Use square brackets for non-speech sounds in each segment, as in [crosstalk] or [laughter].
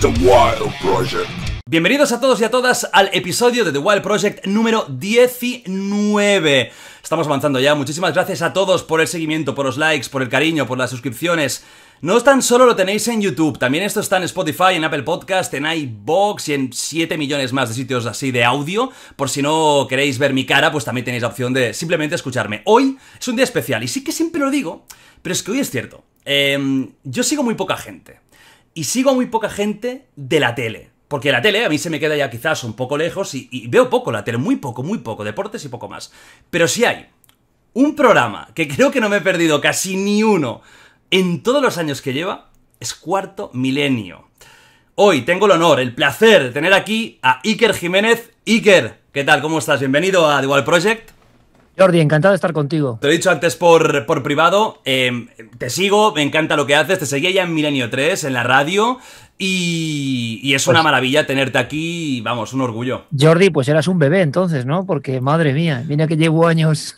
The Wild Project. Bienvenidos a todos y a todas al episodio de The Wild Project número 19. Estamos avanzando ya. Muchísimas gracias a todos por el seguimiento, por los likes, por el cariño, por las suscripciones. No tan solo lo tenéis en YouTube, también esto está en Spotify, en Apple Podcast, en iBox y en 7 millones más de sitios así de audio. Por si no queréis ver mi cara, pues también tenéis la opción de simplemente escucharme. Hoy es un día especial y sí que siempre lo digo, pero es que hoy es cierto. Em, yo sigo muy poca gente y sigo a muy poca gente de la tele. Porque la tele a mí se me queda ya quizás un poco lejos y, veo poco la tele, muy poco, muy poco, deportes y poco más. Pero si hay un programa que [laughs] creo que no me he perdido casi ni uno en todos los años que lleva, es cuarto milenio. Hoy tengo el honor, el placer de tener aquí a Iker Jiménez. Iker, ¿qué tal? ¿Cómo estás? Bienvenido a The Project. Jordi, encantado de estar contigo. Te lo he dicho antes por, por privado, em, te sigo, me encanta lo que haces, te seguía ya en Milenio 3, en la radio, y, es una pues- maravilla tenerte aquí, vamos, un orgullo. Jordi, pues eras un bebé entonces, ¿no? Porque madre mía, mira que llevo años.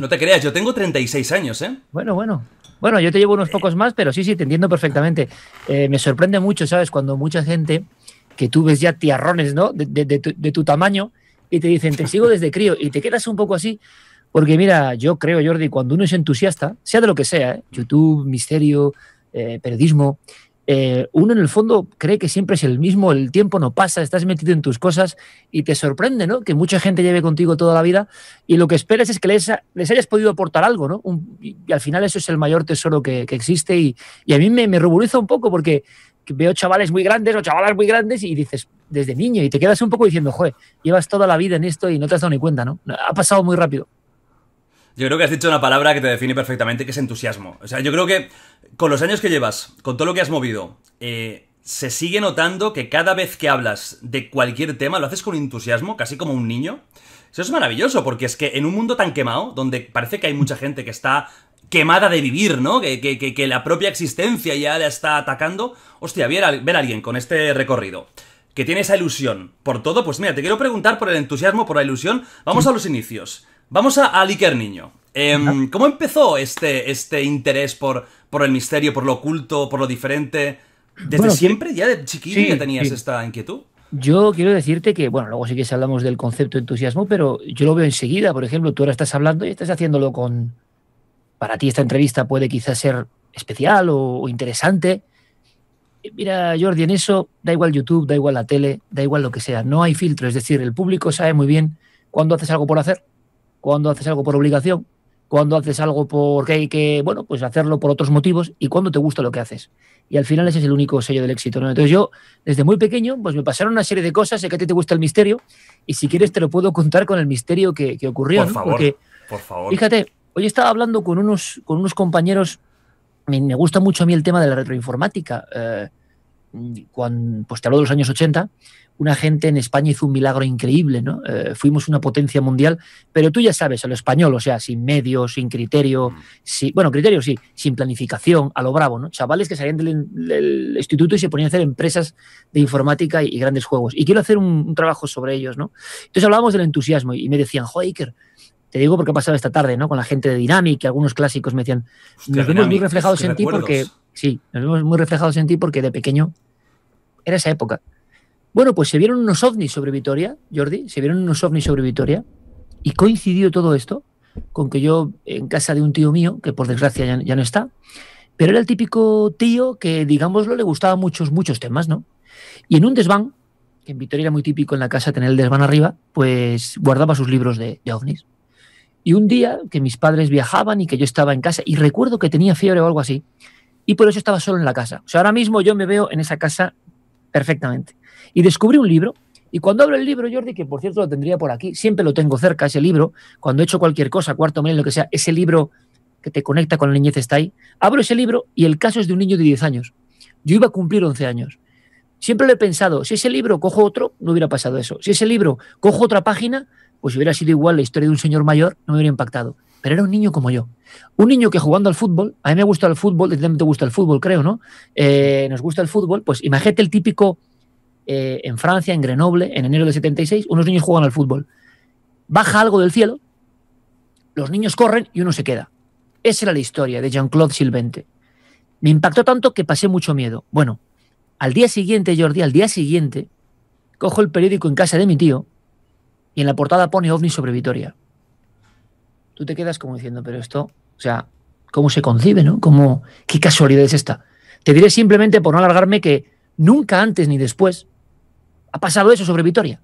no te creas, yo tengo 36 años, ¿eh? Bueno, bueno. Bueno, yo te llevo unos pocos más, pero sí, sí, te entiendo perfectamente. Eh, me sorprende mucho, ¿sabes? Cuando mucha gente que tú ves ya tiarrones, ¿no? De, de tu tamaño y te dicen, te sigo desde crío y te quedas un poco así porque mira, yo creo, Jordi, cuando uno es entusiasta, sea de lo que sea, ¿eh? YouTube, misterio, eh, periodismo, eh, uno en el fondo cree que siempre es el mismo, el tiempo no pasa, estás metido en tus cosas y te sorprende, ¿no? Que mucha gente lleve contigo toda la vida y lo que esperas es que les, hayas podido aportar algo, ¿no? y, al final eso es el mayor tesoro que, existe y, a mí me, me ruboriza un poco porque veo chavales muy grandes o chavalas muy grandes y dices, desde niño, y te quedas un poco diciendo, joder, llevas toda la vida en esto y no te has dado ni cuenta, ¿no? Ha pasado muy rápido. Yo creo que has dicho una palabra que te define perfectamente, que es entusiasmo. O sea, yo creo que con los años que llevas, con todo lo que has movido, eh, se sigue notando que cada vez que hablas de cualquier tema lo haces con entusiasmo, casi como un niño. Eso es maravilloso, porque es que en un mundo tan quemado, donde parece que hay mucha gente que está quemada de vivir, ¿no? Que, la propia existencia ya la está atacando. Hostia, ver a alguien con este recorrido que tiene esa ilusión por todo, pues mira, te quiero preguntar por el entusiasmo, por la ilusión. Vamos a los inicios. Vamos a, Aliker Niño. Em, ¿Cómo empezó este, este interés por, por el misterio, por lo oculto, por lo diferente? ¿Desde siempre, ya de chiquillo, ya tenías esta inquietud? Yo quiero decirte que, bueno, luego sí que hablamos del concepto de entusiasmo, pero yo lo veo enseguida. Por ejemplo, tú ahora estás hablando y estás haciéndolo con. Para ti, esta entrevista puede quizás ser especial o, o interesante. Eh, mira, Jordi, en eso da igual YouTube, da igual la tele, da igual lo que sea. No hay filtro. Es decir, el público sabe muy bien cuándo haces algo por hacer cuando haces algo por obligación, cuando haces algo porque hay que, bueno, pues hacerlo por otros motivos y cuando te gusta lo que haces. Y al final ese es el único sello del éxito, ¿no? Entonces yo, desde muy pequeño, pues me pasaron una serie de cosas, sé que a ti te gusta el misterio y si quieres te lo puedo contar con el misterio que, que ocurrió. Por favor, por favor. Fíjate, hoy estaba hablando con unos, con unos compañeros, me, me gusta mucho a mí el tema de la retroinformática, eh, cuando, pues te hablo de los años 80, una gente en España hizo un milagro increíble, ¿no? Eh, fuimos una potencia mundial, pero tú ya sabes, el español, o sea, sin medios, sin criterio, mm. sí, bueno, criterio sí, sin planificación, a lo bravo, ¿no? Chavales que salían del, instituto y se ponían a hacer empresas de informática y, grandes juegos. Y quiero hacer un, trabajo sobre ellos, ¿no? Entonces hablábamos del entusiasmo y, me decían, joder, te digo porque ha pasado esta tarde, ¿no? Con la gente de Dynamic, algunos clásicos me decían, nos vemos muy reflejados en ti porque, sí, nos vemos muy reflejados en ti porque de pequeño era esa época. Bueno, pues se vieron unos ovnis sobre Vitoria, Jordi, se vieron unos ovnis sobre Vitoria y coincidió todo esto con que yo en casa de un tío mío, que por desgracia ya, no está, pero era el típico tío que, digámoslo, le gustaba muchos, muchos temas, ¿no? Y en un desván, que en Vitoria era muy típico en la casa tener el desván arriba, pues guardaba sus libros de, de ovnis. Y un día que mis padres viajaban y que yo estaba en casa, y recuerdo que tenía fiebre o algo así, y por eso estaba solo en la casa. O sea, ahora mismo yo me veo en esa casa perfectamente. Y descubrí un libro. Y cuando abro el libro, Jordi, que por cierto lo tendría por aquí, siempre lo tengo cerca, ese libro, cuando he hecho cualquier cosa, cuarto mail, lo que sea, ese libro que te conecta con la niñez está ahí. Abro ese libro y el caso es de un niño de 10 años. Yo iba a cumplir 11 años. Siempre lo he pensado, si ese libro cojo otro, no hubiera pasado eso. Si ese libro cojo otra página, pues hubiera sido igual la historia de un señor mayor, no me hubiera impactado. Pero era un niño como yo. Un niño que jugando al fútbol, a mí me gusta el fútbol, te gusta el fútbol, creo, ¿no? Eh, nos gusta el fútbol, pues imagínate el típico eh, en Francia, en Grenoble, en enero del 76, unos niños juegan al fútbol. Baja algo del cielo, los niños corren y uno se queda. Esa era la historia de Jean-Claude Silvente. Me impactó tanto que pasé mucho miedo. Bueno, al día siguiente, Jordi, al día siguiente, cojo el periódico en casa de mi tío y en la portada pone ovni sobre Vitoria. Tú te quedas como diciendo, pero esto, o sea, ¿cómo se concibe, no? ¿Qué casualidad es esta? Te diré simplemente, por no alargarme, que nunca antes ni después ha pasado eso sobre Vitoria.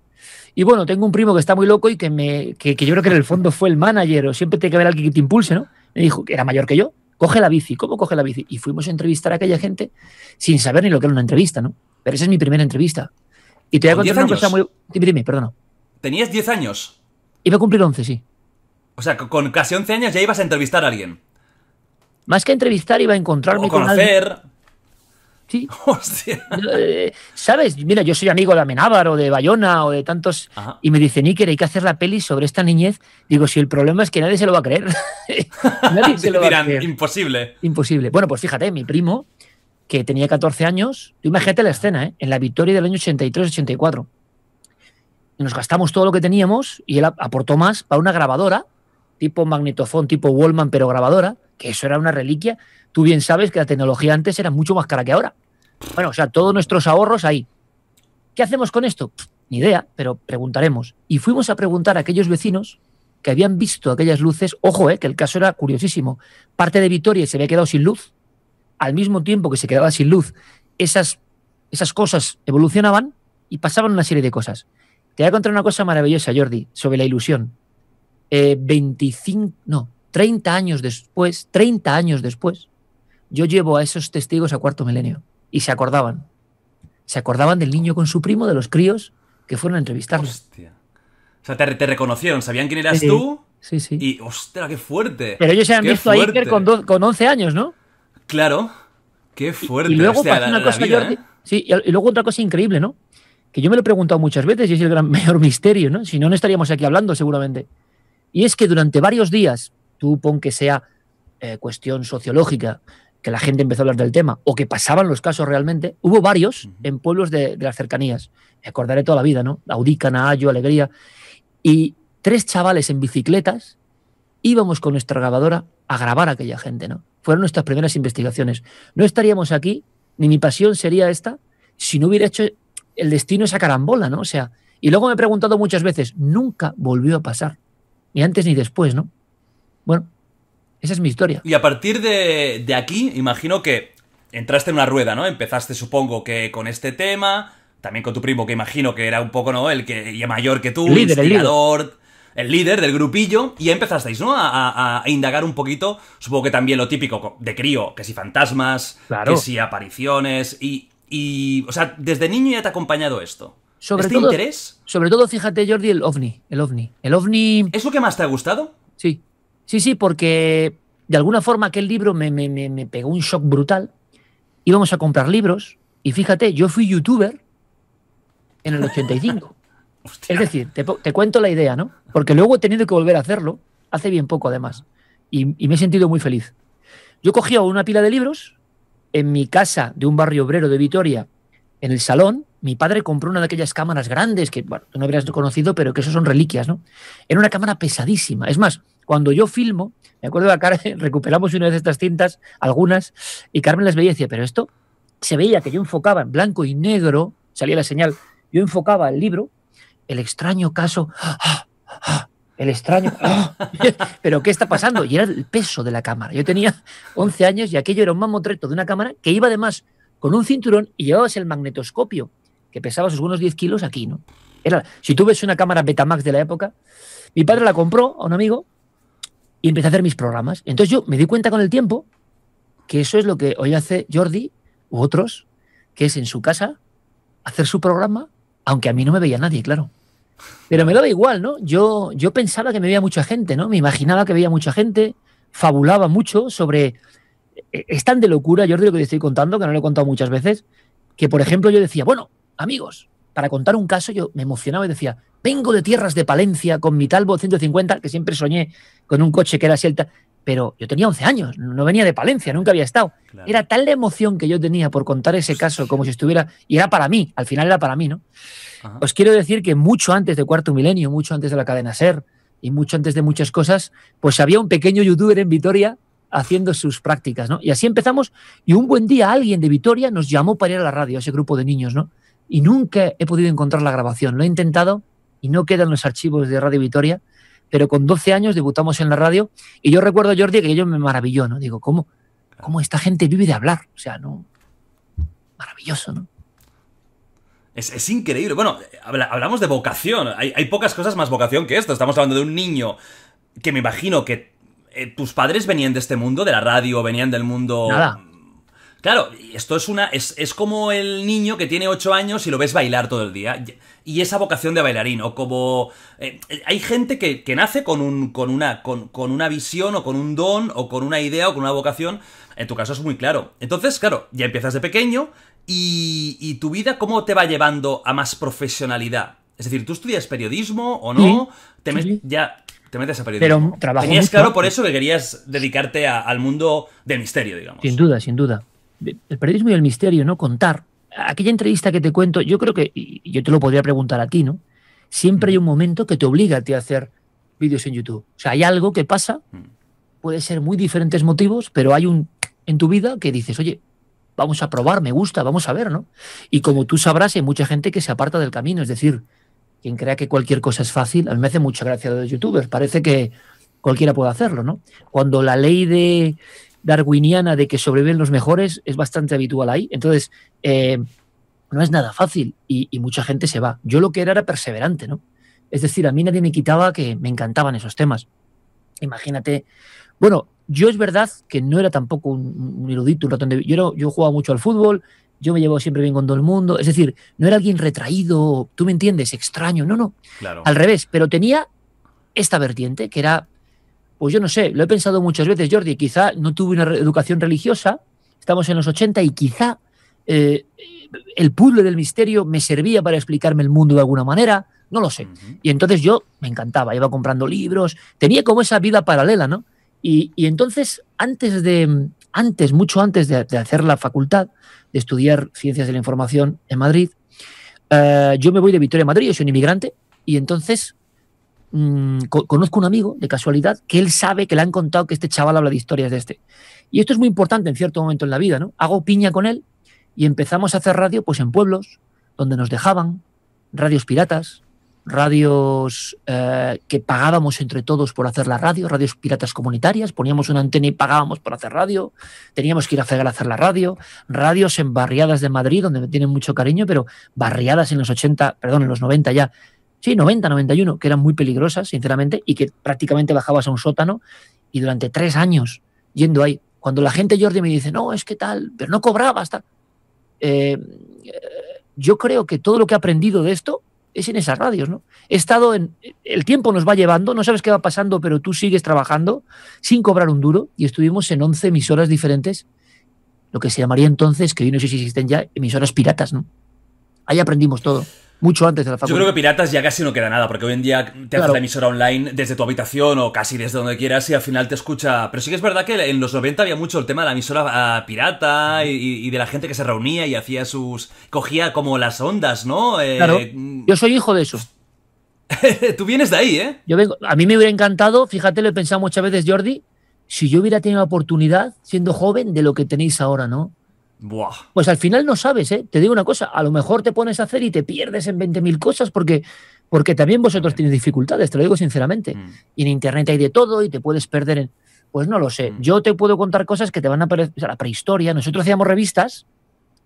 Y bueno, tengo un primo que está muy loco y que, me, yo creo que en el fondo fue el manager, o siempre tiene que haber alguien que te impulse, ¿no? Me dijo que era mayor que yo, coge la bici, ¿cómo coge la bici? Y fuimos a entrevistar a aquella gente sin saber ni lo que era una entrevista, ¿no? Pero esa es mi primera entrevista. Y te voy a contar una cosa muy... Dime, perdona. ¿Tenías 10 años? Iba a cumplir 11, sí. O sea, con casi 11 años ya ibas a entrevistar a alguien. Más que entrevistar, iba a encontrarme o conocer. con Sí. [laughs] Hostia. Eh, ¿Sabes? Mira, yo soy amigo de Amenábar o de Bayona o de tantos. Y me dicen, que hay que hacer la peli sobre esta niñez. Digo, si el problema es que nadie se lo va a creer. [laughs] nadie [laughs] se lo imposible. Imposible. Bueno, pues fíjate, mi primo, que tenía 14 años, tú imagínate la escena, ¿eh? en la victoria del año 83-84. Nos gastamos todo lo que teníamos y él aportó más para una grabadora, tipo magnetofón, tipo Wallman, pero grabadora, que eso era una reliquia tú bien sabes que la tecnología antes era mucho más cara que ahora. Bueno, o sea, todos nuestros ahorros ahí. ¿Qué hacemos con esto? ni idea, pero preguntaremos. Y fuimos a preguntar a aquellos vecinos que habían visto aquellas luces. Ojo, eh, que el caso era curiosísimo. Parte de Vitoria se había quedado sin luz. Al mismo tiempo que se quedaba sin luz, esas, esas cosas evolucionaban y pasaban una serie de cosas. Te voy a contar una cosa maravillosa, Jordi, sobre la ilusión. 25, eh, no, 30 años después, 30 años después, yo llevo a esos testigos a cuarto milenio. Y se acordaban. Se acordaban del niño con su primo, de los críos que fueron a entrevistarlos Hostia. O sea, te, reconocieron, sabían quién eras tú. Sí, sí. Y, hostia, qué fuerte. Pero ellos se han visto a Iker con, 11 años, ¿no? Claro. Qué fuerte. Y, luego otra cosa increíble, ¿no? Que yo me lo he preguntado muchas veces y es el gran [laughs] mayor misterio, ¿no? Si no, no estaríamos aquí hablando, seguramente. Y es que durante varios días, tú pon que sea eh, cuestión sociológica, que la gente empezó a hablar del tema o que pasaban los casos realmente. Hubo varios en pueblos de, las cercanías. Me acordaré toda la vida, ¿no? Audica, Naayo, Alegría. Y tres chavales en bicicletas íbamos con nuestra grabadora a grabar a aquella gente, ¿no? Fueron nuestras primeras investigaciones. No estaríamos aquí, ni mi pasión sería esta, si no hubiera hecho el destino esa carambola, ¿no? O sea, y luego me he preguntado muchas veces, nunca volvió a pasar, ni antes ni después, ¿no? Bueno, esa es mi historia. Y a partir de, de aquí, imagino que entraste en una rueda, ¿no? Empezaste, supongo, que con este tema, también con tu primo, que imagino que era un poco, ¿no? El que ya mayor que tú, el líder, el líder. del grupillo, y empezasteis, ¿no? A, indagar un poquito, supongo que también lo típico de crío, que si fantasmas, que si apariciones, y, y, o sea, desde niño ya te ha acompañado esto. Sobre ¿Este interés? Sobre todo, fíjate, Jordi, el ovni, el ovni. El ovni... ¿Es lo que más te ha gustado? Sí. Sí, sí, porque de alguna forma aquel libro me, pegó un shock brutal. Íbamos a comprar libros y fíjate, yo fui youtuber en el 85. [laughs] Es decir, te, cuento la idea, ¿no? Porque luego he tenido que volver a hacerlo, hace bien poco además, y, y me he sentido muy feliz. Yo cogí una pila de libros en mi casa de un barrio obrero de Vitoria, en el salón. Mi padre compró una de aquellas cámaras grandes que, bueno, no habrías conocido, pero que eso son reliquias, ¿no? Era una cámara pesadísima. Es más, cuando yo filmo, me acuerdo la cara, [laughs] recuperamos una de estas cintas, algunas, y Carmen las veía y decía, pero esto se veía que yo enfocaba en blanco y negro, salía la señal, yo enfocaba el libro, el extraño caso, [gasps] el extraño, [laughs] [laughs] pero ¿qué está pasando? Y era el peso de la cámara. Yo tenía 11 años y aquello era un mamotreto de una cámara que iba además con un cinturón y llevabas el magnetoscopio, que pesaba sus unos 10 kilos aquí, ¿no? Era, si tú ves una cámara Betamax de la época, mi padre la compró a un amigo y empecé a hacer mis programas. Entonces yo me di cuenta con el tiempo que eso es lo que hoy hace Jordi u otros, que es en su casa hacer su programa, aunque a mí no me veía nadie, claro. Pero me daba igual, ¿no? Yo, yo pensaba que me veía mucha gente, ¿no? Me imaginaba que veía mucha gente, fabulaba mucho sobre... E, e, es tan de locura, Jordi, lo que te estoy contando, que no lo he contado muchas veces, que por ejemplo yo decía, bueno, amigos, para contar un caso, yo me emocionaba y decía, vengo de tierras de Palencia con mi Talbot 150, que siempre soñé con un coche que era Celta, pero yo tenía 11 años, no venía de Palencia, nunca había estado. Era tal la emoción que yo tenía por contar ese caso como si estuviera, y era para mí, al final era para mí, ¿no? Os quiero decir que mucho antes de Cuarto Milenio, mucho antes de la cadena SER y mucho antes de muchas cosas, pues había un pequeño youtuber en Vitoria haciendo sus prácticas, ¿no? Y así empezamos y un buen día alguien de Vitoria nos llamó para ir a la radio, ese grupo de niños, ¿no? y nunca he podido encontrar la grabación. Lo he intentado y no quedan los archivos de Radio Vitoria, pero con 12 años debutamos en la radio y yo recuerdo, Jordi, que yo me maravilló, ¿no? Digo, ¿cómo, cómo esta gente vive de hablar? O sea, no... Maravilloso, ¿no? Es, es, increíble. Bueno, hablamos de vocación. Hay, pocas cosas más vocación que esto. Estamos hablando de un niño que me imagino que eh, tus padres venían de este mundo, de la radio, venían del mundo... Claro, esto es una. Es, es, como el niño que tiene 8 años y lo ves bailar todo el día. Y esa vocación de bailarín. O como. Eh, eh, hay gente que, nace con un. con una. Con, con, una visión, o con un don, o con una idea, o con una vocación. En tu caso es muy claro. Entonces, claro, ya empiezas de pequeño. Y. y tu vida, ¿cómo te va llevando a más profesionalidad? Es decir, ¿tú estudias periodismo o no? te Ya. Te metes a periodismo. Pero Tenías claro por eso que querías dedicarte al mundo del misterio, digamos. Sin duda, sin duda el periodismo y el misterio, ¿no? Contar. Aquella entrevista que te cuento, yo creo que, yo te lo podría preguntar a ti, ¿no? Siempre hay mm. un momento que te obliga a ti a hacer vídeos en YouTube. O sea, hay algo que pasa, mm. puede ser muy diferentes motivos, pero hay un en tu vida que dices, oye, vamos a probar, me gusta, vamos a ver, ¿no? Y como tú sabrás, hay mucha gente que se aparta del camino, es decir, quien crea que cualquier cosa es fácil, a mí me hace mucha gracia de los youtubers, parece que cualquiera puede hacerlo, ¿no? Cuando la ley de darwiniana de que sobreviven los mejores es bastante habitual ahí. Entonces, eh, no es nada fácil y, mucha gente se va. Yo lo que era era perseverante, ¿no? Es decir, a mí nadie me quitaba que me encantaban esos temas. Imagínate, bueno, yo es verdad que no era tampoco un, erudito, un ratón de... Yo, yo jugaba mucho al fútbol, yo me llevo siempre bien con todo el mundo. Es decir, no era alguien retraído, tú me entiendes, extraño, no, no. Al revés, pero tenía esta vertiente que era pues yo no sé, lo he pensado muchas veces, Jordi, quizá no tuve una educación religiosa, estamos en los 80 y quizá eh, el puzzle del misterio me servía para explicarme el mundo de alguna manera, no lo sé. Y entonces yo me encantaba, iba comprando libros, tenía como esa vida paralela, ¿no? Y, entonces, antes de, antes, mucho antes de, hacer la facultad, de estudiar Ciencias de la Información en Madrid, eh, yo me voy de Victoria a Madrid, yo soy un inmigrante, y entonces Mm, conozco un amigo de casualidad que él sabe que le han contado que este chaval habla de historias de este. Y esto es muy importante en cierto momento en la vida, ¿no? Hago piña con él y empezamos a hacer radio pues en pueblos donde nos dejaban, radios piratas, radios eh, que pagábamos entre todos por hacer la radio, radios piratas comunitarias, poníamos una antena y pagábamos por hacer radio, teníamos que ir a Fegal a hacer la radio, radios en barriadas de Madrid, donde me tienen mucho cariño, pero barriadas en los 80, perdón, en los 90 ya, sí, 90, 91, que eran muy peligrosas, sinceramente, y que prácticamente bajabas a un sótano y durante tres años yendo ahí. Cuando la gente Jordi me dice, no, es que tal, pero no cobraba. Eh, yo creo que todo lo que he aprendido de esto es en esas radios, ¿no? He estado en. El tiempo nos va llevando, no sabes qué va pasando, pero tú sigues trabajando sin cobrar un duro y estuvimos en 11 emisoras diferentes, lo que se llamaría entonces, que hoy no sé si existen ya, emisoras piratas, ¿no? Ahí aprendimos todo mucho antes de la Yo creo que piratas ya casi no queda nada, porque hoy en día te haces la emisora online desde tu habitación o casi desde donde quieras y al final te escucha. Pero sí que es verdad que en los 90 había mucho el tema de la emisora ah, pirata y, de la gente que se reunía y hacía sus. cogía como las ondas, ¿no? Eh, claro. Mm. Yo soy hijo de eso. [laughs] Tú vienes de ahí, ¿eh? Yo vengo, a mí me hubiera encantado, fíjate, lo he pensado muchas veces, Jordi, si yo hubiera tenido la oportunidad, siendo joven, de lo que tenéis ahora, ¿no? Pues al final no sabes, ¿eh? Te digo una cosa, a lo mejor te pones a hacer y te pierdes en 20.000 cosas porque, porque también vosotros tienes tenéis dificultades, te lo digo sinceramente. Mm. Y en Internet hay de todo y te puedes perder en... Pues no lo sé, mm. yo te puedo contar cosas que te van a parecer la prehistoria. Nosotros hacíamos revistas,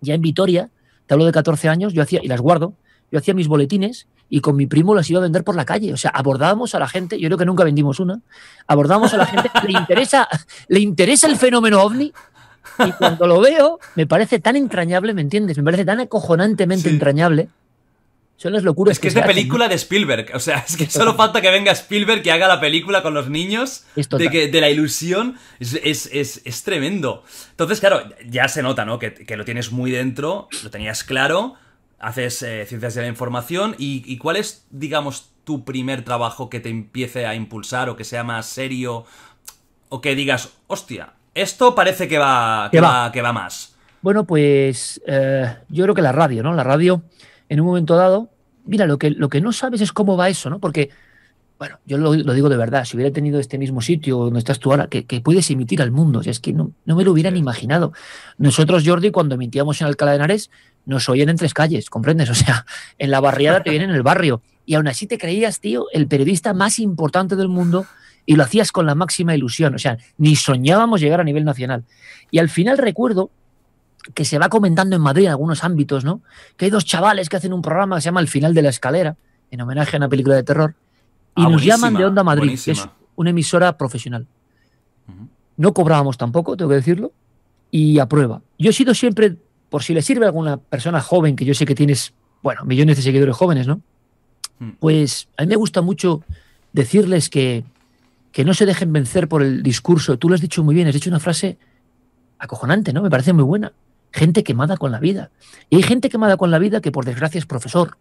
ya en Vitoria, te hablo de 14 años, yo hacía, y las guardo, yo hacía mis boletines y con mi primo las iba a vender por la calle. O sea, abordábamos a la gente, yo creo que nunca vendimos una, abordábamos a la gente, ¿le interesa, [laughs] ¿le interesa el fenómeno ovni? Y cuando lo veo, me parece tan entrañable, ¿me entiendes? Me parece tan acojonantemente entrañable. Son las locuras. Es que, es de película de Spielberg. O sea, es que solo falta que venga Spielberg que haga la película con los niños. De, de, la ilusión. Es, tremendo. Entonces, claro, ya se nota, ¿no? Que, lo tienes muy dentro, lo tenías claro, haces eh, ciencias de la información. Y, ¿Y cuál es, digamos, tu primer trabajo que te empiece a impulsar o que sea más serio? O que digas, hostia, esto parece que va, que va? que va más. Bueno, pues eh, yo creo que la radio, ¿no? La radio, en un momento dado, mira, lo que, lo que no sabes es cómo va eso, ¿no? Porque, bueno, yo lo, digo de verdad, si hubiera tenido este mismo sitio donde estás tú ahora, que, puedes emitir al mundo, es que no, me lo hubieran imaginado. Nosotros, Jordi, cuando emitíamos en Alcalá de Henares, nos oían en tres calles, ¿comprendes? [laughs] O sea, en la barriada te vienen en el barrio. Y aún así te creías, tío, el periodista más importante del mundo y lo hacías con la máxima ilusión, o sea, ni soñábamos llegar a nivel nacional. Y al final recuerdo que se va comentando en Madrid en algunos ámbitos, ¿no? Que hay dos chavales que hacen un programa que se llama El final de la escalera, en homenaje a una película de terror, y ah, nos llaman de Onda Madrid, que es una emisora profesional. No cobrábamos tampoco, tengo que decirlo, y aprueba Yo he sido siempre, por si le sirve a alguna persona joven, que yo sé que tienes, bueno, millones de seguidores jóvenes, ¿no? Mm. Pues a mí me gusta mucho decirles que que no se dejen vencer por el discurso. Tú lo has dicho muy bien, has dicho una frase acojonante, ¿no? Me parece muy buena. Gente quemada con la vida. Y hay gente quemada con la vida que por desgracia es profesor,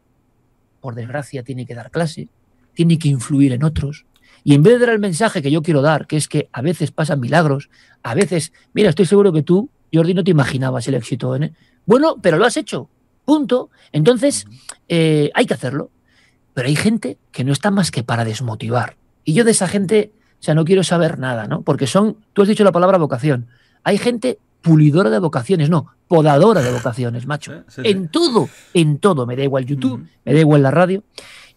por desgracia tiene que dar clase, tiene que influir en otros. Y en vez de dar el mensaje que yo quiero dar, que es que a veces pasan milagros, a veces, mira, estoy seguro que tú, Jordi, no te imaginabas el éxito. ¿eh? Bueno, pero lo has hecho. Punto. Entonces, eh, hay que hacerlo. Pero hay gente que no está más que para desmotivar. Y yo de esa gente o sea, no quiero saber nada, ¿no? Porque son, tú has dicho la palabra vocación. Hay gente pulidora de vocaciones, no, podadora de vocaciones, macho. Eh, en todo, en todo. Me da igual YouTube, me da igual la radio.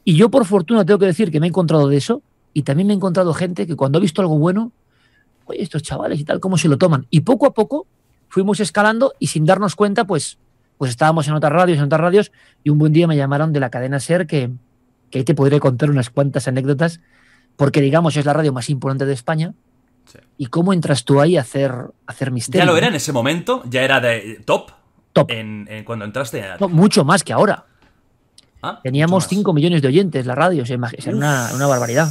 Y yo, por fortuna, tengo que decir que me he encontrado de eso y también me he encontrado gente que cuando ha visto algo bueno, oye, estos chavales y tal, ¿cómo se lo toman? Y poco a poco fuimos escalando y sin darnos cuenta, pues, pues estábamos en otras radios, en otras radios, y un buen día me llamaron de la cadena SER que, que ahí te podré contar unas cuantas anécdotas porque digamos es la radio más importante de España. ¿Y cómo entras tú ahí a hacer, hacer misterio? Ya lo era en ese momento, ya era de top. Top. En, cuando entraste. mucho más que ahora. Ah, Teníamos 5 millones de oyentes la radio, o sea, es una, barbaridad.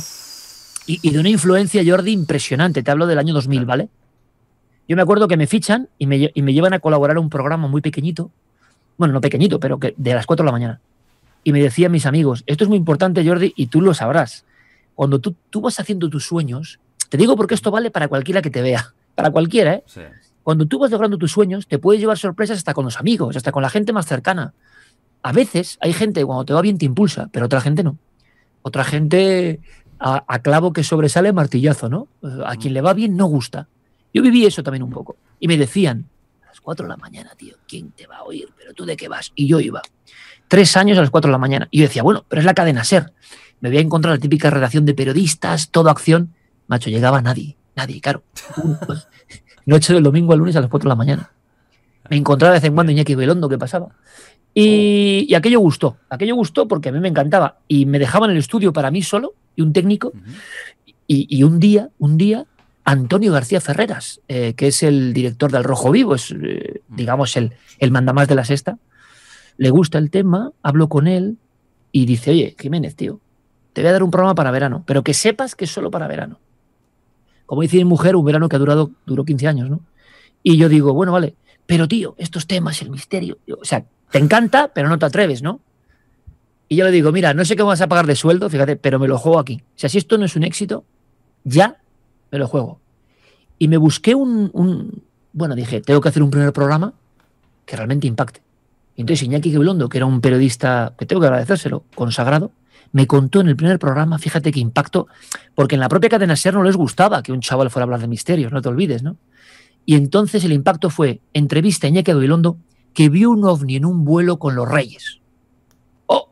Y, de una influencia, Jordi, impresionante. Te hablo del año 2000, ¿vale? Yo me acuerdo que me fichan y me, llevan a colaborar a un programa muy pequeñito. Bueno, no pequeñito, pero que de las 4 de la mañana. Y me decían mis amigos, esto es muy importante, Jordi, y tú lo sabrás cuando tú, vas haciendo tus sueños, te digo porque esto vale para cualquiera que te vea, [laughs] para cualquiera, ¿eh? Cuando tú vas logrando tus sueños, te puedes llevar sorpresas hasta con los amigos, hasta con la gente más cercana. A veces hay gente que cuando te va bien te impulsa, pero otra gente no. Otra gente a, a clavo que sobresale martillazo, ¿no? A quien le va bien no gusta. Yo viví eso también un poco. Y me decían, a las 4 de la mañana, tío, ¿quién te va a oír? ¿Pero tú de qué vas? Y yo iba. Tres años a las 4 de la mañana. Y yo decía, bueno, pero es la cadena ser me voy a encontrar la típica relación de periodistas, todo acción. Macho, llegaba nadie, nadie, claro. Pues, noche del domingo al lunes a las 4 de la mañana. Me encontraba de vez en cuando Iñaki Belondo, que pasaba. Y, aquello gustó, aquello gustó porque a mí me encantaba. Y me dejaban el estudio para mí solo y un técnico. y, un día, un día, Antonio García Ferreras, eh, que es el director del Rojo Vivo, es, eh, mm. digamos, el, el mandamás de la sexta. Le gusta el tema, hablo con él y dice, oye, Jiménez, tío, te voy a dar un programa para verano, pero que sepas que es solo para verano. Como dice mi mujer, un verano que ha durado, duró 15 años, ¿no? Y yo digo, bueno, vale, pero tío, estos temas, el misterio, o sea, te encanta, pero no te atreves, ¿no? Y yo le digo, mira, no sé qué vas a pagar de sueldo, fíjate, pero me lo juego aquí. O sea, si esto no es un éxito, ya me lo juego. Y me busqué un, bueno, dije, tengo que hacer un primer programa que realmente impacte. Y entonces Iñaki Queblondo, que era un periodista, que tengo que agradecérselo, consagrado, me contó en el primer programa, fíjate qué impacto, porque en la propia cadena SER no les gustaba que un chaval fuera a hablar de misterios, no te olvides, ¿no? Y entonces el impacto fue entrevista a Iñaki Londo, que vio un ovni en un vuelo con los reyes. ¡Oh!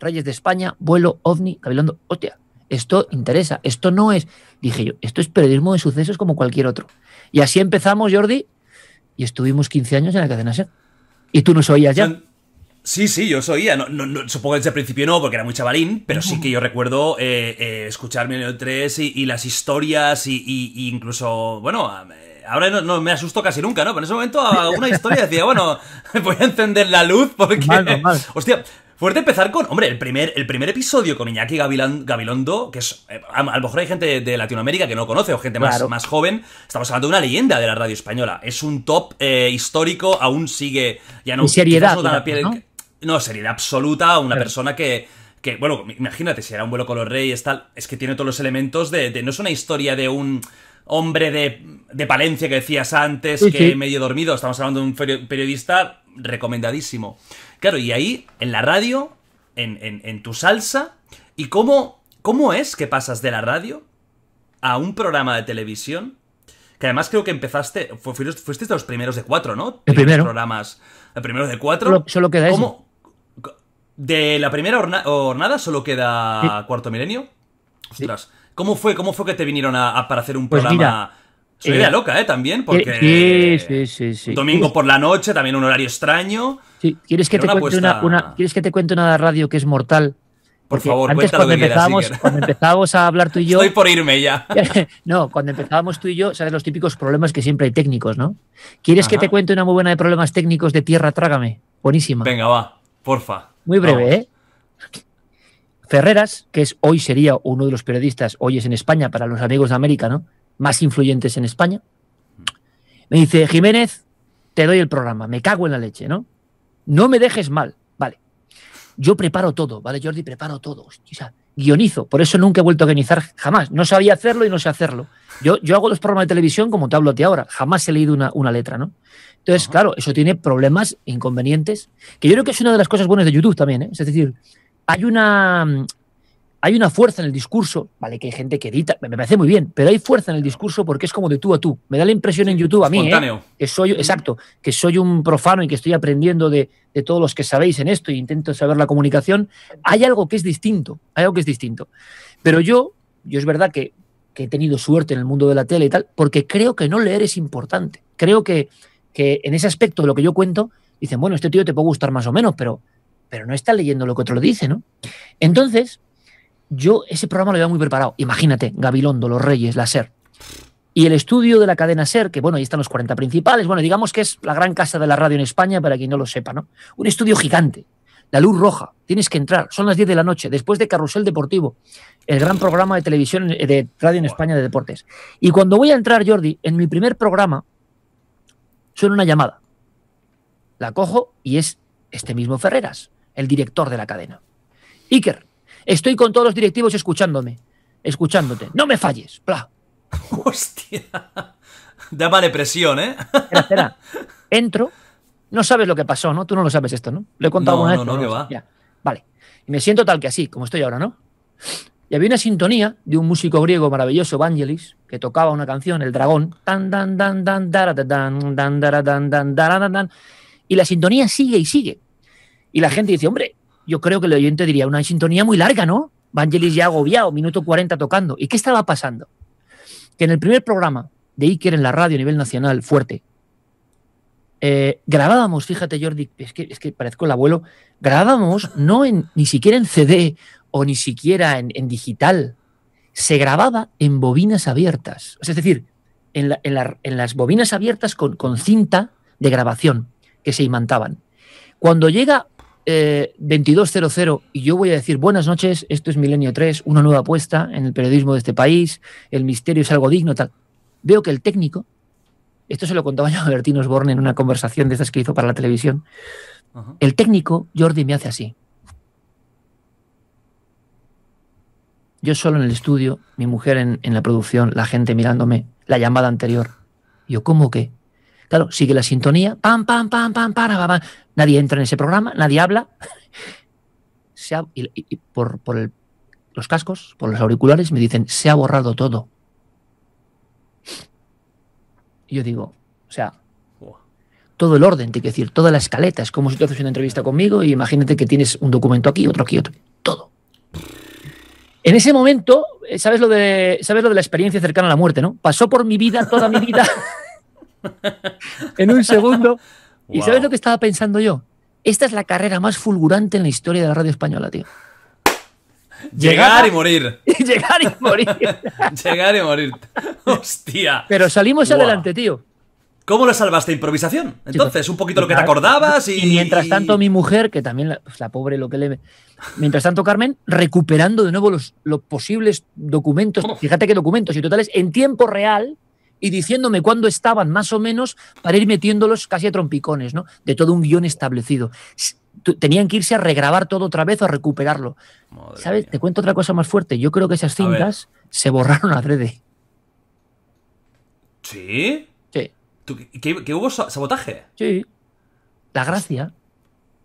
Reyes de España, vuelo ovni, Gabilondo, hostia, esto interesa, esto no es, dije yo, esto es periodismo de sucesos como cualquier otro. Y así empezamos, Jordi, y estuvimos 15 años en la cadena SER. Y tú nos oías ya. Sí, sí, yo soy. oía. supongo que desde el principio no, porque era muy chavalín, pero sí que yo recuerdo eh, eh escuchar Milenio 3 y, las historias y, incluso, bueno, ahora no, me asusto casi nunca, ¿no? Pero en ese momento una historia decía, bueno, [laughs] voy a encender la luz porque... Hostia, Fuerte empezar con, hombre, el primer, el primer episodio con Iñaki Gabilondo, que es, eh, a, lo mejor hay gente de Latinoamérica que no conoce o gente más, más joven, estamos hablando de una leyenda de la radio española, es un top eh, histórico, aún sigue, ya no, y seriedad, no, no, no, sería absoluta, una persona que, que, bueno, imagínate, si era un vuelo color rey reyes, tal, es que tiene todos los elementos de, no es una historia de un hombre de, de Palencia que decías antes, que medio dormido, estamos hablando de un periodista recomendadísimo. Claro, y ahí, en la radio, en, en, tu salsa, ¿y cómo, cómo es que pasas de la radio a un programa de televisión? Que además creo que empezaste, fuiste, de los primeros de cuatro, ¿no? El primero. programas, el primero de cuatro. Solo, de la primera hornada solo queda cuarto milenio. Ostras, ¿cómo fue? ¿Cómo fue que te vinieron a, para hacer un pues programa? Soy eh, loca, ¿eh? También, eh, porque. Sí, sí, sí. Domingo pues por la noche, también un horario extraño. Sí. ¿Quieres, que te cuente una, ¿Quieres que te radio que es mortal? Por porque favor, antes cuando, empezábamos, cuando empezábamos a hablar tú y yo. [laughs] Estoy por irme ya. [laughs] no, cuando empezábamos tú y yo, sabes los típicos problemas que siempre hay técnicos, ¿no? ¿Quieres que te cuente una muy buena de problemas técnicos de tierra? Trágame. Buenísima. Venga, va, porfa muy breve, ¿eh? Ferreras, que es hoy sería uno de los periodistas, hoy es en España, para los amigos de América, ¿no? Más influyentes en España. Me dice, Jiménez, te doy el programa, me cago en la leche, ¿no? No me dejes mal, vale. Yo preparo todo, ¿vale, Jordi? Preparo todo. O sea, guionizo, por eso nunca he vuelto a guionizar jamás. No sabía hacerlo y no sé hacerlo. Yo, yo hago los programas de televisión como te hablo a ti ahora, jamás he leído una, una letra, ¿no? Entonces, claro, eso tiene problemas, inconvenientes, que yo creo que es una de las cosas buenas de YouTube también. ¿eh? Es decir, hay una, mm, hay una fuerza en el discurso, ¿vale? Que hay gente que edita, me parece muy bien, pero hay fuerza en el discurso porque es como de tú a tú. Me da la impresión en YouTube a mí, ¿eh? que soy, mm. exacto, que soy un profano y que estoy aprendiendo de, todos los que sabéis en esto e intento saber la comunicación. Hay algo que es distinto, hay algo que es distinto. Pero yo, yo es verdad que, que he tenido suerte en el mundo de la tele y tal, porque creo que no leer es importante. Creo que que en ese aspecto de lo que yo cuento, dicen, bueno, este tío te puede gustar más o menos, pero, pero no está leyendo lo que otro le dice, ¿no? Entonces, yo ese programa lo había muy preparado. Imagínate, Gabilondo, Los Reyes, la SER. Y el estudio de la cadena SER, que bueno, ahí están los 40 principales, bueno, digamos que es la gran casa de la radio en España, para quien no lo sepa, ¿no? Un estudio gigante, la luz roja, tienes que entrar, son las 10 de la noche, después de Carrusel Deportivo, el gran programa de televisión, eh, de radio en España de deportes. Y cuando voy a entrar, Jordi, en mi primer programa, Suena una llamada. La cojo y es este mismo Ferreras, el director de la cadena. Iker, estoy con todos los directivos escuchándome, escuchándote. No me falles, bla. [laughs] Hostia. de presión, ¿eh? Espera, espera. Entro. No sabes lo que pasó, ¿no? Tú no lo sabes esto, ¿no? le he contado no, no, No, no, que va. Vale. Y me siento tal que así, como estoy ahora, ¿no? Y había una sintonía de un músico griego maravilloso, Vangelis, que tocaba una canción, El Dragón, y la sintonía sigue y sigue. Y la gente dice, hombre, yo creo que el oyente diría, una sintonía muy larga, ¿no? Vangelis ya agobiado, minuto 40 tocando. ¿Y qué estaba pasando? Que en el primer programa de Iker en la radio a nivel nacional, fuerte, eh, grabábamos, fíjate Jordi, es que, es que parezco el abuelo, grabábamos no en, ni siquiera en CD o ni siquiera en, digital, se grababa en bobinas abiertas. es decir, en, las bobinas abiertas con, cinta de grabación que se imantaban. Cuando llega 22.00 eh, y yo voy a decir, buenas noches, esto es Milenio 3, una nueva apuesta en el periodismo de este país, el misterio es algo digno, tal. Veo que el técnico, esto se lo contaba yo a Bertino Osborne en una conversación de esas que hizo para la televisión, el técnico, Jordi, me hace así. yo solo en el estudio, mi mujer en, la producción, la gente mirándome, la llamada anterior. Yo, ¿cómo que? Claro, sigue la sintonía, pam, pam, pam, pam, para, pam, nadie entra en ese programa, nadie habla. [laughs] Se por, los cascos, por los auriculares, me dicen, se ha borrado todo. yo digo, o sea, todo el orden, te quiero decir, toda la escaleta. Es como si tú haces una entrevista conmigo y imagínate que tienes un documento aquí, otro aquí, otro, todo. En ese momento, eh, ¿sabes lo, de, lo de la experiencia cercana a la muerte, no? Pasó por mi vida, toda mi vida, [laughs] en un segundo. ¿Y sabes lo que estaba pensando yo? Esta es la carrera más fulgurante en la historia de la radio española, tío. Llegar, y morir. [laughs] llegar y morir. [laughs] llegar y morir. Hostia. Pero salimos adelante, tío. ¿Cómo lo salvaste improvisación? Pues, Entonces, un poquito lo que te acordabas y... mientras tanto, mi mujer, que también pues, la, pobre lo que le... Mientras tanto, Carmen, recuperando de nuevo los, posibles documentos, fíjate qué documentos y totales, en tiempo real y diciéndome cuándo estaban más o menos para ir metiéndolos casi a trompicones, ¿no? De todo un guión establecido. Tenían que irse a regrabar todo otra vez o a recuperarlo. ¿Sabes? Te cuento otra cosa más fuerte. Yo creo que esas cintas se borraron a adrede. ¿Sí? que, hubo sabotaje? Sí. La gracia.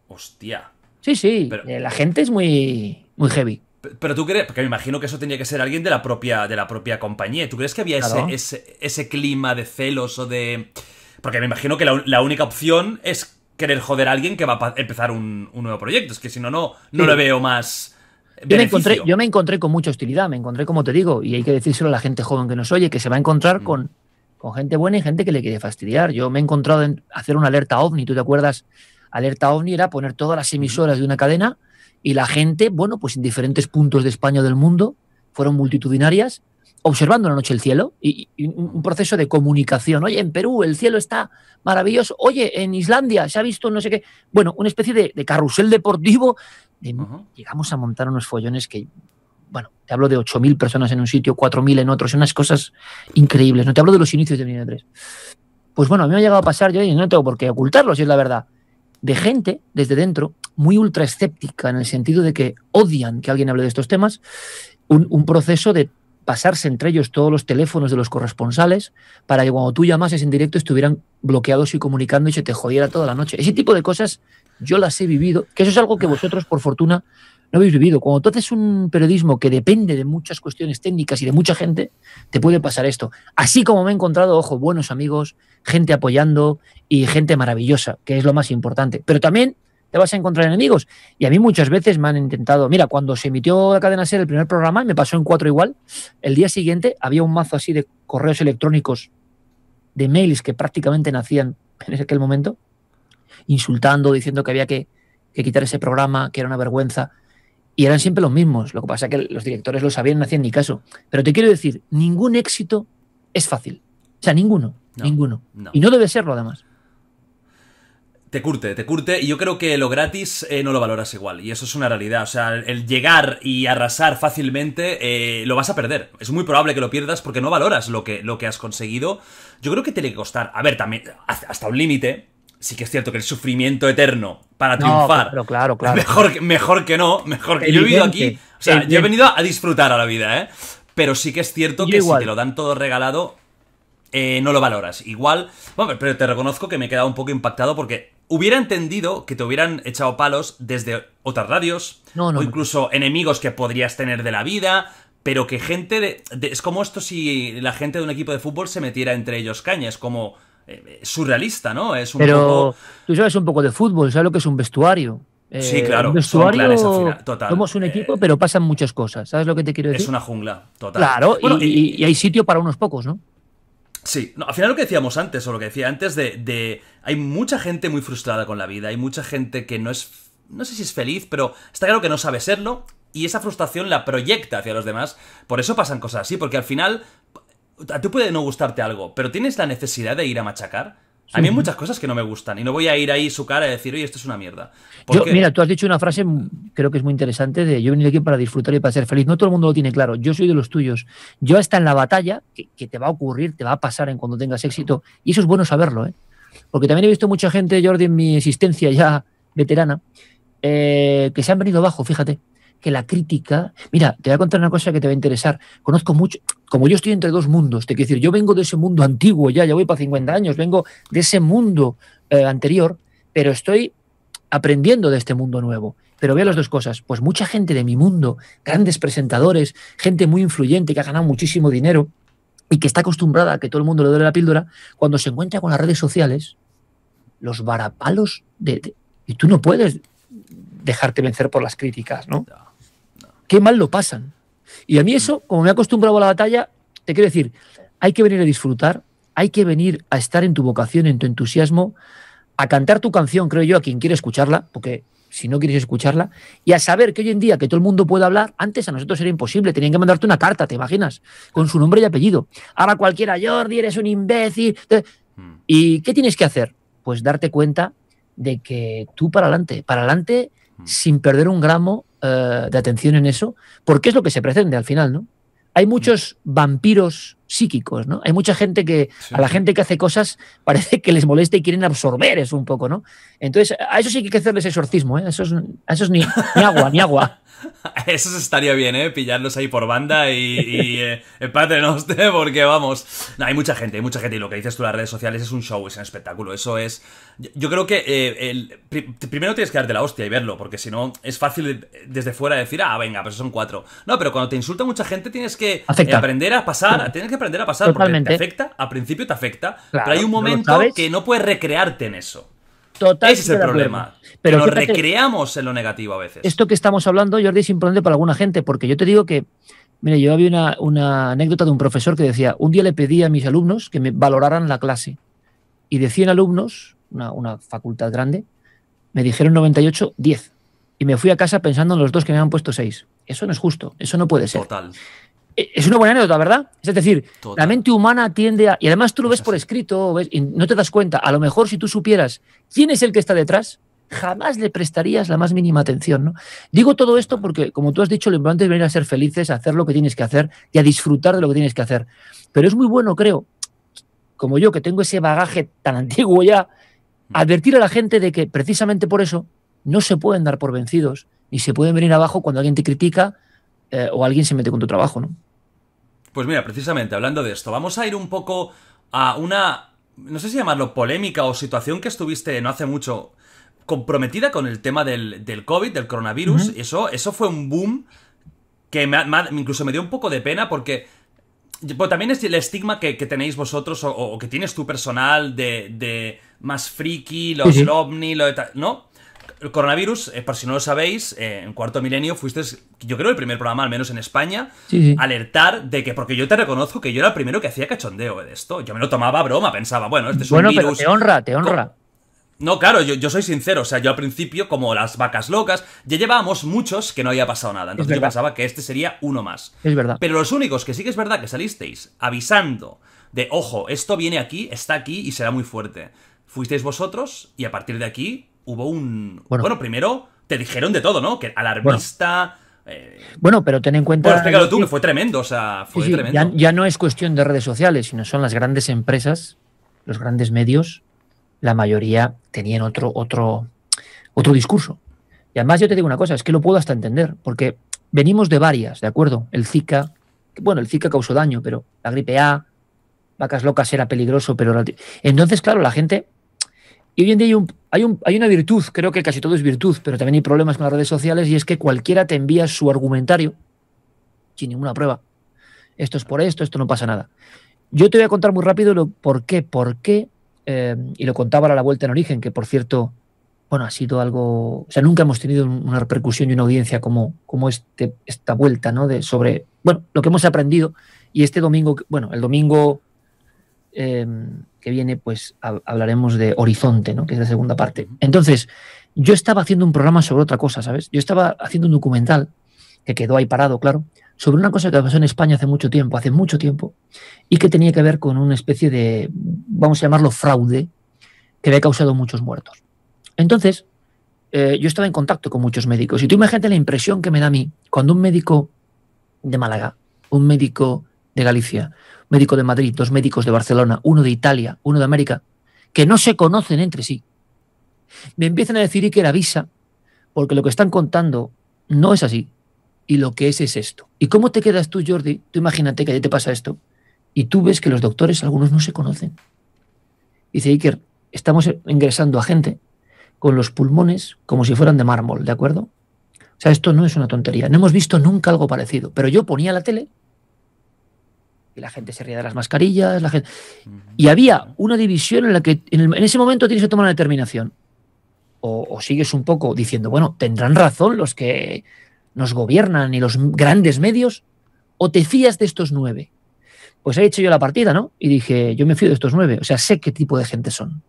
Hostia. Sí, sí. Eh, la gente es muy, muy heavy. Pero tú crees, porque me imagino que eso tenía que ser alguien de la propia, de la propia compañía. ¿Tú crees que había ese, clima de celos o de. Porque me imagino que la, única opción es querer joder a alguien que va a empezar un, nuevo proyecto. Es que si no, no, no le veo más. Yo me, encontré, yo me, encontré, con mucha hostilidad, me encontré, como te digo, y hay que decírselo a la gente joven que nos oye, que se va a encontrar mm. con con gente buena y gente que le quiere fastidiar. Yo me he encontrado en hacer una alerta ovni, ¿tú te acuerdas? Alerta ovni era poner todas las emisoras de una cadena y la gente, bueno, pues en diferentes puntos de España o del mundo, fueron multitudinarias, observando la noche el cielo y, un proceso de comunicación. Oye, en Perú el cielo está maravilloso. Oye, en Islandia se ha visto no sé qué. Bueno, una especie de, carrusel deportivo. Llegamos a montar unos follones que bueno, te hablo de 8.000 personas en un sitio, 4.000 en otro, son unas cosas increíbles, no te hablo de los inicios de 2003. Pues bueno, a mí me ha llegado a pasar, yo no tengo por qué ocultarlo, si es la verdad, de gente desde dentro muy ultra escéptica en el sentido de que odian que alguien hable de estos temas, un, un proceso de pasarse entre ellos todos los teléfonos de los corresponsales para que cuando tú llamases en directo estuvieran bloqueados y comunicando y se te jodiera toda la noche. Ese tipo de cosas yo las he vivido, que eso es algo que vosotros, por fortuna, no habéis vivido. Cuando tú haces un periodismo que depende de muchas cuestiones técnicas y de mucha gente, te puede pasar esto. Así como me he encontrado, ojo, buenos amigos, gente apoyando y gente maravillosa, que es lo más importante. Pero también te vas a encontrar enemigos. Y a mí muchas veces me han intentado, mira, cuando se emitió la cadena ser el primer programa, me pasó en cuatro igual, el día siguiente había un mazo así de correos electrónicos, de mails que prácticamente nacían [laughs] en aquel momento, insultando, diciendo que había que quitar ese programa, que era una vergüenza y eran siempre los mismos. Lo que pasa es que los directores lo sabían, no hacían ni caso. Pero te quiero decir, ningún éxito es fácil. O sea, ninguno. ninguno. Y no debe serlo, además. Te curte, te curte, y yo creo que lo gratis eh, no lo valoras igual, y eso es una realidad. O sea, el llegar y arrasar fácilmente eh, lo vas a perder. Es muy probable que lo pierdas porque no valoras lo que, lo que has conseguido. Yo creo que tiene que costar, a ver, también hasta un límite, sí que es cierto que el sufrimiento eterno para triunfar. No, pero claro, claro. Mejor, mejor que no, mejor que. yo he venido aquí. O sea, yo he venido a disfrutar a la vida, ¿eh? Pero sí que es cierto que si te lo dan todo regalado, eh, no lo valoras. Igual. Bueno, pero te reconozco que me he quedado un poco impactado porque hubiera entendido que te hubieran echado palos desde otras radios. No, no, o incluso enemigos que podrías tener de la vida pero que gente es como esto si la gente de un equipo de fútbol se metiera entre ellos cañas, como eh, surrealista, ¿no? Es un Pero tú sabes un poco de fútbol, sabes lo que es un vestuario. sí, eh, claro. Vestuario, Somos un eh, equipo, pero pasan muchas cosas. ¿Sabes lo que te quiero decir? Es una jungla, total. Claro, y, hay sitio para unos pocos, ¿no? Sí, al final lo que decíamos antes, o lo que decía antes, de, Hay mucha gente muy frustrada con la vida, hay mucha gente que no es. No sé si es feliz, pero está claro que no sabe serlo. Y esa frustración la proyecta hacia los demás. Por eso pasan cosas así, porque al final a ti puede no gustarte algo, pero ¿tienes la necesidad de ir a machacar? A mí hay muchas cosas que no me gustan y no voy a ir ahí su cara y decir, oye, esto es una mierda. Yo, mira, tú has dicho una frase, mm, creo que es muy interesante, de yo venido aquí para disfrutar y para ser feliz. No todo el mundo lo tiene claro, yo soy de los tuyos. Yo hasta en la batalla, que, te va a ocurrir, te va a pasar en cuando tengas éxito, y eso es bueno saberlo, ¿eh? Porque también he visto mucha gente, Jordi, en mi existencia ya veterana, eh, que se han venido abajo, fíjate que la crítica. Mira, te voy a contar una cosa que te va a interesar. Conozco mucho, como yo estoy entre dos mundos, te quiero decir, yo vengo de ese mundo antiguo ya, ya voy para 50 años, vengo de ese mundo eh, anterior, pero estoy aprendiendo de este mundo nuevo. Pero veo las dos cosas. Pues mucha gente de mi mundo, grandes presentadores, gente muy influyente que ha ganado muchísimo dinero y que está acostumbrada a que todo el mundo le duele la píldora, cuando se encuentra con las redes sociales, los varapalos de y tú no puedes dejarte vencer por las críticas, ¿no? qué mal lo pasan. Y a mí eso, como me he acostumbrado a la batalla, te quiero decir, hay que venir a disfrutar, hay que venir a estar en tu vocación, en tu entusiasmo, a cantar tu canción, creo yo, a quien quiera escucharla, porque si no quieres escucharla, y a saber que hoy en día que todo el mundo puede hablar, antes a nosotros era imposible, tenían que mandarte una carta, ¿te imaginas? Con su nombre y apellido. Ahora cualquiera, Jordi, eres un imbécil. Mm. ¿Y qué tienes que hacer? Pues darte cuenta de que tú para adelante, para adelante mm. sin perder un gramo, eh, de atención en eso, porque es lo que se pretende al final, ¿no? Hay muchos vampiros psíquicos, ¿no? Hay mucha gente que, a la gente que hace cosas, parece que les molesta y quieren absorber eso un poco, ¿no? Entonces, a eso sí hay que hacerles exorcismo, ¿eh? A eso es ni, ni agua, ni agua. [laughs] Eso estaría bien, ¿eh? Pillarlos ahí por banda y, y eh, [laughs] porque vamos. No, hay mucha gente, hay mucha gente. Y lo que dices tú, en las redes sociales es un show, es un espectáculo. Eso es. Yo, creo que eh, el, primero tienes que darte la hostia y verlo, porque si no, es fácil desde fuera decir, ah, venga, pero pues son cuatro. No, pero cuando te insulta mucha gente tienes que eh, aprender a pasar, tienes que aprender a pasar, porque te afecta, al principio te afecta, pero hay un momento que no puedes recrearte en eso total Ese es el problema. Pero recreamos en lo negativo a veces. Esto que estamos hablando, Jordi, es importante para alguna gente, porque yo te digo que, mire, yo había una, anécdota de un profesor que decía, un día le pedí a mis alumnos que me valoraran la clase. Y de 100 alumnos, una, facultad grande, me dijeron 98, 10. Y me fui a casa pensando en los dos que me han puesto 6. Eso no es justo, eso no puede ser. Total es una buena anécdota, ¿verdad? Es decir, la mente humana tiende a... Y además tú lo ves por escrito, y no te das cuenta. A lo mejor si tú supieras quién es el que está detrás, jamás le prestarías la más mínima atención. ¿no? Digo todo esto porque, como tú has dicho, lo importante es venir a ser felices, a hacer lo que tienes que hacer y a disfrutar de lo que tienes que hacer. Pero es muy bueno, creo, como yo, que tengo ese bagaje tan [laughs] antiguo ya, advertir a la gente de que precisamente por eso no se pueden dar por vencidos ni se pueden venir abajo cuando alguien te critica eh, o alguien se mete con tu trabajo. ¿no? Pues mira, precisamente hablando de esto, vamos a ir un poco a una, no sé si llamarlo polémica o situación que estuviste no hace mucho comprometida con el tema del, COVID, del coronavirus. eso, eso fue un boom que me, incluso me dio un poco de pena porque... pues también es el estigma que, tenéis vosotros o, que tienes tu personal de, más friki, los lo de tal, ¿no? el coronavirus, eh, por si no lo sabéis, eh, en cuarto milenio fuiste, yo creo, el primer programa, al menos en España, alertar de que, porque yo te reconozco que yo era el primero que hacía cachondeo eh, de esto. Yo me lo tomaba a broma, pensaba, bueno, este es un virus. Bueno, pero te honra, te honra. No, claro, yo, soy sincero, o sea, yo al principio, como las vacas locas, ya llevábamos muchos que no había pasado nada, entonces yo pensaba que este sería uno más. Es verdad. Pero los únicos que sí que es verdad que salisteis avisando de, ojo, esto viene aquí, está aquí y será muy fuerte. Fuisteis vosotros y a partir de aquí hubo un... Bueno, primero te dijeron de todo, ¿no? Que alarmista... Bueno. Eh, pero ten en cuenta. Bueno, explícalo tú, que fue tremendo, o sea, fue Ya, no es cuestión de redes sociales, sino son las grandes empresas, los grandes medios, la mayoría tenían otro, otro, otro discurso. Y además yo te digo una cosa, es que lo puedo hasta entender, porque venimos de varias, ¿de acuerdo? El Zika, bueno, el Zika causó daño, pero la gripe A, vacas locas era peligroso, pero... Entonces, claro, la gente y hoy en día hay, hay, una virtud, creo que casi todo es virtud, pero también hay problemas con las redes sociales y es que cualquiera te envía su argumentario sin ninguna prueba. Esto es por esto, esto no pasa nada. Yo te voy a contar muy rápido lo, por qué, por qué, eh, y lo contaba a la vuelta en origen, que por cierto, bueno, ha sido algo, o sea, nunca hemos tenido una repercusión y una audiencia como, como este, esta vuelta, ¿no? De, sobre, bueno, lo que hemos aprendido y este domingo, bueno, el domingo... Eh, que viene, pues hablaremos de Horizonte, ¿no? que es la segunda parte. Entonces, yo estaba haciendo un programa sobre otra cosa, ¿sabes? Yo estaba haciendo un documental, que quedó ahí parado, claro, sobre una cosa que pasó en España hace mucho tiempo, hace mucho tiempo, y que tenía que ver con una especie de, vamos a llamarlo fraude, que había causado muchos muertos. Entonces, eh, yo estaba en contacto con muchos médicos, y tú imagínate la impresión que me da a mí cuando un médico de Málaga, un médico de Galicia, médico de Madrid, dos médicos de Barcelona, uno de Italia, uno de América, que no se conocen entre sí. Me empiezan a decir Iker avisa, porque lo que están contando no es así, y lo que es es esto. ¿Y cómo te quedas tú, Jordi? Tú imagínate que a ti te pasa esto, y tú ves que los doctores, algunos no se conocen. Dice Iker, estamos ingresando a gente con los pulmones como si fueran de mármol, ¿de acuerdo? O sea, esto no es una tontería. No hemos visto nunca algo parecido. Pero yo ponía la tele y la gente se ría de las mascarillas, la gente... Y había una división en la que en, ese momento tienes que tomar una determinación. O, o, sigues un poco diciendo, bueno, tendrán razón los que nos gobiernan y los grandes medios, o te fías de estos nueve. Pues he hecho yo la partida, ¿no? Y dije, yo me fío de estos nueve, o sea, sé qué tipo de gente son.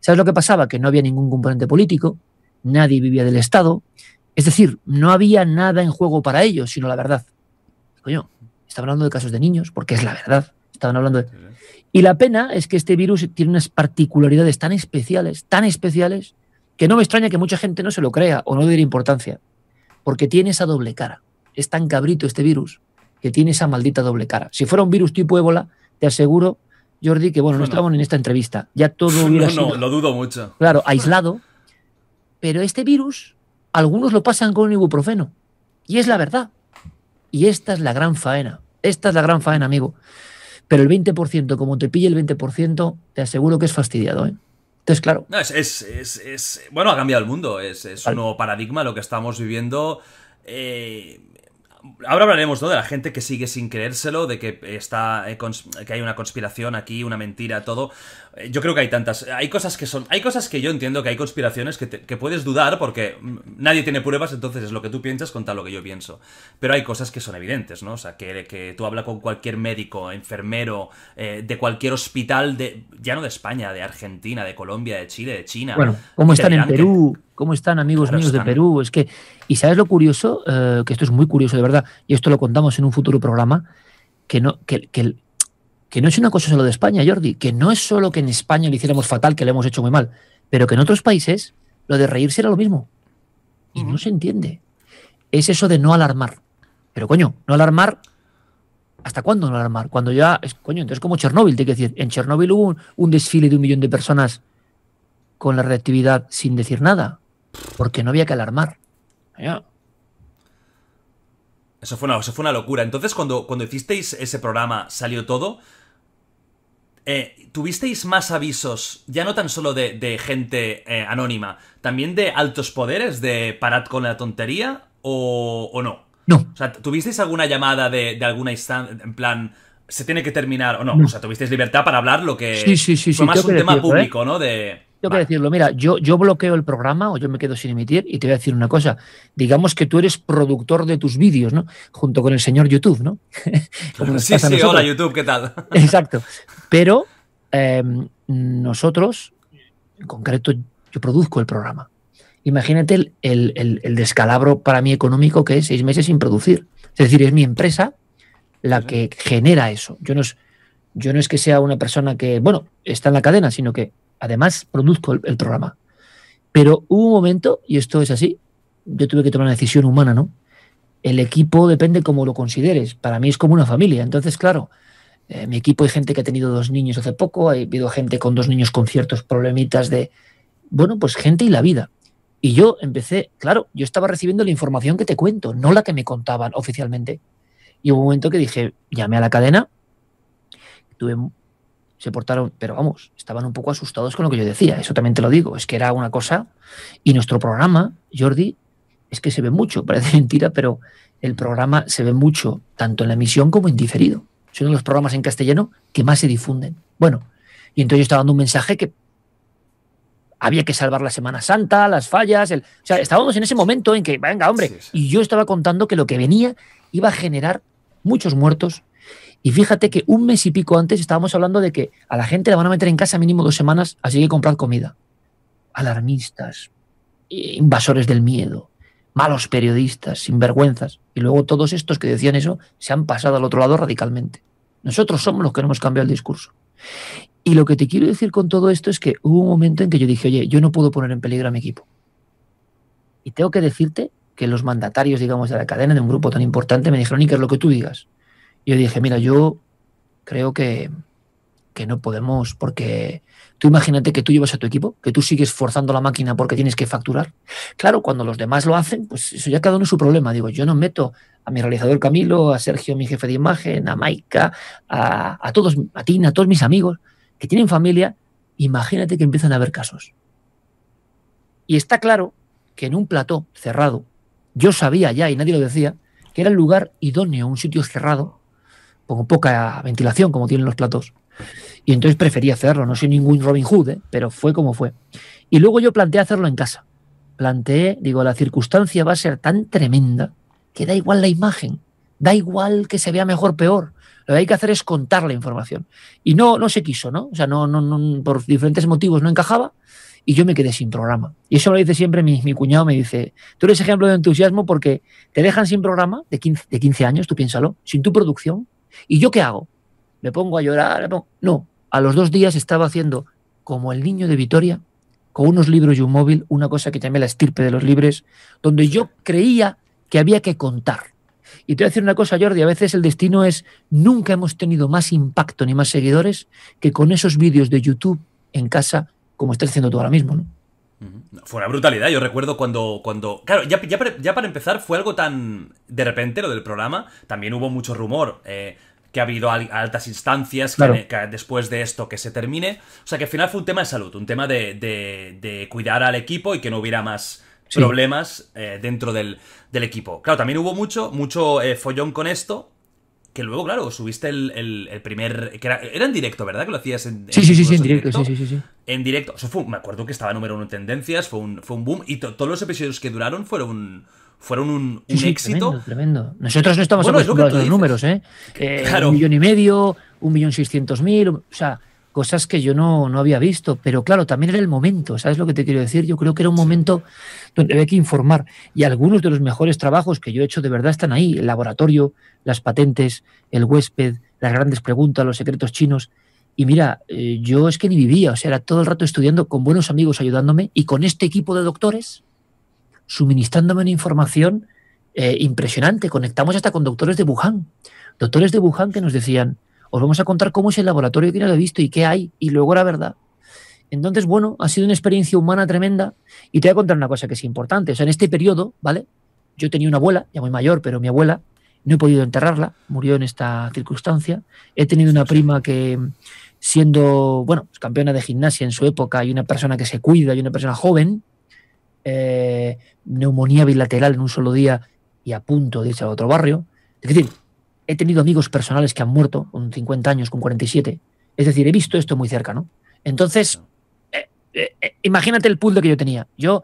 ¿Sabes lo que pasaba? Que no había ningún componente político, nadie vivía del Estado, es decir, no había nada en juego para ellos, sino la verdad. Coño, estaban hablando de casos de niños, porque es la verdad, estaban hablando de... Y la pena es que este virus tiene unas particularidades tan especiales, tan especiales, que no me extraña que mucha gente no se lo crea o no le dé importancia, porque tiene esa doble cara. Es tan cabrito este virus que tiene esa maldita doble cara. Si fuera un virus tipo ébola, te aseguro, Jordi, que bueno, no, estábamos en esta entrevista. Ya todo [laughs] no, no, lo dudo mucho. Claro, aislado. Pero este virus, algunos lo pasan con un ibuprofeno. Y es la verdad. Y esta es la gran faena. Esta es la gran faena, amigo. Pero el 20%, como te pille el 20%, te aseguro que es fastidiado, ¿eh? Entonces, claro. es, bueno, ha cambiado el mundo. Es, un nuevo paradigma lo que estamos viviendo. Eh, ahora hablaremos ¿no? de la gente que sigue sin creérselo, de que está eh, que hay una conspiración aquí, una mentira, todo. Eh, yo creo que hay tantas. Eh, hay cosas que son. Hay cosas que yo entiendo que hay conspiraciones que, puedes dudar porque mm, nadie tiene pruebas, entonces es lo que tú piensas contra lo que yo pienso. Pero hay cosas que son evidentes, ¿no? O sea, que, que tú hablas con cualquier médico, enfermero, eh, de cualquier hospital, de ya no de España, de Argentina, de Colombia, de Chile, de China. Bueno, ¿cómo están en Perú? ¿Cómo están amigos míos de Perú? Es que. Y sabes lo curioso, que esto es muy curioso, de verdad, y esto lo contamos en un futuro programa, que no, que, que, que no es una cosa solo de España, Jordi, que no es solo que en España le hiciéramos fatal, que le hemos hecho muy mal, pero que en otros países lo de reírse era lo mismo. Y no se entiende. Es eso de no alarmar. Pero coño, no alarmar. ¿Hasta cuándo no alarmar? Cuando ya. Es, coño, entonces como Chernóbil, tiene que decir. En Chernóbil hubo un, desfile de un millón de personas con la reactividad sin decir nada, porque no había que alarmar. Ya. Eso fue una, fue una locura. Entonces, cuando, cuando hicisteis ese programa, salió todo. Eh, ¿Tuvisteis más avisos, ya no tan solo de, gente eh, anónima, también de altos poderes, de parad con la tontería o, no? No. O sea, ¿tuvisteis alguna llamada de, alguna instancia, en plan, se tiene que terminar o no? O sea, tuvisteis libertad para hablar lo que... Sí, sí, sí. más un tema ¿eh? público, ¿no? De... Yo quiero decirlo, mira, yo, yo bloqueo el programa o yo me quedo sin emitir y te voy a decir una cosa. Digamos que tú eres productor de tus vídeos, ¿no? Junto con el señor YouTube, ¿no? [laughs] sí, sí, hola YouTube, ¿qué tal? [laughs] Exacto. Pero em, nosotros, en concreto, yo produzco el programa. Imagínate el, el, el, descalabro para mí económico que es seis meses sin producir. Es decir, es mi empresa la que genera eso. Yo no es, yo no es que sea una persona que, bueno, está en la cadena, sino que Además, produzco el, programa. Pero hubo un momento, y esto es así, yo tuve que tomar una decisión humana, ¿no? El equipo depende cómo lo consideres. Para mí es como una familia. Entonces, claro, eh, mi equipo hay gente que ha tenido dos niños hace poco, ha habido gente con dos niños con ciertos problemitas de, bueno, pues gente y la vida. Y yo empecé, claro, yo estaba recibiendo la información que te cuento, no la que me contaban oficialmente. Y hubo un momento que dije, llame a la cadena, tuve se portaron, pero vamos, estaban un poco asustados con lo que yo decía, eso también te lo digo, es que era una cosa, y nuestro programa, Jordi, es que se ve mucho, [laughs] parece mentira, pero el programa se ve mucho, tanto en la emisión como en diferido. Son los programas en castellano que más se difunden. Bueno, y entonces yo estaba dando un mensaje que había que salvar la Semana Santa, las fallas, el, o sea, estábamos en ese momento en que, venga, hombre, y yo estaba contando que lo que venía iba a generar muchos muertos y fíjate que un mes y pico antes estábamos hablando de que a la gente la van a meter en casa mínimo dos semanas, así que comprar comida. Alarmistas, invasores del miedo, malos periodistas, sinvergüenzas. Y luego todos estos que decían eso se han pasado al otro lado radicalmente. Nosotros somos los que no hemos cambiado el discurso. Y lo que te quiero decir con todo esto es que hubo un momento en que yo dije, oye, yo no puedo poner en peligro a mi equipo. Y tengo que decirte que los mandatarios, digamos, de la cadena de un grupo tan importante me dijeron, es lo que tú digas yo dije, mira, yo creo que, no podemos, porque tú imagínate que tú llevas a tu equipo, que tú sigues forzando la máquina porque tienes que facturar. Claro, cuando los demás lo hacen, pues eso ya cada uno es su problema. Digo, yo no meto a mi realizador Camilo, a Sergio, mi jefe de imagen, a Maika, a, todos, a Tina, a todos mis amigos que tienen familia. Imagínate que empiezan a haber casos. Y está claro que en un plató cerrado, yo sabía ya y nadie lo decía, que era el lugar idóneo, un sitio cerrado con poca ventilación como tienen los platos. Y entonces preferí hacerlo, no soy ningún Robin Hood, ¿eh? pero fue como fue. Y luego yo planteé hacerlo en casa. Planteé, digo, la circunstancia va a ser tan tremenda que da igual la imagen, da igual que se vea mejor peor. Lo que hay que hacer es contar la información. Y no, no se quiso, ¿no? O sea, no, por diferentes motivos no encajaba y yo me quedé sin programa. Y eso lo dice siempre mi, cuñado, me dice, tú eres ejemplo de entusiasmo porque te dejan sin programa de 15, de 15 años, tú piénsalo, sin tu producción, ¿Y yo qué hago? ¿Me pongo a llorar? No, a los dos días estaba haciendo, como el niño de Vitoria, con unos libros y un móvil, una cosa que llamé la estirpe de los libres, donde yo creía que había que contar. Y te voy a decir una cosa, Jordi, a veces el destino es, nunca hemos tenido más impacto ni más seguidores que con esos vídeos de YouTube en casa, como estás haciendo tú ahora mismo, Fue una brutalidad, yo recuerdo cuando... cuando claro, ya, para empezar fue algo tan... De repente lo del programa, también hubo mucho rumor. Eh, que ha habido altas instancias después de esto que se termine. O sea que al final fue un tema de salud, un tema de, de, cuidar al equipo y que no hubiera más problemas eh, dentro del, equipo. Claro, también hubo mucho, mucho eh, follón con esto. Que luego, claro, subiste el, primer. era, en directo, ¿verdad? Que lo hacías en. Sí, sí, sí, en directo, Sí, sí, sí. En directo. fue, me acuerdo que estaba número uno en tendencias, fue un, fue un boom. Y todos los episodios que duraron fueron fueron un, éxito. Tremendo, Nosotros no estamos hablando de los números, ¿eh? [laughs] ¿eh? Un millón y medio, un millón seiscientos mil, o sea, cosas que yo no, no había visto. Pero claro, también era el momento, ¿sabes lo que te quiero decir? Yo creo que era un momento donde había que informar. Y algunos de los mejores trabajos que yo he hecho de verdad están ahí: el laboratorio, las patentes, el huésped, las grandes preguntas, los secretos chinos. Y mira, eh, yo es que ni vivía, o sea, era todo el rato estudiando con buenos amigos ayudándome y con este equipo de doctores suministrándome una información eh, impresionante. Conectamos hasta con doctores de Wuhan. Doctores de Wuhan que nos decían, os vamos a contar cómo es el laboratorio, que lo ha visto y qué hay, y luego la verdad. Entonces, bueno, ha sido una experiencia humana tremenda y te voy a contar una cosa que es importante. O sea, en este periodo, ¿vale? Yo tenía una abuela, ya muy mayor, pero mi abuela, no he podido enterrarla, murió en esta circunstancia. He tenido una prima que, siendo, bueno, pues campeona de gimnasia en su época y una persona que se cuida y una persona joven, eh, neumonía bilateral en un solo día y a punto de irse a otro barrio. Es decir, he tenido amigos personales que han muerto con 50 años, con 47. Es decir, he visto esto muy cerca, ¿no? Entonces, eh, eh, imagínate el pulso que yo tenía. Yo,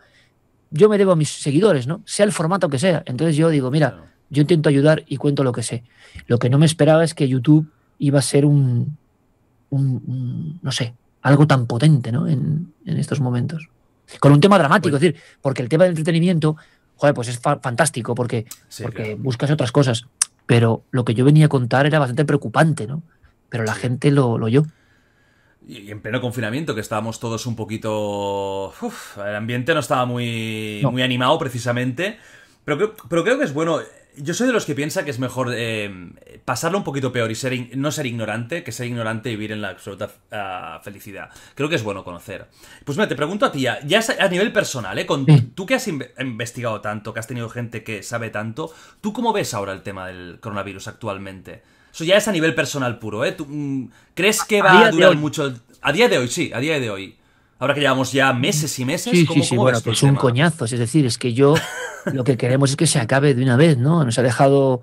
yo me debo a mis seguidores, ¿no? Sea el formato que sea. Entonces yo digo, mira, yo intento ayudar y cuento lo que sé. Lo que no me esperaba es que YouTube iba a ser un, un no sé, algo tan potente, ¿no? En, en estos momentos. Con un tema dramático, es decir, porque el tema del entretenimiento, joder, pues es fantástico, porque, buscas otras cosas. Pero lo que yo venía a contar era bastante preocupante, ¿no? Pero la gente lo, oyó. Y en pleno confinamiento, que estábamos todos un poquito. el ambiente no estaba muy, muy animado precisamente. Pero pero creo que es bueno yo soy de los que piensa que es mejor eh, pasarlo un poquito peor y ser no ser ignorante que ser ignorante y vivir en la absoluta ah, felicidad. Creo que es bueno conocer. Pues mira, te pregunto a ti, ya, a nivel personal, ¿eh? tú que has investigado tanto, que has tenido gente que sabe tanto, ¿tú cómo ves ahora el tema del coronavirus actualmente? Eso ya es a nivel personal puro, ¿eh? Mm, ¿Crees que va a, durar mucho? A día de hoy, sí, a día de hoy ahora que llevamos ya meses y meses. Sí, sí, sí, bueno, pues un coñazo. Es decir, es que yo [laughs] lo que queremos es que se acabe de una vez, ¿no? Nos ha dejado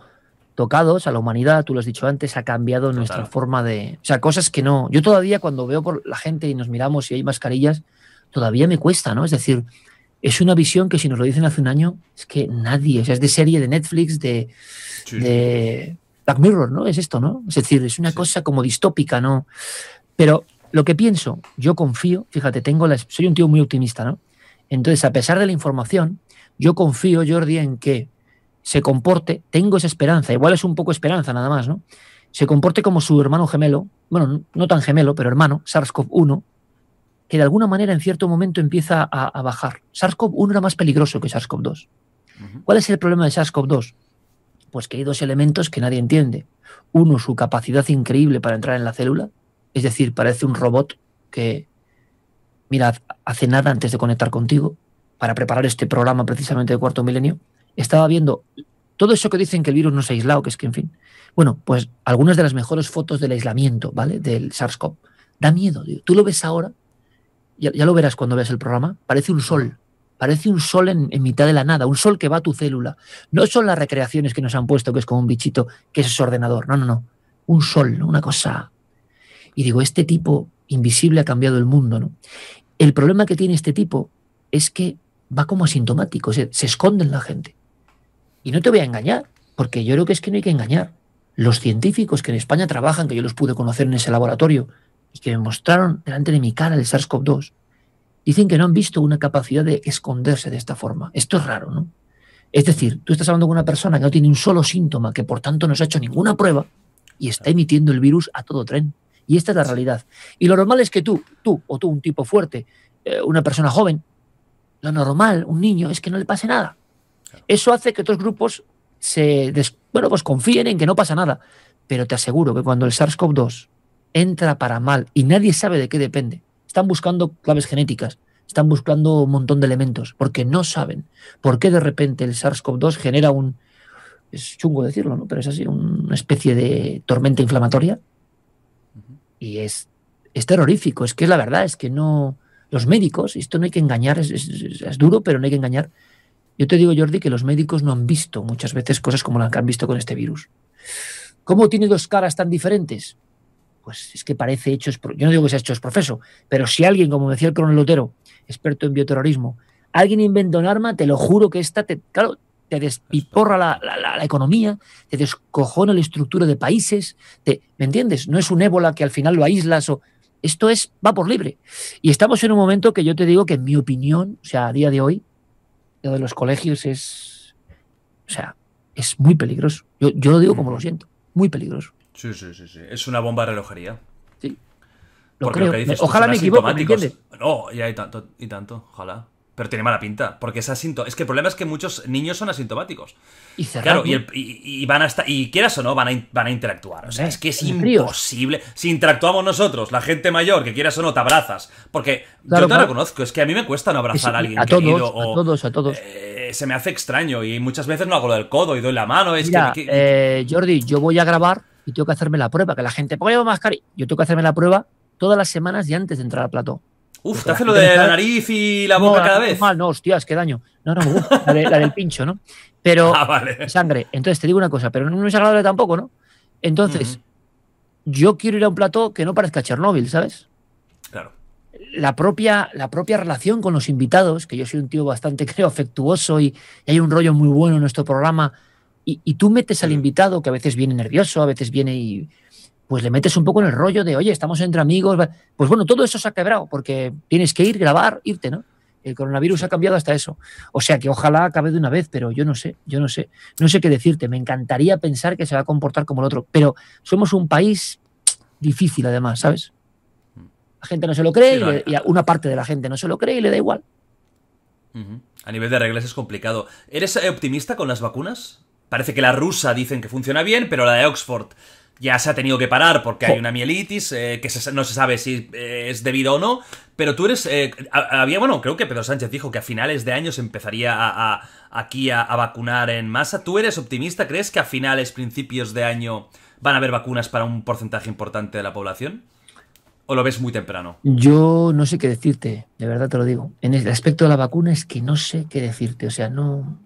tocados a la humanidad, tú lo has dicho antes, ha cambiado nuestra forma de. O sea, cosas que no. Yo todavía cuando veo por la gente y nos miramos y hay mascarillas, todavía me cuesta, ¿no? Es decir, es una visión que si nos lo dicen hace un año, es que nadie. O sea, es de serie de Netflix, de. Black Mirror, ¿no? Es esto, ¿no? Es decir, es una cosa como distópica, ¿no? Pero lo que pienso, yo confío, fíjate, tengo la, soy un tío muy optimista, ¿no? Entonces, a pesar de la información, yo confío, Jordi, en que se comporte, tengo esa esperanza, igual es un poco esperanza nada más, ¿no? Se comporte como su hermano gemelo, bueno, no tan gemelo, pero hermano, SARS-CoV-1, que de alguna manera en cierto momento empieza a, bajar. SARS-CoV-1 era más peligroso que SARS-CoV-2. ¿Cuál es el problema de SARS-CoV-2? Pues que hay dos elementos que nadie entiende. Uno, su capacidad increíble para entrar en la célula, es decir, parece un robot que, mira, hace nada antes de conectar contigo, para preparar este programa precisamente de cuarto milenio, estaba viendo todo eso que dicen que el virus no se ha aislado, que es que, en fin. Bueno, pues algunas de las mejores fotos del aislamiento, ¿vale? Del SARS-CoV. Da miedo, Tú lo ves ahora, ya, lo verás cuando veas el programa, parece un sol. Parece un sol en, mitad de la nada, un sol que va a tu célula. No son las recreaciones que nos han puesto, que es como un bichito, que es ese ordenador. No, no, no. Un sol, una cosa y digo, este tipo invisible ha cambiado el mundo, ¿no? El problema que tiene este tipo es que va como asintomático, se, se esconde en la gente. Y no te voy a engañar, porque yo creo que es que no hay que engañar. Los científicos que en España trabajan, que yo los pude conocer en ese laboratorio y que me mostraron delante de mi cara el SARS-CoV-2, dicen que no han visto una capacidad de esconderse de esta forma. Esto es raro, ¿no? Es decir, tú estás hablando con una persona que no tiene un solo síntoma, que por tanto no se ha hecho ninguna prueba y está emitiendo el virus a todo tren. Y esta es la realidad. Y lo normal es que tú, tú o tú, un tipo fuerte, eh, una persona joven, lo normal, un niño, es que no le pase nada. Eso hace que otros grupos se bueno, pues confíen en que no pasa nada. Pero te aseguro que cuando el SARS-CoV-2 entra para mal y nadie sabe de qué depende, están buscando claves genéticas, están buscando un montón de elementos, porque no saben por qué de repente el SARS-CoV-2 genera un, es chungo decirlo, ¿no? pero es así, una especie de tormenta inflamatoria y es, terrorífico, es que es la verdad, es que no... Los médicos, esto no hay que engañar, es, duro, pero no hay que engañar. Yo te digo, Jordi, que los médicos no han visto muchas veces cosas como las que han visto con este virus. ¿Cómo tiene dos caras tan diferentes? Pues es que parece hechos, yo no digo que sea es profeso, pero si alguien, como decía el coronel Lotero, experto en bioterrorismo, alguien inventa un arma, te lo juro que esta, te, claro, te despiporra la, economía, te descojona la estructura de países, te, ¿me entiendes? No es un ébola que al final lo aíslas o... Esto es, va por libre. Y estamos en un momento que yo te digo que en mi opinión, o sea, a día de hoy, lo de los colegios es, o sea, es muy peligroso. Yo, lo digo como lo siento, muy peligroso. Sí, sí, sí, sí. Es una bomba de relojería. Sí. ojalá me equivoque, ¿me No, ya hay tanto, y tanto, ojalá. Pero tiene mala pinta, porque es asintomático. Es que el problema es que muchos niños son asintomáticos. Y Claro, y, y, Y quieras o no, van a, van a interactuar. O sea, es que es imposible. Si interactuamos nosotros, la gente mayor, que quieras o no, te abrazas. Porque yo te reconozco, es que a mí me cuesta no abrazar a alguien. A todos, a todos, eh, se me hace extraño y muchas veces no hago lo del codo y doy la mano. Es que, eh, Jordi, yo voy a grabar y tengo que hacerme la prueba, que la gente, ponga y Yo tengo que hacerme la prueba todas las semanas y antes de entrar al plató. Uf, te hace lo de la nariz y la boca cada vez. Mal, no, hostias, qué daño. No, no, la, del pincho, ¿no? Pero [laughs] ah, vale. sangre. Entonces te digo una cosa, pero no es agradable tampoco, ¿no? Entonces, yo quiero ir a un plató que no parezca Chernóbil, ¿sabes? Claro. La propia, la propia relación con los invitados, que yo soy un tío bastante, [laughs] creo, afectuoso y, hay un rollo muy bueno en nuestro programa. y tú metes al invitado, que a veces viene nervioso, a veces viene y pues le metes un poco en el rollo de, oye, estamos entre amigos. Pues bueno, todo eso se ha quebrado porque tienes que ir, grabar, irte, ¿no? El coronavirus ha cambiado hasta eso. O sea que ojalá acabe de una vez, pero yo no sé, yo no sé, no sé qué decirte. Me encantaría pensar que se va a comportar como el otro, pero somos un país difícil además, ¿sabes? La gente no se lo cree y, una parte de la gente no se lo cree y le da igual. A nivel de reglas es complicado. ¿Eres eh, optimista con las vacunas? Parece que la rusa dicen que funciona bien, pero la de Oxford ya se ha tenido que parar porque hay una mielitis, eh, que no se sabe si eh, es debido o no, pero tú eres... Eh, había, bueno, creo que Pedro Sánchez dijo que a finales de año se empezaría aquí a, a, vacunar en masa. ¿Tú eres optimista? ¿Crees que a finales, principios de año van a haber vacunas para un porcentaje importante de la población? ¿O lo ves muy temprano? Yo no sé qué decirte, de verdad te lo digo. En el aspecto de la vacuna es que no sé qué decirte, o sea, no...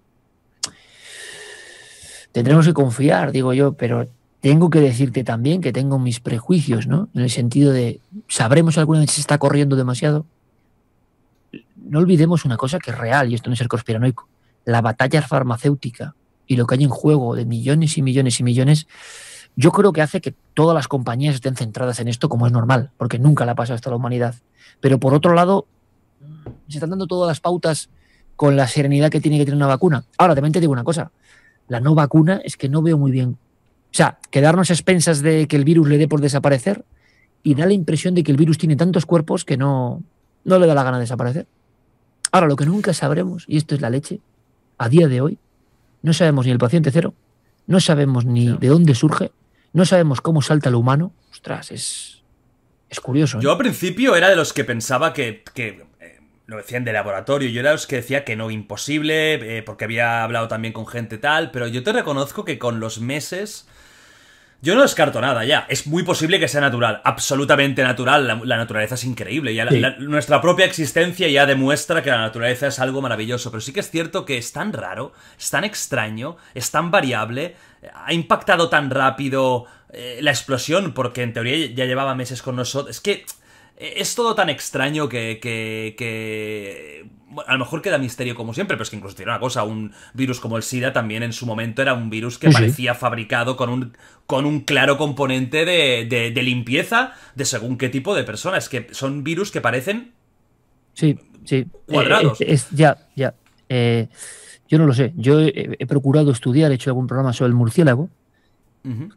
Tendremos que confiar, digo yo, pero tengo que decirte también que tengo mis prejuicios, ¿no? En el sentido de, ¿sabremos alguna vez si se está corriendo demasiado? No olvidemos una cosa que es real, y esto no es el conspiranoico, la batalla farmacéutica y lo que hay en juego de millones y millones y millones, yo creo que hace que todas las compañías estén centradas en esto como es normal, porque nunca la ha pasado hasta la humanidad. Pero por otro lado, se están dando todas las pautas con la serenidad que tiene que tener una vacuna. Ahora, también te digo una cosa, la no vacuna es que no veo muy bien o sea, quedarnos a expensas de que el virus le dé por desaparecer y da la impresión de que el virus tiene tantos cuerpos que no, no le da la gana de desaparecer. Ahora, lo que nunca sabremos, y esto es la leche, a día de hoy, no sabemos ni el paciente cero, no sabemos ni de dónde surge, no sabemos cómo salta lo humano. Ostras, es, es curioso. ¿eh? Yo al principio era de los que pensaba que, eh, lo decían de laboratorio, yo era de los que decía que no, imposible, eh, porque había hablado también con gente tal, pero yo te reconozco que con los meses yo no descarto nada ya. Es muy posible que sea natural, absolutamente natural. La, naturaleza es increíble. Ya nuestra propia existencia ya demuestra que la naturaleza es algo maravilloso. Pero sí que es cierto que es tan raro, es tan extraño, es tan variable, ha impactado tan rápido eh, la explosión, porque en teoría ya llevaba meses con nosotros. Es que eh, es todo tan extraño que, A lo mejor queda misterio como siempre, pero es que incluso tiene una cosa, un virus como el SIDA también en su momento era un virus que parecía fabricado con un, con un claro componente de, de, limpieza de según qué tipo de personas, que son virus que parecen... Sí, sí. Cuadrados. Eh, eh, ya, ya. yo no lo sé. Yo he, procurado estudiar, he hecho algún programa sobre el murciélago.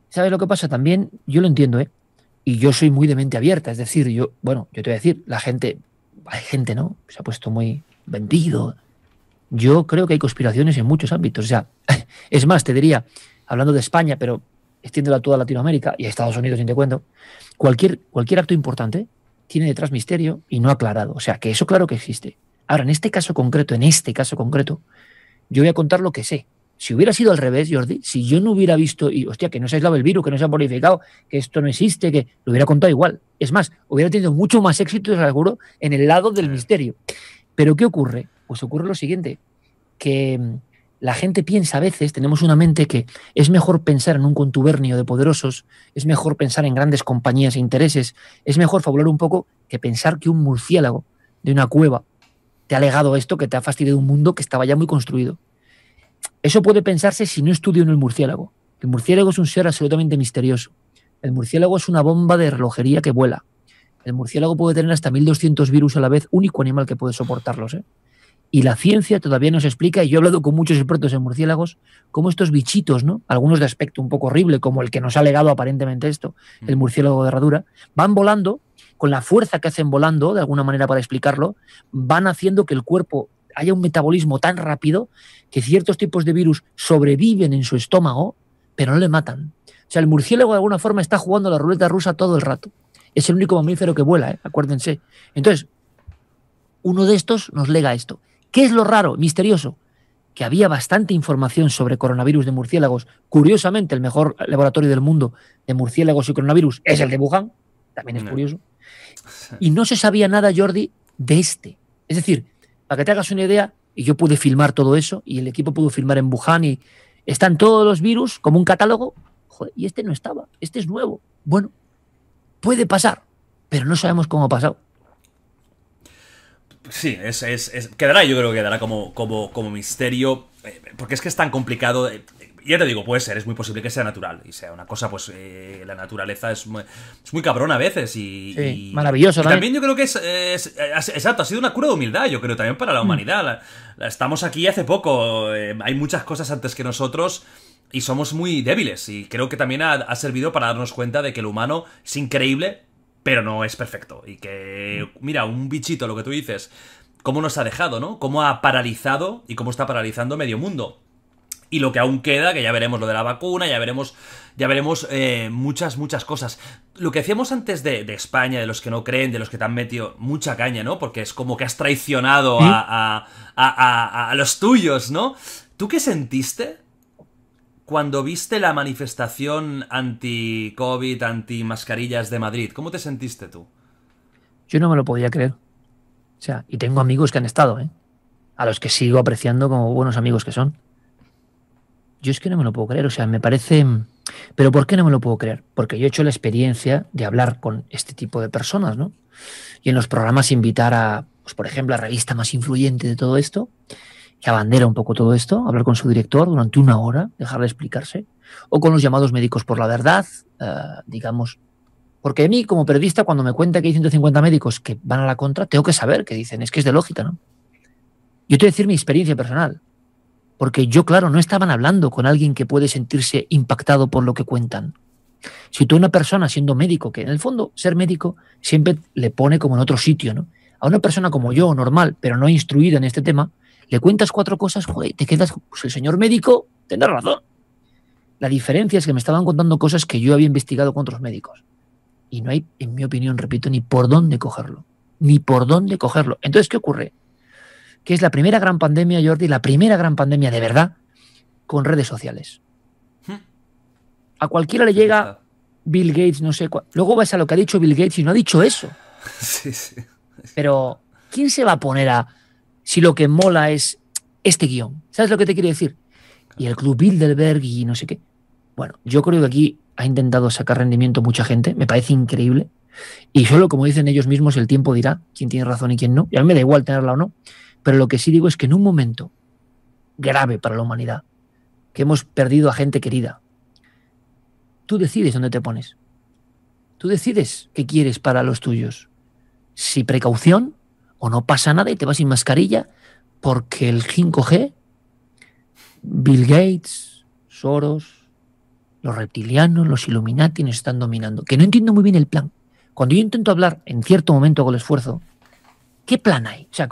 ¿Sabes lo que pasa? También, yo lo entiendo, ¿eh? y yo soy muy de mente abierta, es decir, yo, bueno, yo te voy a decir, la gente, hay gente, ¿no? Se ha puesto muy vendido. Yo creo que hay conspiraciones en muchos ámbitos. O sea, [laughs] es más, te diría, hablando de España, pero extiéndola a toda Latinoamérica y a Estados Unidos, sin te cuento, cualquier, cualquier acto importante tiene detrás misterio y no aclarado. O sea, que eso claro que existe. Ahora, en este caso concreto, en este caso concreto, yo voy a contar lo que sé, si hubiera sido al revés, Jordi, si yo no hubiera visto, y hostia, que no se ha aislado el virus, que no se ha bonificado, que esto no existe, que lo hubiera contado igual. Es más, hubiera tenido mucho más éxito, seguro, en el lado del misterio. Pero ¿qué ocurre? Pues ocurre lo siguiente, que mm, la gente piensa a veces, tenemos una mente que es mejor pensar en un contubernio de poderosos, es mejor pensar en grandes compañías e intereses, es mejor fabular un poco que pensar que un murciélago de una cueva te ha legado esto que te ha fastidiado un mundo que estaba ya muy construido. Eso puede pensarse si no estudio en el murciélago. El murciélago es un ser absolutamente misterioso. El murciélago es una bomba de relojería que vuela. El murciélago puede tener hasta 1200 virus a la vez, único animal que puede soportarlos. ¿eh? Y la ciencia todavía nos explica, y yo he hablado con muchos expertos en murciélagos, cómo estos bichitos, ¿no? algunos de aspecto un poco horrible, como el que nos ha legado aparentemente esto, el mm. murciélago de herradura, van volando, con la fuerza que hacen volando, de alguna manera para explicarlo, van haciendo que el cuerpo haya un metabolismo tan rápido que ciertos tipos de virus sobreviven en su estómago, pero no le matan. O sea, el murciélago de alguna forma está jugando la ruleta rusa todo el rato. Es el único mamífero que vuela, ¿eh? acuérdense. Entonces, uno de estos nos lega esto. ¿Qué es lo raro, misterioso? Que había bastante información sobre coronavirus de murciélagos. Curiosamente, el mejor laboratorio del mundo de murciélagos y coronavirus es el de Wuhan. También es curioso. [laughs] Y no se sabía nada, Jordi, de este. Es decir, para que te hagas una idea, y yo pude filmar todo eso, y el equipo pudo filmar en Wuhan, y están todos los virus como un catálogo, y este no estaba, este es nuevo. Bueno, puede pasar, pero no sabemos cómo ha pasado. Sí, es, quedará, yo creo que quedará como, como, como misterio, eh, porque es que es tan complicado. Eh, y ya te digo, puede ser, es muy posible que sea natural y sea una cosa, pues eh, la naturaleza es muy, es muy cabrón a veces y, sí, y maravilloso. Y también yo creo que es, exacto, ha sido una cura de humildad, yo creo también para la mm. humanidad. estamos aquí hace poco, eh, hay muchas cosas antes que nosotros y somos muy débiles y creo que también ha, servido para darnos cuenta de que el humano es increíble, pero no es perfecto y que mm. mira, un bichito, lo que tú dices, cómo nos ha dejado, ¿no? Cómo ha paralizado y cómo está paralizando medio mundo y lo que aún queda, que ya veremos lo de la vacuna, ya veremos, ya veremos eh, muchas, muchas cosas. Lo que hacíamos antes de, España, de los que no creen, de los que te han metido mucha caña, ¿no? Porque es como que has traicionado a, a, los tuyos, ¿no? ¿Tú qué sentiste cuando viste la manifestación anti-COVID, anti-mascarillas de Madrid? ¿Cómo te sentiste tú? Yo no me lo podía creer. O sea, y tengo amigos que han estado, ¿eh? A los que sigo apreciando como buenos amigos que son yo es que no me lo puedo creer, o sea, me parece... Pero ¿por qué no me lo puedo creer? Porque yo he hecho la experiencia de hablar con este tipo de personas, ¿no? Y en los programas invitar a, pues, por ejemplo, a la revista más influyente de todo esto, que abandera un poco todo esto, hablar con su director durante una hora, dejarle de explicarse, o con los llamados médicos por la verdad, eh, digamos. Porque a mí, como periodista, cuando me cuenta que hay 150 médicos que van a la contra, tengo que saber qué dicen, es que es de lógica, ¿no? Yo te voy a decir mi experiencia personal porque yo, claro, no estaban hablando con alguien que puede sentirse impactado por lo que cuentan. Si tú una persona siendo médico, que en el fondo ser médico siempre le pone como en otro sitio, ¿no? A una persona como yo, normal, pero no instruida en este tema, le cuentas cuatro cosas, joder, te quedas, pues el señor médico tendrá razón. La diferencia es que me estaban contando cosas que yo había investigado con otros médicos. Y no hay, en mi opinión, repito, ni por dónde cogerlo. Ni por dónde cogerlo. Entonces, ¿qué ocurre? que es la primera gran pandemia, Jordi, la primera gran pandemia de verdad con redes sociales. Hm. A cualquiera le llega Bill Gates, no sé cuál. Luego vas a lo que ha dicho Bill Gates y no ha dicho eso. [laughs] Sí, sí. Pero, ¿quién se va a poner a si lo que mola es este guión? ¿Sabes lo que te quiero decir? Y el Club Bilderberg y no sé qué. Bueno, yo creo que aquí ha intentado sacar rendimiento mucha gente, me parece increíble. Y solo, como dicen ellos mismos, el tiempo dirá quién tiene razón y quién no. Y a mí me da igual tenerla o no. Pero lo que sí digo es que en un momento grave para la humanidad, que hemos perdido a gente querida, tú decides dónde te pones. Tú decides qué quieres para los tuyos. Si precaución o no pasa nada y te vas sin mascarilla porque el 5G, Bill Gates, Soros, los reptilianos, los Illuminati nos están dominando. Que no entiendo muy bien el plan. Cuando yo intento hablar en cierto momento con el esfuerzo, ¿qué plan hay? O sea,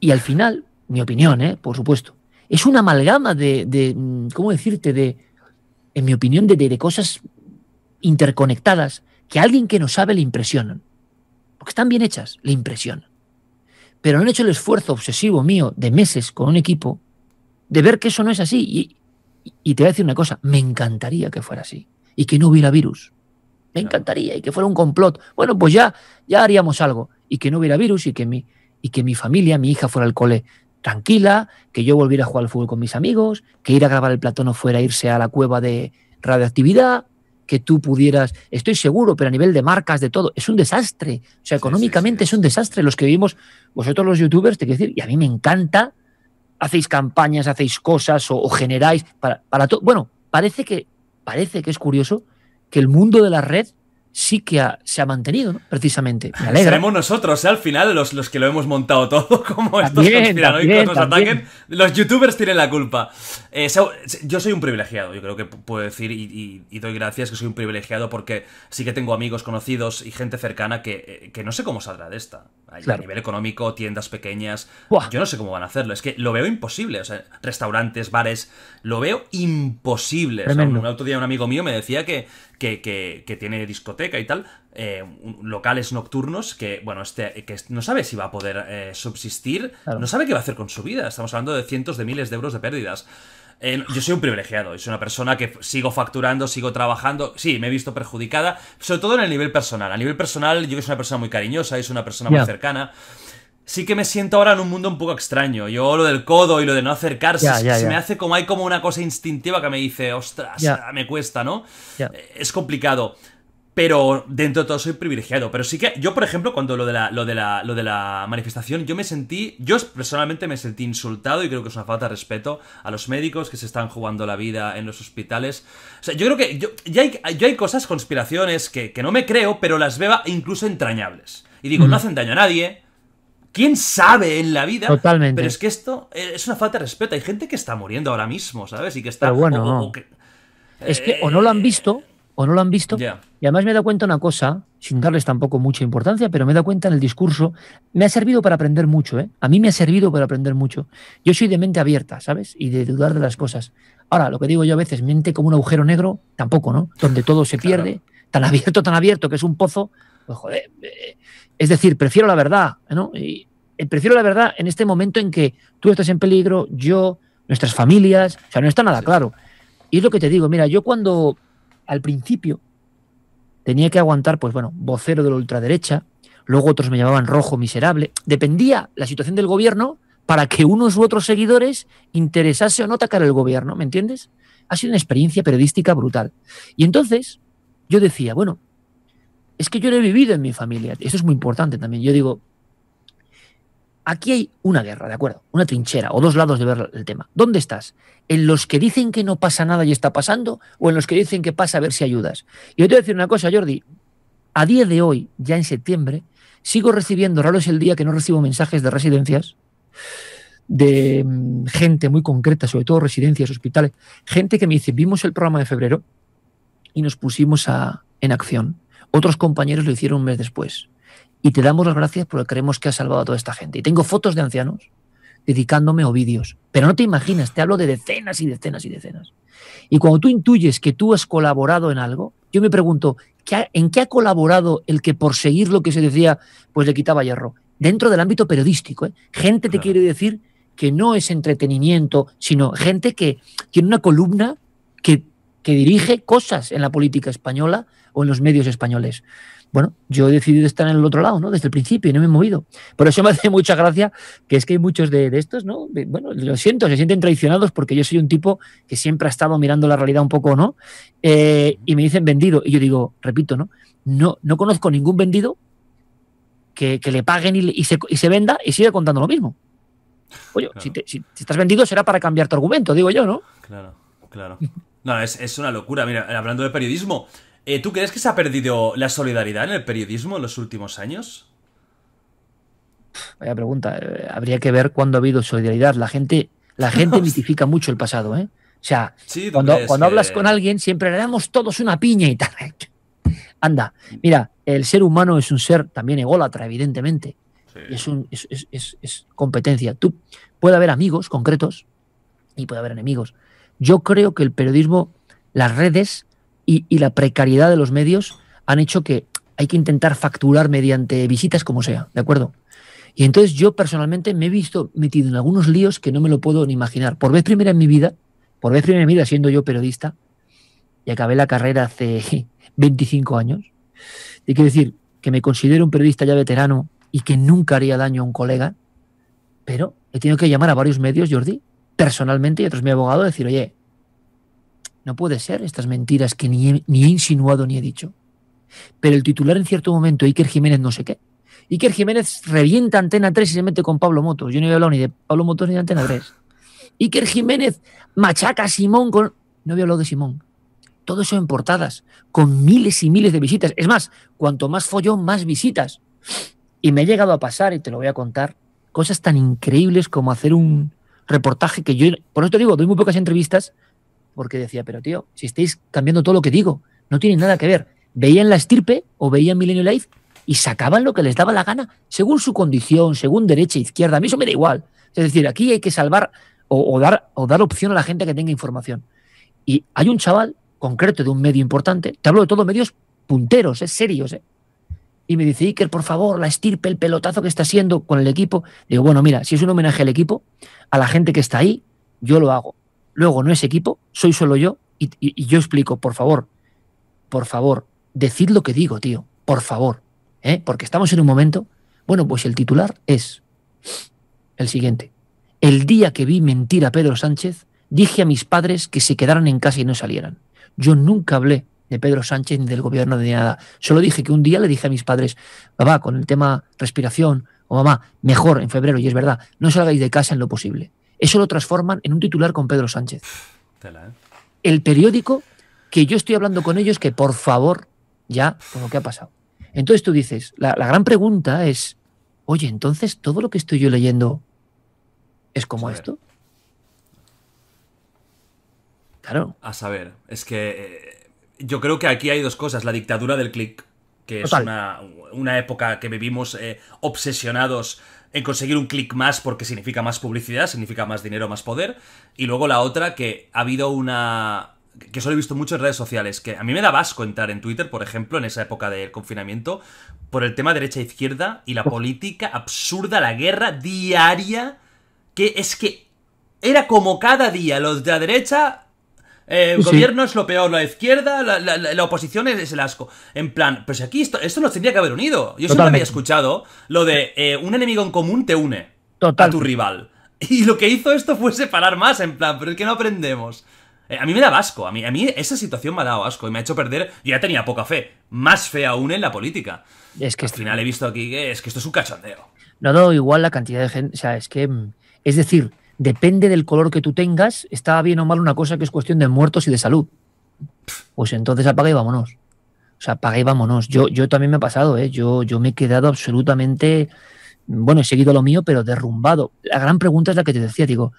y al final, mi opinión, ¿eh? por supuesto, es una amalgama de, mm, ¿cómo decirte? De, en mi opinión, de, de, cosas interconectadas que a alguien que no sabe le impresionan. Porque están bien hechas, le impresionan. Pero han hecho el esfuerzo obsesivo mío de meses con un equipo de ver que eso no es así. Y, te voy a decir una cosa, me encantaría que fuera así y que no hubiera virus. Me encantaría y que fuera un complot. Bueno, pues ya, ya haríamos algo y que no hubiera virus y que mi, y que mi familia, mi hija fuera al cole tranquila, que yo volviera a jugar al fútbol con mis amigos, que ir a grabar el platón no fuera irse a la cueva de radioactividad, que tú pudieras, estoy seguro, pero a nivel de marcas, de todo, es un desastre. O sea, económicamente es un desastre. Los que vivimos, vosotros los youtubers, te quiero decir, y a mí me encanta, hacéis campañas, hacéis cosas o, generáis para, para todo. Bueno, parece que, parece que es curioso que el mundo de la red sí que se ha mantenido, precisamente. Me Seremos nosotros, ¿eh? al final, los, los que lo hemos montado todo, [laughs] como estos conspiranoicos nos ataquen. Los youtubers tienen la culpa. Eh, yo soy un privilegiado, yo creo que puedo decir, y, doy gracias que soy un privilegiado porque sí que tengo amigos conocidos y gente cercana que, eh, no sé cómo saldrá de esta. A nivel económico, tiendas pequeñas. Yo no sé cómo van a hacerlo. Es que lo veo imposible. restaurantes, bares, lo veo imposible. un, un otro día un amigo mío me decía que que, que, tiene discoteca y tal, eh, locales nocturnos que, bueno, este, que no sabe si va a poder eh, subsistir, no sabe qué va a hacer con su vida. Estamos hablando de cientos de miles de euros de pérdidas. Eh, yo soy un privilegiado, soy una persona que sigo facturando, sigo trabajando. Sí, me he visto perjudicada, sobre todo en el nivel personal. A nivel personal, yo soy una persona muy cariñosa, soy una persona muy cercana sí que me siento ahora en un mundo un poco extraño. Yo lo del codo y lo de no acercarse, se me hace como hay como una cosa instintiva que me dice, ostras, me cuesta, ¿no? Eh, es complicado. Pero dentro de todo soy privilegiado. Pero sí que yo, por ejemplo, cuando lo de la, lo de la, lo de la manifestación, yo me sentí, yo personalmente me sentí insultado y creo que es una falta de respeto a los médicos que se están jugando la vida en los hospitales. O sea, yo creo que yo, hay, yo hay cosas, conspiraciones que, no me creo, pero las veo incluso entrañables. Y digo, no hacen daño a nadie, ¿Quién sabe en la vida? Totalmente. Pero es que esto eh, es una falta de respeto. Hay gente que está muriendo ahora mismo, ¿sabes? Y que está. Pero bueno, o, es que o no lo han eh, visto, o no lo han visto. Y además me he dado cuenta una cosa, sin darles tampoco mucha importancia, pero me he dado cuenta en el discurso. Me ha servido para aprender mucho, ¿eh? A mí me ha servido para aprender mucho. Yo soy de mente abierta, ¿sabes? Y de dudar de las cosas. Ahora, lo que digo yo a veces, mente como un agujero negro, tampoco, ¿no? Donde todo se pierde, tan abierto, tan abierto que es un pozo. Pues joder. Eh, es decir, prefiero la verdad, ¿no? Eh, prefiero la verdad en este momento en que tú estás en peligro, yo, nuestras familias, o sea, no está nada claro. Y es lo que te digo, mira, yo cuando al principio tenía que aguantar, pues bueno, vocero de la ultraderecha, luego otros me llamaban rojo miserable, dependía la situación del gobierno para que unos u otros seguidores interesase o no atacar el gobierno, ¿me entiendes? Ha sido una experiencia periodística brutal. Y entonces yo decía, bueno, es que yo lo he vivido en mi familia. Esto es muy importante también. Yo digo, aquí hay una guerra, ¿de acuerdo? Una trinchera o dos lados de ver el tema. ¿Dónde estás? ¿En los que dicen que no pasa nada y está pasando o en los que dicen que pasa a ver si ayudas? Y yo te voy a decir una cosa, Jordi. A día de hoy, ya en septiembre, sigo recibiendo, raro es el día que no recibo mensajes de residencias, de mm, gente muy concreta, sobre todo residencias, hospitales, gente que me dice, vimos el programa de febrero y nos pusimos en acción. Otros compañeros lo hicieron un mes después. Y te damos las gracias porque creemos que has salvado a toda esta gente. Y tengo fotos de ancianos dedicándome o vídeos. Pero no te imaginas, te hablo de decenas y decenas y decenas. Y cuando tú intuyes que tú has colaborado en algo, yo me pregunto, ¿en qué ha colaborado el que por seguir lo que se decía, pues le quitaba hierro? Dentro del ámbito periodístico, ¿eh? gente te quiere decir que no es entretenimiento, sino gente que tiene una columna que dirige cosas en la política española en los medios españoles. Bueno, yo he decidido estar en el otro lado, ¿no? Desde el principio y no me he movido. pero eso me [laughs] hace mucha gracia que es que hay muchos de, estos, ¿no? bueno, lo siento, se sienten traicionados porque yo soy un tipo que siempre ha estado mirando la realidad un poco, ¿no? Eh, y me dicen vendido. Y yo digo, repito, ¿no? No, no conozco ningún vendido que, le paguen y, se, venda y siga contando lo mismo. Oye, si, estás vendido será para cambiar tu argumento, digo yo, ¿no? Claro, claro. No, es, es una locura. Mira, hablando de periodismo, eh, ¿Tú crees que se ha perdido la solidaridad en el periodismo en los últimos años? Vaya pregunta. Eh, habría que ver cuándo ha habido solidaridad. La gente, la [laughs] gente mitifica mucho el pasado, ¿eh? O sea, cuando, cuando hablas con alguien siempre le damos todos una piña y tal. [laughs] Anda, mira, el ser humano es un ser también ególatra, evidentemente. Es, es, competencia. Tú puede haber amigos concretos y puede haber enemigos. Yo creo que el periodismo, las redes, y, la precariedad de los medios han hecho que hay que intentar facturar mediante visitas como sea, ¿de acuerdo? Y entonces yo personalmente me he visto metido en algunos líos que no me lo puedo ni imaginar. Por vez primera en mi vida, por vez primera en mi vida siendo yo periodista, y acabé la carrera hace 25 [laughs] años, y quiero decir que me considero un periodista ya veterano y que nunca haría daño a un colega, pero he tenido que llamar a varios medios, Jordi, personalmente y otros mi abogado, decir, oye, no puede ser estas mentiras que ni he, insinuado ni he dicho. Pero el titular en cierto momento, Iker Jiménez no sé qué, Iker Jiménez revienta Antena 3 y se mete con Pablo Motos. Yo no había hablado ni de Pablo Motos ni de Antena 3. Iker Jiménez machaca a Simón con... No había hablado de Simón. Todo eso en portadas, con miles y miles de visitas. Es más, cuanto más follón, más visitas. Y me ha llegado a pasar, y te lo voy a contar, cosas tan increíbles como hacer un reportaje que yo... Por eso te digo, doy muy pocas entrevistas, porque decía, pero tío, si estáis cambiando todo lo que digo, no tiene nada que ver. Veían la estirpe o veían Milenio Life y sacaban lo que les daba la gana, según su condición, según derecha, e izquierda, a mí eso me da igual. Es decir, aquí hay que salvar o, dar, o dar opción a la gente que tenga información. Y hay un chaval concreto de un medio importante, te hablo de todos medios punteros, es eh, serio serios, eh, y me dice, Iker, por favor, la estirpe, el pelotazo que está haciendo con el equipo. Digo, bueno, mira, si es un homenaje al equipo, a la gente que está ahí, yo lo hago. Luego no es equipo, soy solo yo y, yo explico, por favor, por favor, decid lo que digo, tío, por favor, ¿eh? porque estamos en un momento. Bueno, pues el titular es el siguiente. El día que vi mentir a Pedro Sánchez, dije a mis padres que se quedaran en casa y no salieran. Yo nunca hablé de Pedro Sánchez ni del gobierno de nada. Solo dije que un día le dije a mis padres, papá, con el tema respiración, o mamá, mejor en febrero, y es verdad, no salgáis de casa en lo posible eso lo transforman en un titular con Pedro Sánchez. ¿eh? El periódico que yo estoy hablando con ellos que por favor, ya, con lo que ha pasado. Entonces tú dices, la, gran pregunta es, oye, entonces todo lo que estoy yo leyendo es como esto. Claro. A saber, es que eh, yo creo que aquí hay dos cosas, la dictadura del click, que es una, época que vivimos eh, obsesionados en conseguir un clic más porque significa más publicidad, significa más dinero, más poder. Y luego la otra que ha habido una... que solo he visto mucho en redes sociales, que a mí me da vasco entrar en Twitter, por ejemplo, en esa época del confinamiento, por el tema derecha-izquierda e y la política absurda, la guerra diaria, que es que era como cada día los de la derecha eh, el Gobierno es lo peor, la izquierda, la, oposición es, el asco. En plan, pero pues si aquí esto, no nos tendría que haber unido. Yo siempre había escuchado lo de eh, un enemigo en común te une a tu rival. [laughs] Y lo que hizo esto fue separar más, en plan, pero es que no aprendemos. Eh, a mí me da asco, a mí, a mí esa situación me ha dado asco y me ha hecho perder, yo ya tenía poca fe, más fe aún en la política. Es que Al final he visto aquí que es que esto es un cachondeo. No, no, igual la cantidad de gente, o sea, es que, mm, es decir, depende del color que tú tengas, está bien o mal una cosa que es cuestión de muertos y de salud. Pues entonces apaga y vámonos. O sea, apaga y vámonos. Yo, yo también me ha pasado, ¿eh? yo, yo me he quedado absolutamente, bueno, he seguido lo mío, pero derrumbado. La gran pregunta es la que te decía, digo,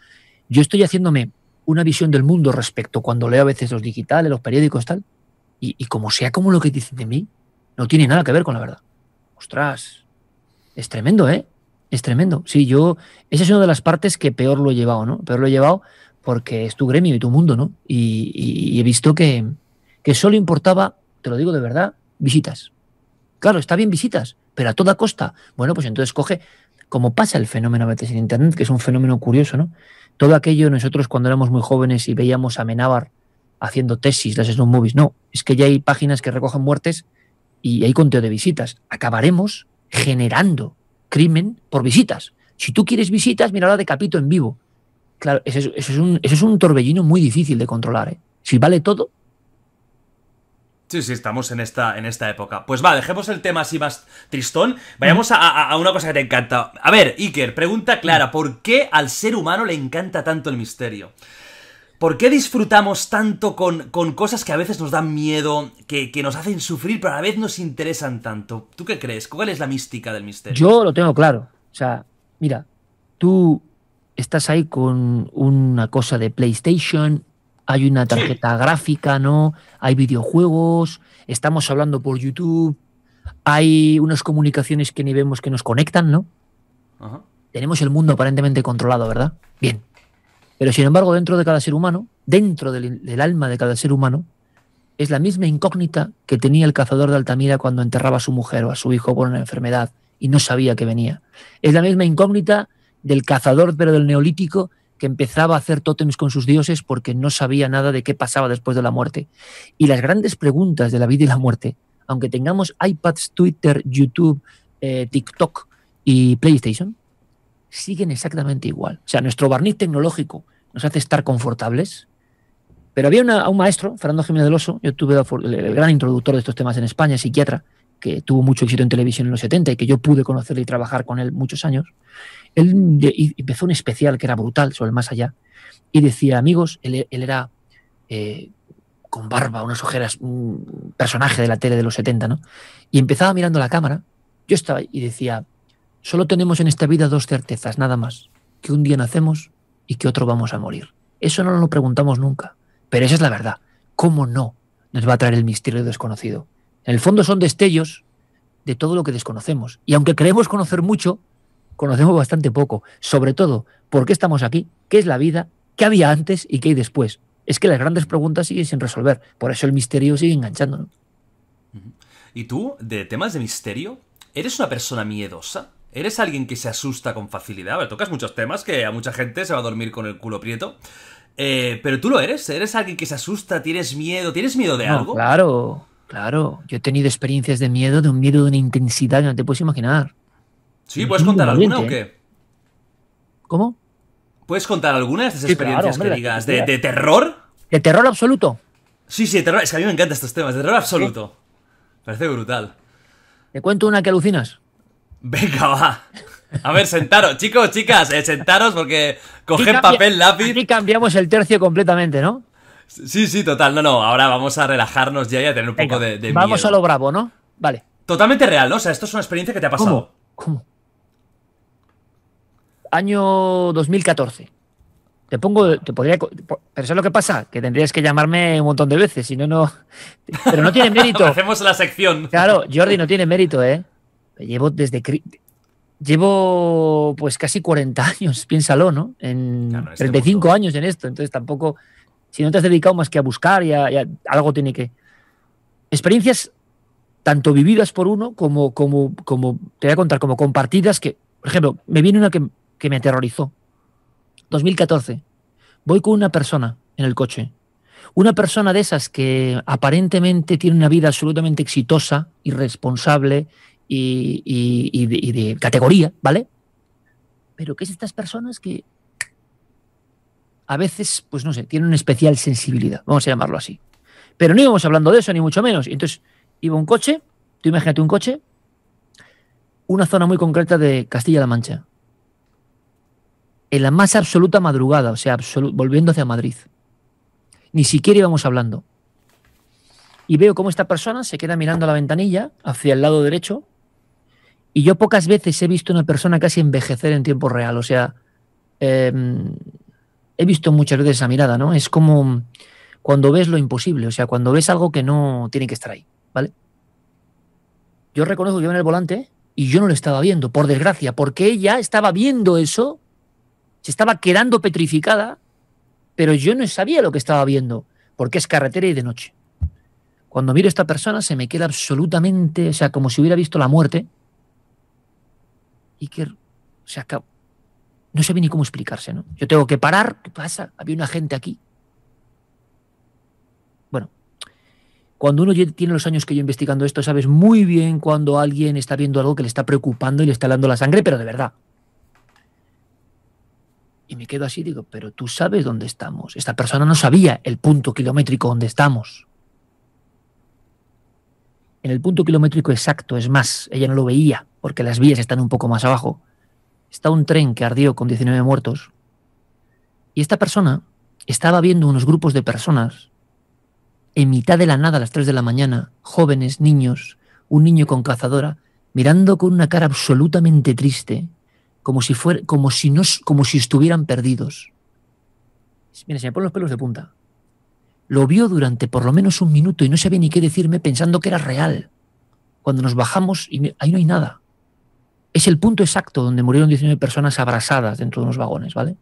yo estoy haciéndome una visión del mundo respecto cuando leo a veces los digitales, los periódicos, tal, y, y como sea como lo que dicen de mí, no tiene nada que ver con la verdad. Ostras, es tremendo, ¿eh? Es tremendo. Sí, yo, esa es una de las partes que peor lo he llevado, ¿no? Peor lo he llevado porque es tu gremio y tu mundo, ¿no? Y, he visto que, que solo importaba, te lo digo de verdad, visitas. Claro, está bien visitas, pero a toda costa. Bueno, pues entonces coge, como pasa el fenómeno a veces en Internet, que es un fenómeno curioso, ¿no? Todo aquello nosotros cuando éramos muy jóvenes y veíamos a Menábar haciendo tesis, las snow movies, no, es que ya hay páginas que recogen muertes y hay conteo de visitas. Acabaremos generando crimen por visitas. Si tú quieres visitas, mira, de Capito en vivo. Claro, eso es, un, torbellino muy difícil de controlar. ¿eh? Si vale todo. Sí, sí, estamos en esta, en esta época. Pues va, dejemos el tema así más tristón. Vayamos a una cosa que te encanta. A ver, Iker, pregunta clara. Mm. ¿Por qué al ser humano le encanta tanto el misterio? ¿Por qué disfrutamos tanto con, con cosas que a veces nos dan miedo, que, nos hacen sufrir, pero a la vez nos interesan tanto? ¿Tú qué crees? ¿Cuál es la mística del misterio? Yo lo tengo claro. O sea, mira, tú estás ahí con una cosa de PlayStation, hay una tarjeta gráfica, ¿no? Hay videojuegos, estamos hablando por YouTube, hay unas comunicaciones que ni vemos que nos conectan, ¿no? Tenemos el mundo aparentemente controlado, ¿verdad? Bien. Pero sin embargo, dentro de cada ser humano, dentro del, alma de cada ser humano, es la misma incógnita que tenía el cazador de Altamira cuando enterraba a su mujer o a su hijo por una enfermedad y no sabía que venía. Es la misma incógnita del cazador, pero del neolítico, que empezaba a hacer tótems con sus dioses porque no sabía nada de qué pasaba después de la muerte. Y las grandes preguntas de la vida y la muerte, aunque tengamos iPads, Twitter, YouTube, eh, TikTok y PlayStation, siguen exactamente igual. O sea, nuestro barniz tecnológico, nos hace estar confortables. Pero había un maestro, Fernando Jiménez del Oso, yo tuve el, gran introductor de estos temas en España, psiquiatra, que tuvo mucho éxito en televisión en los 70 y que yo pude conocerle y trabajar con él muchos años, él empezó un especial que era brutal sobre el más allá y decía, amigos, él, era eh, con barba, unas ojeras, un personaje de la tele de los 70, ¿no? Y empezaba mirando la cámara, yo estaba y decía, solo tenemos en esta vida dos certezas, nada más, que un día nacemos y qué otro vamos a morir. Eso no lo preguntamos nunca, pero esa es la verdad. ¿Cómo no nos va a traer el misterio desconocido? En el fondo son destellos de todo lo que desconocemos. Y aunque creemos conocer mucho, conocemos bastante poco. Sobre todo, ¿por qué estamos aquí? ¿Qué es la vida? ¿Qué había antes y qué hay después? Es que las grandes preguntas siguen sin resolver. Por eso el misterio sigue enganchándonos. ¿Y tú, de temas de misterio, eres una persona miedosa? ¿Eres alguien que se asusta con facilidad? ver, tocas muchos temas que a mucha gente se va a dormir con el culo prieto. Eh, pero tú lo eres, eres alguien que se asusta, tienes miedo, ¿tienes miedo de algo? Claro, claro. Yo he tenido experiencias de miedo, de un miedo de una intensidad que no te puedes imaginar. Sí, ¿puedes contar alguna o qué? ¿Cómo? ¿Puedes contar alguna de esas experiencias que digas? ¿De, terror? De terror absoluto. Sí, sí, de terror. Es que a mí me encantan estos temas, de terror absoluto. Parece brutal. Te cuento una que alucinas. Venga, va. A ver, sentaros, chicos, chicas, eh, sentaros porque coger papel, lápiz. Y cambiamos el tercio completamente, ¿no? Sí, sí, total. No, no, ahora vamos a relajarnos ya y a tener un poco de, Vamos a lo bravo, ¿no? Vale. Totalmente real, ¿no? O sea, esto es una experiencia que te ha pasado. ¿Cómo? ¿Cómo? Año 2014. Te pongo, te podría. Pero ¿sabes lo que pasa? Que tendrías que llamarme un montón de veces, si no, no. Pero no tiene [laughs] mérito. Hacemos la sección. Claro, Jordi, no tiene mérito, ¿eh? Llevo desde llevo pues casi 40 años, [laughs] piénsalo, ¿no? En 35 años en esto, entonces tampoco, si no te has dedicado más que a buscar y a, algo tiene que... Experiencias tanto vividas por uno como, como, como, te voy a contar, como compartidas, que, por ejemplo, me viene una que, que me aterrorizó. 2014, voy con una persona en el coche. Una persona de esas que aparentemente tiene una vida absolutamente exitosa, irresponsable y, de, categoría, ¿vale? Pero que es estas personas que a veces, pues no sé, tienen una especial sensibilidad, vamos a llamarlo así. Pero no íbamos hablando de eso, ni mucho menos. Entonces, iba un coche, tú imagínate un coche, una zona muy concreta de Castilla-La Mancha, en la más absoluta madrugada, o sea, volviendo hacia Madrid. Ni siquiera íbamos hablando. Y veo cómo esta persona se queda mirando a la ventanilla hacia el lado derecho y yo pocas veces he visto una persona casi envejecer en tiempo real. O sea, em, he visto muchas veces esa mirada, ¿no? Es como cuando ves lo imposible, o sea, cuando ves algo que no tiene que estar ahí, ¿vale? Yo reconozco que yo en el volante y yo no lo estaba viendo, por desgracia, porque ella estaba viendo eso, se estaba quedando petrificada, pero yo no sabía lo que estaba viendo, porque es carretera y de noche. Cuando miro a esta persona se me queda absolutamente, o sea, como si hubiera visto la muerte, que se acabó. No sabía ni cómo explicarse, ¿no? Yo tengo que parar, ¿qué pasa? Había una gente aquí. Bueno, cuando uno tiene los años que yo investigando esto, sabes muy bien cuando alguien está viendo algo que le está preocupando y le está dando la sangre, pero de verdad. Y me quedo así, digo, pero tú sabes dónde estamos. Esta persona no sabía el punto kilométrico donde estamos. En el punto kilométrico exacto, es más, ella no lo veía porque las vías están un poco más abajo, está un tren que ardió con 19 muertos. Y esta persona estaba viendo unos grupos de personas en mitad de la nada a las 3 de la mañana, jóvenes, niños, un niño con cazadora, mirando con una cara absolutamente triste, como si, fuera, como si, no, como si estuvieran perdidos. Mira, se me ponen los pelos de punta. Lo vio durante por lo menos un minuto y no sabía ni qué decirme pensando que era real. Cuando nos bajamos y ahí no hay nada es el punto exacto donde murieron 19 personas abrasadas dentro de unos vagones, ¿vale?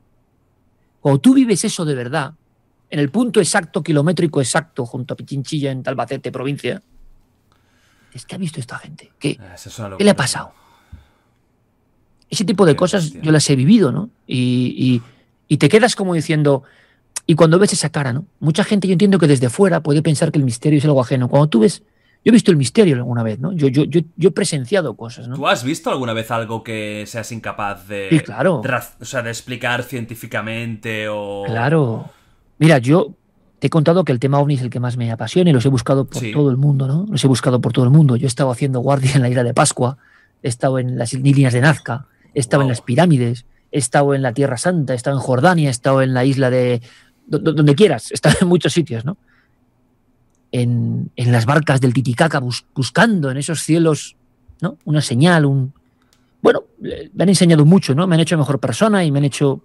Cuando tú vives eso de verdad, en el punto exacto, kilométrico exacto, junto a Pichinchilla, en Talbacete, provincia, es que ha visto esta gente? Ah, ¿Qué, le ha pasado? Ese tipo de cosas yo las he vivido, ¿no? Y, y, y, te quedas como diciendo, y cuando ves esa cara, ¿no? Mucha gente, yo entiendo que desde fuera puede pensar que el misterio es algo ajeno. Cuando tú ves yo he visto el misterio alguna vez, ¿no? Yo, yo, yo, he presenciado cosas, ¿no? ¿Tú has visto alguna vez algo que seas incapaz de, o sea, de explicar científicamente o... Claro. Mira, yo te he contado que el tema ovni es el que más me apasiona y los he buscado por todo el mundo, ¿no? Los he buscado por todo el mundo. Yo he estado haciendo guardia en la isla de Pascua, he estado en las líneas de Nazca, he estado en las pirámides, he estado en la Tierra Santa, he estado en Jordania, he estado en la isla de... donde quieras, he estado en muchos sitios, ¿no? en, las barcas del Titicaca buscando en esos cielos ¿no? una señal, un... Bueno, me han enseñado mucho, ¿no? Me han hecho mejor persona y me han hecho...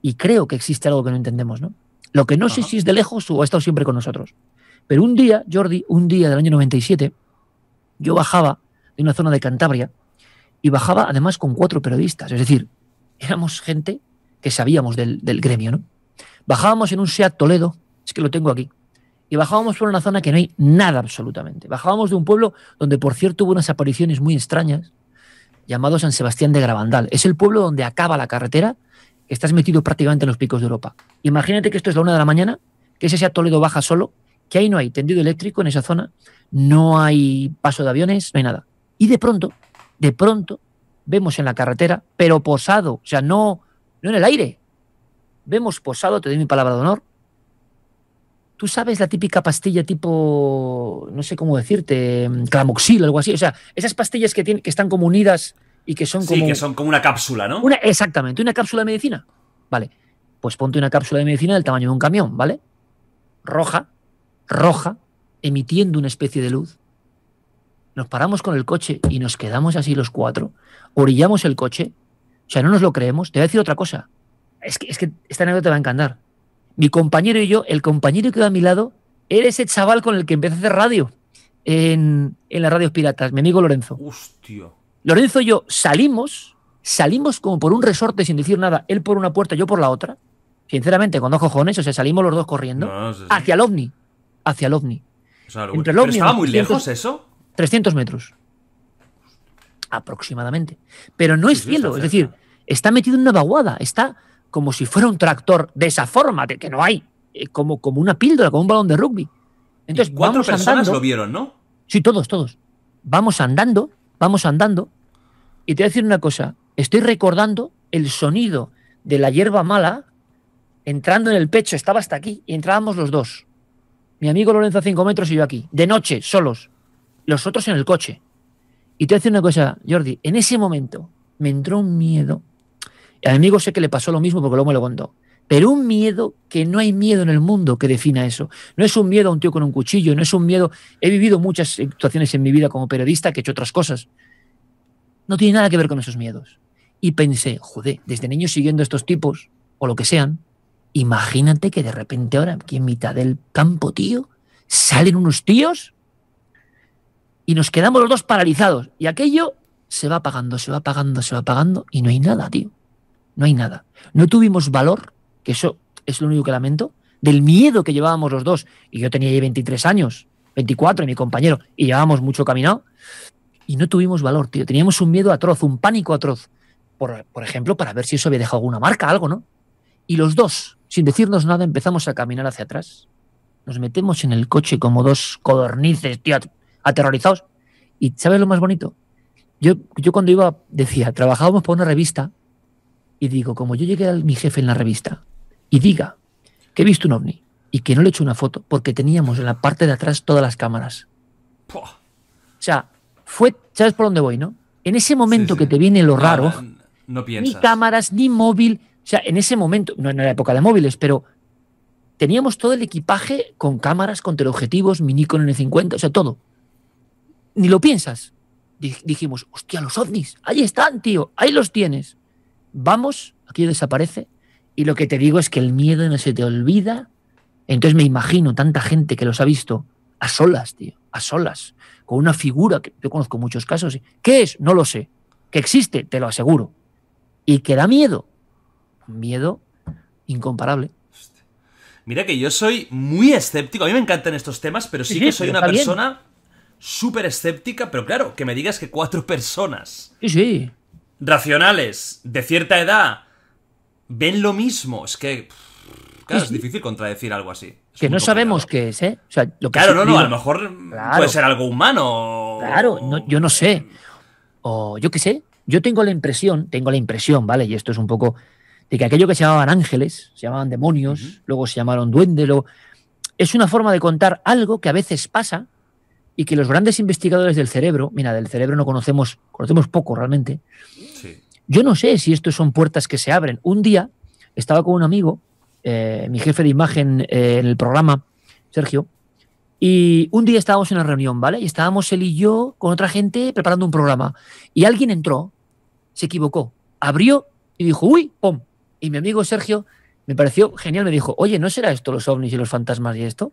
Y creo que existe algo que no entendemos, ¿no? Lo que no sé si es de lejos o ha estado siempre con nosotros. Pero un día, Jordi, un día del año 97, yo bajaba de una zona de Cantabria y bajaba además con cuatro periodistas. Es decir, éramos gente que sabíamos del, del gremio, ¿no? Bajábamos en un SEAT Toledo, es que lo tengo aquí, y bajábamos por una zona que no hay nada absolutamente. Bajábamos de un pueblo donde, por cierto, hubo unas apariciones muy extrañas, llamado San Sebastián de Gravandal. Es el pueblo donde acaba la carretera, estás metido prácticamente en los picos de Europa. Imagínate que esto es la una de la mañana, que ese sea Toledo baja solo, que ahí no hay tendido eléctrico en esa zona, no hay paso de aviones, no hay nada. Y de pronto, de pronto, vemos en la carretera, pero posado, o sea, no, no en el aire. Vemos posado, te doy mi palabra de honor, tú sabes la típica pastilla tipo, no sé cómo decirte, em, clamoxil o algo así. O sea, esas pastillas que, tienen, que están como unidas y que son como. Sí, que son como una cápsula, ¿no? Una, exactamente, una cápsula de medicina. Vale. Pues ponte una cápsula de medicina del tamaño de un camión, ¿vale? Roja, roja, emitiendo una especie de luz. Nos paramos con el coche y nos quedamos así los cuatro. Orillamos el coche. O sea, no nos lo creemos. Te voy a decir otra cosa. Es que, es que esta anécdota te va a encantar mi compañero y yo, el compañero que iba a mi lado, era ese chaval con el que empecé a hacer radio en, las radios piratas, mi amigo Lorenzo. Hostia. Lorenzo y yo salimos, salimos como por un resorte sin decir nada, él por una puerta, yo por la otra. Sinceramente, con dos cojones, o sea, salimos los dos corriendo hacia el ovni, hacia el ovni. O el estaba muy lejos eso? 300 metros. Aproximadamente. Pero no es cielo, es decir, está metido en una vaguada, está como si fuera un tractor de esa forma, de que no hay, eh, como, como una píldora, como un balón de rugby. Entonces, cuatro personas lo vieron, ¿no? Sí, todos, todos. Vamos andando, vamos andando. Y te voy a decir una cosa, estoy recordando el sonido de la hierba mala entrando en el pecho, estaba hasta aquí, y entrábamos los dos. Mi amigo Lorenzo a cinco metros y yo aquí, de noche, solos, los otros en el coche. Y te voy a decir una cosa, Jordi, en ese momento me entró un miedo a mi amigo sé que le pasó lo mismo porque luego me lo contó. Pero un miedo que no hay miedo en el mundo que defina eso. No es un miedo a un tío con un cuchillo, no es un miedo. He vivido muchas situaciones en mi vida como periodista que he hecho otras cosas. No tiene nada que ver con esos miedos. Y pensé, joder, desde niño siguiendo a estos tipos, o lo que sean, imagínate que de repente ahora, aquí en mitad del campo, tío, salen unos tíos y nos quedamos los dos paralizados. Y aquello se va apagando, se va apagando, se va apagando y no hay nada, tío no hay nada. No tuvimos valor, que eso es lo único que lamento, del miedo que llevábamos los dos. Y yo tenía ya 23 años, 24, y mi compañero, y llevábamos mucho caminado. Y no tuvimos valor, tío. Teníamos un miedo atroz, un pánico atroz. Por, ejemplo, para ver si eso había dejado alguna marca, algo, ¿no? Y los dos, sin decirnos nada, empezamos a caminar hacia atrás. Nos metemos en el coche como dos codornices, tío, aterrorizados. ¿Y sabes lo más bonito? Yo, yo cuando iba, decía, trabajábamos para una revista y digo, como yo llegué a mi jefe en la revista y diga que he visto un ovni y que no le he hecho una foto porque teníamos en la parte de atrás todas las cámaras. O sea, fue, ¿sabes por dónde voy, no? En ese momento que te viene lo raro, no, ni cámaras, ni móvil, o sea, en ese momento, no en la época de móviles, pero teníamos todo el equipaje con cámaras, con teleobjetivos, Mini con N50, o sea, todo. Ni lo piensas. Dijimos, hostia, los ovnis, ahí están, tío, ahí los tienes vamos, aquí desaparece, y lo que te digo es que el miedo no se te olvida. Entonces me imagino tanta gente que los ha visto a solas, tío, a solas, con una figura que yo conozco muchos casos. ¿Qué es? No lo sé. Que existe, te lo aseguro. Y que da miedo. miedo incomparable. Mira que yo soy muy escéptico. A mí me encantan estos temas, pero sí, sí que soy una persona súper escéptica. Pero claro, que me digas que cuatro personas sí, sí racionales de cierta edad ven lo mismo. Es que, es difícil contradecir algo así. que no sabemos qué es, ¿eh? O sea, lo que claro, no, no, a lo mejor puede ser algo humano. Claro, yo no sé. O yo qué sé, yo tengo la impresión, tengo la impresión, ¿vale? Y esto es un poco de que aquello que se llamaban ángeles, se llamaban demonios, luego se llamaron duéndelo. es una forma de contar algo que a veces pasa, y que los grandes investigadores del cerebro, mira, del cerebro no conocemos, conocemos poco realmente. Yo no sé si estos son puertas que se abren. Un día estaba con un amigo, eh, mi jefe de imagen eh, en el programa, Sergio, y un día estábamos en una reunión, ¿vale? Y estábamos él y yo con otra gente preparando un programa. Y alguien entró, se equivocó, abrió y dijo, uy, ¡Pum! Y mi amigo Sergio me pareció genial, me dijo, oye, ¿no será esto los ovnis y los fantasmas y esto?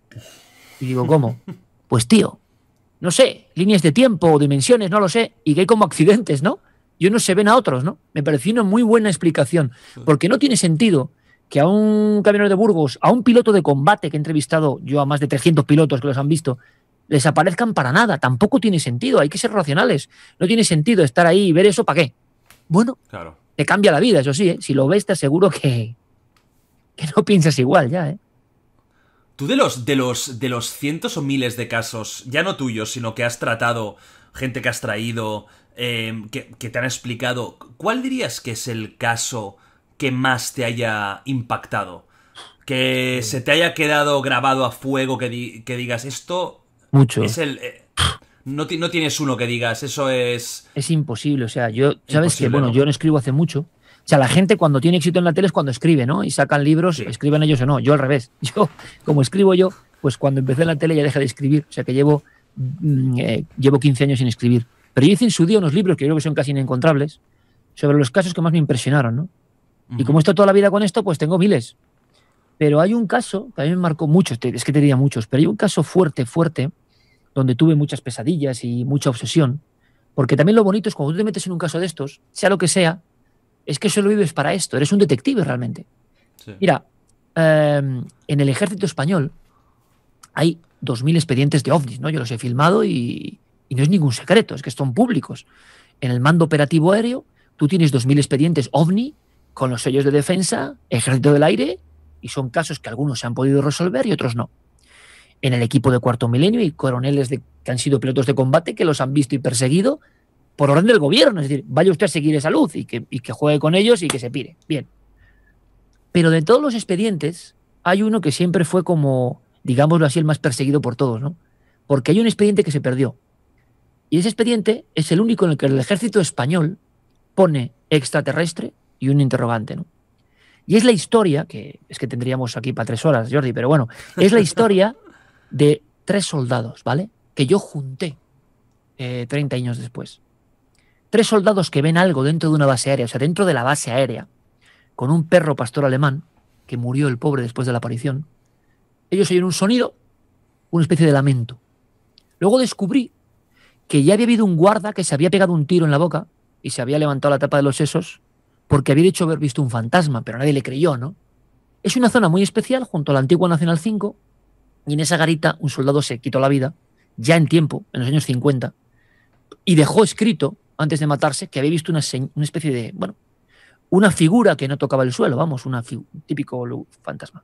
Y digo, ¿cómo? [laughs] Pues tío, no sé, líneas de tiempo o dimensiones, no lo sé, y que hay como accidentes, ¿no? Y unos se ven a otros, ¿no? Me pareció una muy buena explicación, porque no tiene sentido que a un camionero de Burgos, a un piloto de combate que he entrevistado yo a más de 300 pilotos que los han visto, les aparezcan para nada. Tampoco tiene sentido, hay que ser racionales. No tiene sentido estar ahí y ver eso, ¿para qué? Bueno, claro. te cambia la vida, eso sí, ¿eh? si lo ves te aseguro que, que no piensas igual ya, ¿eh? Tú de los, de los, de los cientos o miles de casos, ya no tuyos, sino que has tratado, gente que has traído, em, que, te han explicado, ¿cuál dirías que es el caso que más te haya impactado? Que se te haya quedado grabado a fuego, que, digas, esto Mucho. es el... Eh, no, no, tienes uno que digas, eso es... Es imposible, o sea, yo, sabes que, bueno, yo no escribo hace mucho, o sea, la gente cuando tiene éxito en la tele es cuando escribe, ¿no? Y sacan libros, escriben ellos o no. Yo al revés. [laughs] Yo, como escribo yo, pues cuando empecé en la tele ya dejé de escribir. O sea, que llevo, mm, eh, llevo 15 años sin escribir. Pero yo hice en su día unos libros que yo creo que son casi inencontrables sobre los casos que más me impresionaron, ¿no? Y como he estado toda la vida con esto, pues tengo miles. Pero hay un caso, que a mí me marcó mucho, es que te diría muchos, pero hay un caso fuerte, fuerte, donde tuve muchas pesadillas y mucha obsesión. Porque también lo bonito es cuando tú te metes en un caso de estos, sea lo que sea, es que solo vives para esto, eres un detective realmente. Mira, em, en el ejército español hay 2.000 expedientes de ovnis, ¿no? Yo los he filmado y, no es ningún secreto, es que son públicos. En el mando operativo aéreo, tú tienes 2.000 expedientes ovni con los sellos de defensa, ejército del aire, y son casos que algunos se han podido resolver y otros no. En el equipo de cuarto milenio y coroneles de, que han sido pilotos de combate que los han visto y perseguido por orden del gobierno. Es decir, vaya usted a seguir esa luz y que, que juegue con ellos y que se pire. Bien. Pero de todos los expedientes, hay uno que siempre fue como, digámoslo así, el más perseguido por todos, ¿no? Porque hay un expediente que se perdió. Y ese expediente es el único en el que el ejército español pone extraterrestre y un interrogante, ¿no? Y es la historia, que es que tendríamos aquí para tres horas, Jordi, pero bueno, es la historia de tres soldados, ¿vale? Que yo junté 30 eh, años después tres soldados que ven algo dentro de una base aérea, o sea, dentro de la base aérea, con un perro pastor alemán, que murió el pobre después de la aparición, ellos oyeron un sonido, una especie de lamento. Luego descubrí que ya había habido un guarda que se había pegado un tiro en la boca y se había levantado la tapa de los sesos porque había dicho haber visto un fantasma, pero nadie le creyó, ¿no? Es una zona muy especial junto a la antigua Nacional 5 y en esa garita un soldado se quitó la vida, ya en tiempo, en los años 50, y dejó escrito antes de matarse, que había visto una, especie de, bueno, una figura que no tocaba el suelo, vamos, una un típico fantasma.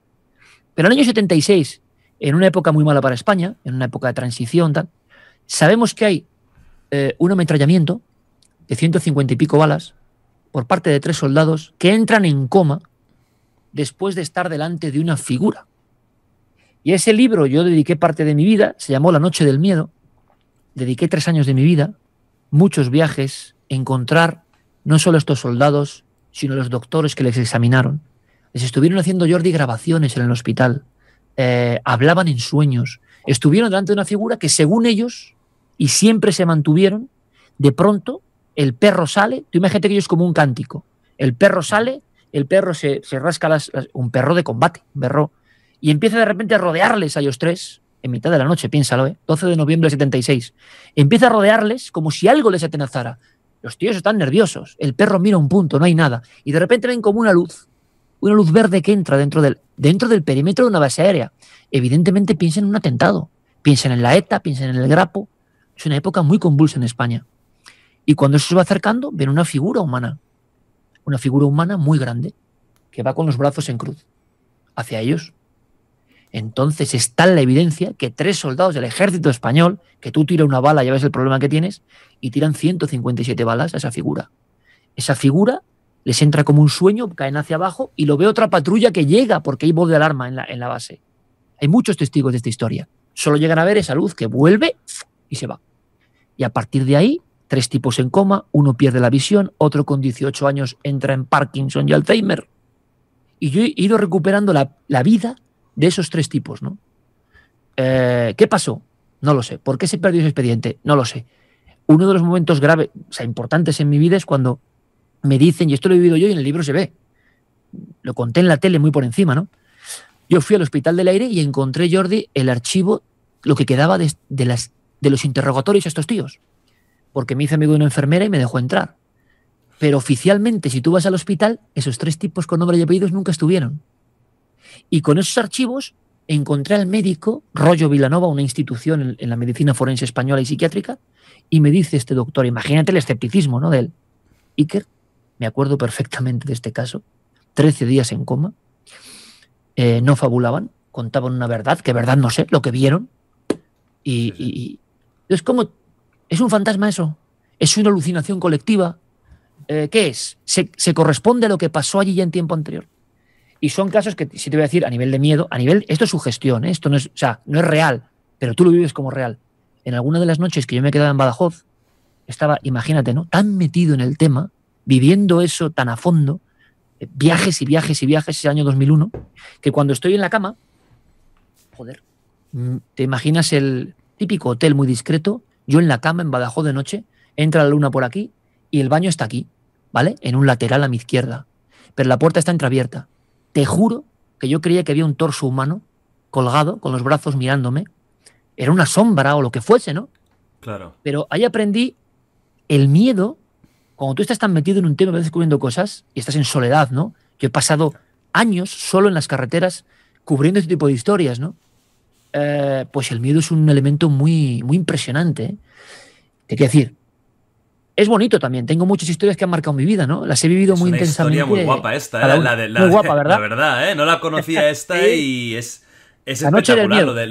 Pero en el año 76, en una época muy mala para España, en una época de transición, sabemos que hay eh, un ametrallamiento de 150 y pico balas por parte de tres soldados que entran en coma después de estar delante de una figura. Y ese libro yo dediqué parte de mi vida, se llamó La Noche del Miedo, dediqué tres años de mi vida muchos viajes, encontrar no solo estos soldados, sino los doctores que les examinaron. Les estuvieron haciendo Jordi grabaciones en el hospital, eh, hablaban en sueños, estuvieron delante de una figura que según ellos, y siempre se mantuvieron, de pronto el perro sale, tú imagínate que ellos como un cántico, el perro sale, el perro se, rasca las, un perro de combate, un perro, y empieza de repente a rodearles a ellos tres, en mitad de la noche, piénsalo, 12 ¿eh? de noviembre de 76. Empieza a rodearles como si algo les atenazara. Los tíos están nerviosos, el perro mira un punto, no hay nada, y de repente ven como una luz, una luz verde que entra dentro del, dentro del perímetro de una base aérea. Evidentemente piensan en un atentado, piensan en la ETA, piensan en el Grapo. Es una época muy convulsa en España. Y cuando eso se va acercando, ven una figura humana, una figura humana muy grande, que va con los brazos en cruz, hacia ellos entonces está en la evidencia que tres soldados del ejército español, que tú tiras una bala, ya ves el problema que tienes, y tiran 157 balas a esa figura. Esa figura les entra como un sueño, caen hacia abajo y lo ve otra patrulla que llega porque hay voz de alarma en la, en la base. Hay muchos testigos de esta historia. Solo llegan a ver esa luz que vuelve y se va. Y a partir de ahí, tres tipos en coma, uno pierde la visión, otro con 18 años entra en Parkinson y Alzheimer. Y yo he ido recuperando la, la vida de esos tres tipos, ¿no? Eh, ¿Qué pasó? No lo sé. ¿Por qué se perdió ese expediente? No lo sé. Uno de los momentos graves, o sea, importantes en mi vida es cuando me dicen, y esto lo he vivido yo y en el libro se ve, lo conté en la tele muy por encima, ¿no? Yo fui al Hospital del Aire y encontré, Jordi, el archivo, lo que quedaba de, las, de los interrogatorios a estos tíos, porque me hice amigo de una enfermera y me dejó entrar. Pero oficialmente, si tú vas al hospital, esos tres tipos con nombre y apellidos nunca estuvieron. Y con esos archivos encontré al médico Rollo Vilanova, una institución en, la medicina forense española y psiquiátrica, y me dice este doctor, imagínate el escepticismo ¿no? de él. Iker, me acuerdo perfectamente de este caso, 13 días en coma, eh, no fabulaban, contaban una verdad, que verdad no sé, lo que vieron. Y, es como, es un fantasma eso, es una alucinación colectiva. Eh, ¿Qué es? ¿Se, ¿Se corresponde a lo que pasó allí ya en tiempo anterior? Y son casos que, si te voy a decir, a nivel de miedo, a nivel, esto es su gestión, ¿eh? esto no es, o sea, no es real, pero tú lo vives como real. En alguna de las noches que yo me quedaba en Badajoz, estaba, imagínate, ¿no? Tan metido en el tema, viviendo eso tan a fondo, eh, viajes y viajes y viajes ese año 2001, que cuando estoy en la cama, joder, mm, te imaginas el típico hotel muy discreto, yo en la cama en Badajoz de noche, entra la luna por aquí y el baño está aquí, ¿vale? En un lateral a mi izquierda, pero la puerta está entreabierta. Te juro que yo creía que había un torso humano colgado, con los brazos mirándome. Era una sombra o lo que fuese, ¿no? Claro. Pero ahí aprendí el miedo. Cuando tú estás tan metido en un tema, vas descubriendo cosas y estás en soledad, ¿no? Yo he pasado años solo en las carreteras cubriendo este tipo de historias, ¿no? Eh, pues el miedo es un elemento muy, muy impresionante. ¿eh? Te quiero decir, es bonito también. Tengo muchas historias que han marcado mi vida, ¿no? Las he vivido es muy una intensamente. Historia muy guapa esta, ¿eh? la, la, muy guapa, ¿verdad? [laughs] La verdad, ¿eh? No la conocía [laughs] esta y es, es espectacular lo de,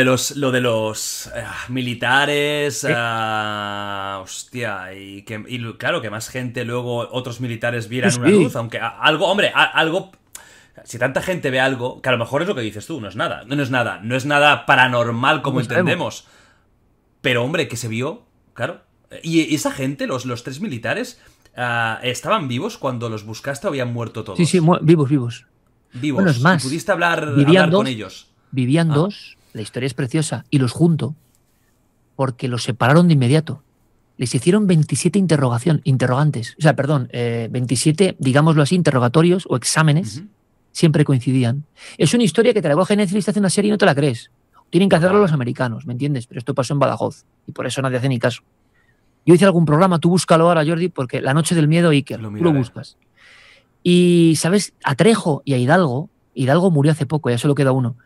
de los lo de los eh, militares, eh. Ah, hostia, y claro que más gente luego otros militares vieran una luz, aunque algo, hombre, algo si tanta gente ve algo, que a lo mejor es lo que dices tú, no es nada, no es nada, no es nada paranormal como entendemos. Pero hombre, que se vio, claro, y esa gente, los, los tres militares, ah, ¿estaban vivos cuando los buscaste o habían muerto todos? Sí, sí, vivos, vivos. Vivos. es más, pudiste hablar, dos, con ellos. Vivían ah. dos, la historia es preciosa, y los junto, porque los separaron de inmediato. Les hicieron 27 interrogación, interrogantes, o sea, perdón, 27, eh, digámoslo así, interrogatorios o exámenes, siempre coincidían. Es una historia que te la coge Netflix, te hace una serie y no te la crees. Tienen que hacerlo los americanos, ¿me entiendes? Pero esto pasó en Badajoz y por eso nadie hace ni caso. Yo hice algún programa, tú búscalo ahora, Jordi, porque La Noche del Miedo, Iker, lo tú lo buscas. Y, ¿sabes? A Trejo y a Hidalgo, Hidalgo murió hace poco, ya solo queda uno,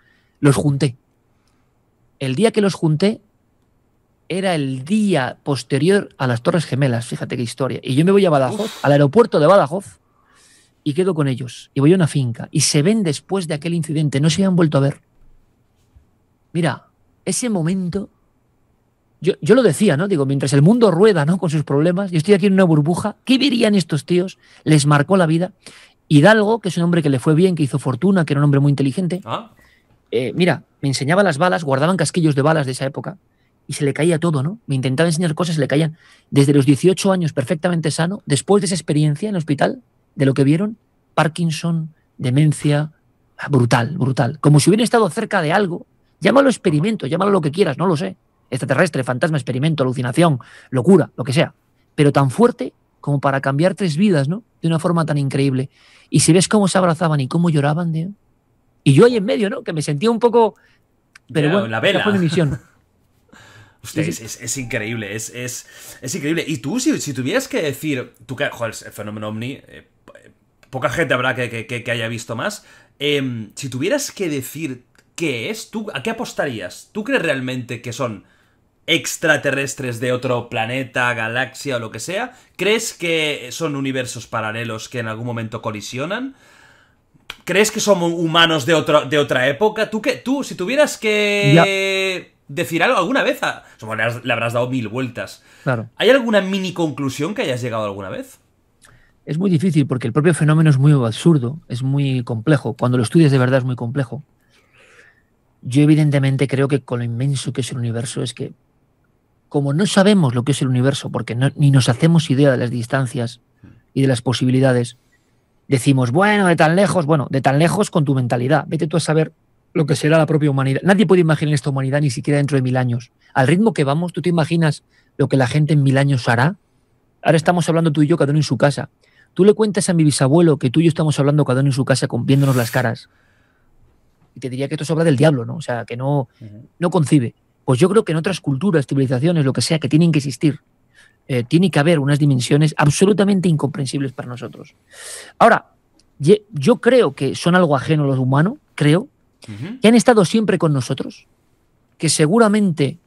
los junté. El día que los junté era el día posterior a las Torres Gemelas, fíjate qué historia. Y yo me voy a Badajoz, al aeropuerto de Badajoz, y quedo con ellos. Y voy a una finca. Y se ven después de aquel incidente, no se han vuelto a ver. Mira, ese momento yo, yo, lo decía, ¿no? Digo, mientras el mundo rueda, ¿no? Con sus problemas, yo estoy aquí en una burbuja, ¿qué dirían estos tíos? Les marcó la vida. Hidalgo, que es un hombre que le fue bien, que hizo fortuna, que era un hombre muy inteligente. Ah. Eh, mira, me enseñaba las balas, guardaban casquillos de balas de esa época y se le caía todo, ¿no? Me intentaba enseñar cosas, se le caían. Desde los 18 años, perfectamente sano, después de esa experiencia en el hospital, de lo que vieron, Parkinson, demencia, brutal, brutal. Como si hubiera estado cerca de algo. Llámalo experimento, llámalo lo que quieras, no lo sé extraterrestre, fantasma, experimento, alucinación, locura, lo que sea, pero tan fuerte como para cambiar tres vidas, ¿no? De una forma tan increíble. Y si ves cómo se abrazaban y cómo lloraban, de. Y yo ahí en medio, ¿no? Que me sentía un poco... Pero bueno, la fue misión. [laughs] Es, increíble, es, es, increíble. Y tú, si, tuvieras que decir, tú que, joder, el fenómeno Omni. Eh, eh, poca gente habrá que, haya visto más, em, si tuvieras que decir qué es, ¿tú, ¿a qué apostarías? ¿Tú crees realmente que son extraterrestres de otro planeta, galaxia o lo que sea? ¿Crees que son universos paralelos que en algún momento colisionan? ¿Crees que somos humanos de, de otra época? ¿Tú, que tú, si tuvieras que decir algo alguna vez, ah, le habrás dado mil vueltas. Claro. ¿Hay alguna mini conclusión que hayas llegado alguna vez? Es muy difícil porque el propio fenómeno es muy absurdo, es muy complejo. Cuando lo estudias de verdad es muy complejo. Yo evidentemente creo que con lo inmenso que es el universo es que como no sabemos lo que es el universo, porque ni nos hacemos idea de las distancias y de las posibilidades, decimos, bueno, de tan lejos, bueno, de tan lejos con tu mentalidad, vete tú a saber lo que será la propia humanidad. Nadie puede imaginar esta humanidad ni siquiera dentro de mil años. Al ritmo que vamos, ¿tú te imaginas lo que la gente en mil años hará? Ahora estamos hablando tú y yo, cada uno en su casa. Tú le cuentas a mi bisabuelo que tú y yo estamos hablando cada uno en su casa, con, viéndonos las caras. Y te diría que esto es obra del diablo, ¿no? O sea, que no, no concibe. Pues yo creo que en otras culturas, civilizaciones, lo que sea, que tienen que existir, eh, tiene que haber unas dimensiones absolutamente incomprensibles para nosotros. Ahora, yo creo que son algo ajeno a los humanos, creo, que han estado siempre con nosotros, que seguramente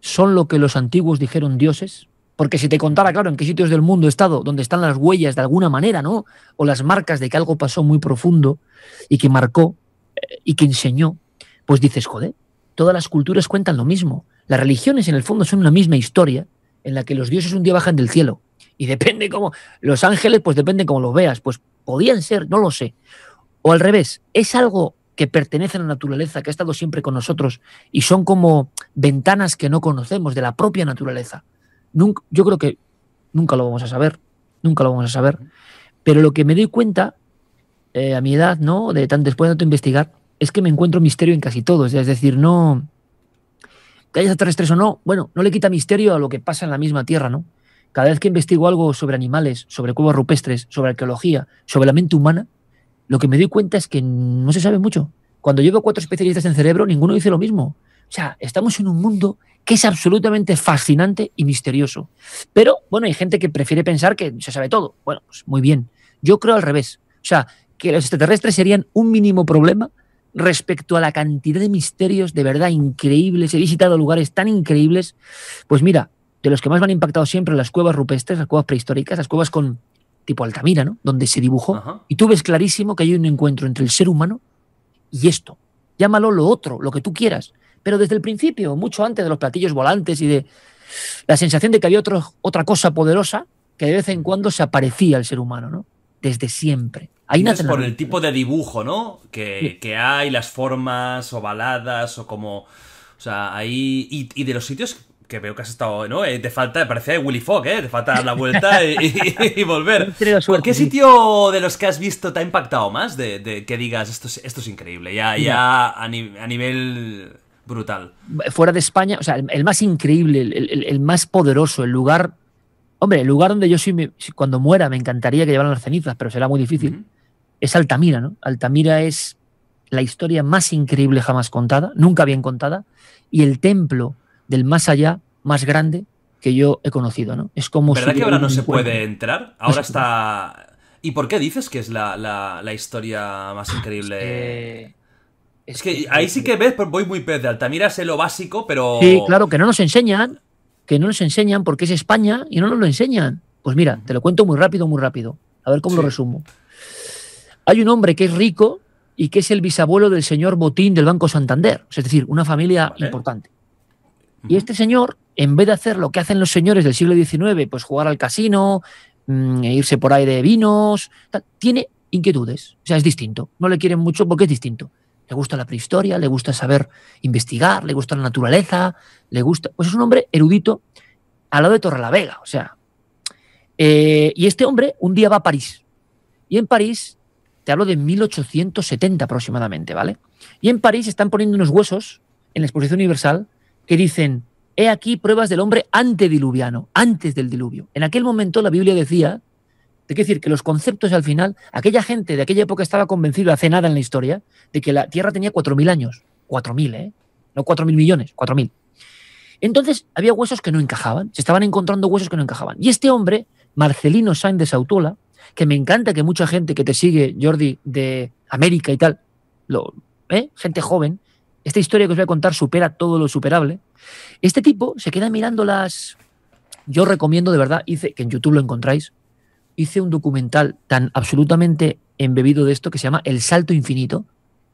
son lo que los antiguos dijeron dioses, porque si te contara, claro, en qué sitios del mundo he estado, donde están las huellas de alguna manera, ¿no? O las marcas de que algo pasó muy profundo y que marcó eh, y que enseñó, pues dices, joder, Todas las culturas cuentan lo mismo. Las religiones en el fondo son una misma historia en la que los dioses un día bajan del cielo. Y depende cómo... Los ángeles, pues depende cómo los veas. Pues podían ser, no lo sé. O al revés, es algo que pertenece a la naturaleza, que ha estado siempre con nosotros y son como ventanas que no conocemos de la propia naturaleza. yo creo que nunca lo vamos a saber, nunca lo vamos a saber. Pero lo que me doy cuenta, eh, a mi edad, ¿no? De tan después de tanto investigar, es que me encuentro misterio en casi todo. Es decir, no. Que haya extraterrestres o no, bueno, no le quita misterio a lo que pasa en la misma Tierra, ¿no? Cada vez que investigo algo sobre animales, sobre cuevas rupestres, sobre arqueología, sobre la mente humana, lo que me doy cuenta es que no se sabe mucho. Cuando llevo cuatro especialistas en cerebro, ninguno dice lo mismo. O sea, estamos en un mundo que es absolutamente fascinante y misterioso. Pero, bueno, hay gente que prefiere pensar que se sabe todo. Bueno, pues muy bien. Yo creo al revés. O sea, que los extraterrestres serían un mínimo problema respecto a la cantidad de misterios de verdad increíbles. He visitado lugares tan increíbles. Pues mira, de los que más me han impactado siempre las cuevas rupestres, las cuevas prehistóricas, las cuevas con tipo Altamira, ¿no? Donde se dibujó. Y tú ves clarísimo que hay un encuentro entre el ser humano y esto. Llámalo lo otro, lo que tú quieras. Pero desde el principio, mucho antes de los platillos volantes y de la sensación de que había otra cosa poderosa que de vez en cuando se aparecía al ser humano, ¿no? Desde siempre por el tipo de dibujo, ¿no? Que, que, hay, las formas ovaladas o como... O sea, ahí... Y, de los sitios que veo que has estado, ¿no? Eh, te falta, parece Willy Fogg, ¿eh? Te falta dar la vuelta y, [laughs] volver. qué sitio de los que has visto te ha impactado más? De, que digas, esto es, esto es increíble, ya, ya a, nivel brutal. Fuera de España, o sea, el, más increíble, el, más poderoso, el lugar... Hombre, el lugar donde yo soy, cuando muera me encantaría que llevaran las cenizas, pero será muy difícil es Altamira, ¿no? Altamira es la historia más increíble jamás contada, nunca bien contada, y el templo del más allá más grande que yo he conocido, ¿no? Es como... ¿Verdad que ahora no se puede entrar? Ahora está... ¿Y por qué dices que es la, historia más increíble? Es que ahí sí que ves, pues, voy muy pez de Altamira, sé lo básico, pero. Sí, claro, que no nos enseñan, que no nos enseñan porque es España y no nos lo enseñan. Pues mira, te lo cuento muy rápido, muy rápido. A ver cómo lo resumo. Hay un hombre que es rico y que es el bisabuelo del señor Botín del Banco Santander, es decir, una familia importante. Y este señor, en vez de hacer lo que hacen los señores del siglo XIX, pues jugar al casino, mm, e irse por ahí de vinos, tiene inquietudes. O sea, es distinto. No le quieren mucho porque es distinto. Le gusta la prehistoria, le gusta saber investigar, le gusta la naturaleza, le gusta. Pues es un hombre erudito al lado de Torrelavega, o sea. Eh, y este hombre un día va a París. Y en París te hablo de 1870 aproximadamente, ¿vale? Y en París están poniendo unos huesos en la exposición universal que dicen, he aquí pruebas del hombre antediluviano, antes del diluvio. En aquel momento la Biblia decía, es decir, que los conceptos al final, aquella gente de aquella época estaba convencida hace nada en la historia de que la Tierra tenía 4.000 años, 4.000, ¿eh? No 4.000 millones, 4.000. Entonces había huesos que no encajaban, se estaban encontrando huesos que no encajaban. Y este hombre, Marcelino Sainz de Sautola, que me encanta que mucha gente que te sigue, Jordi, de América y tal, lo, ¿eh? gente joven, esta historia que os voy a contar supera todo lo superable. Este tipo se queda mirando las... Yo recomiendo de verdad, hice, que en YouTube lo encontráis, hice un documental tan absolutamente embebido de esto que se llama El Salto Infinito,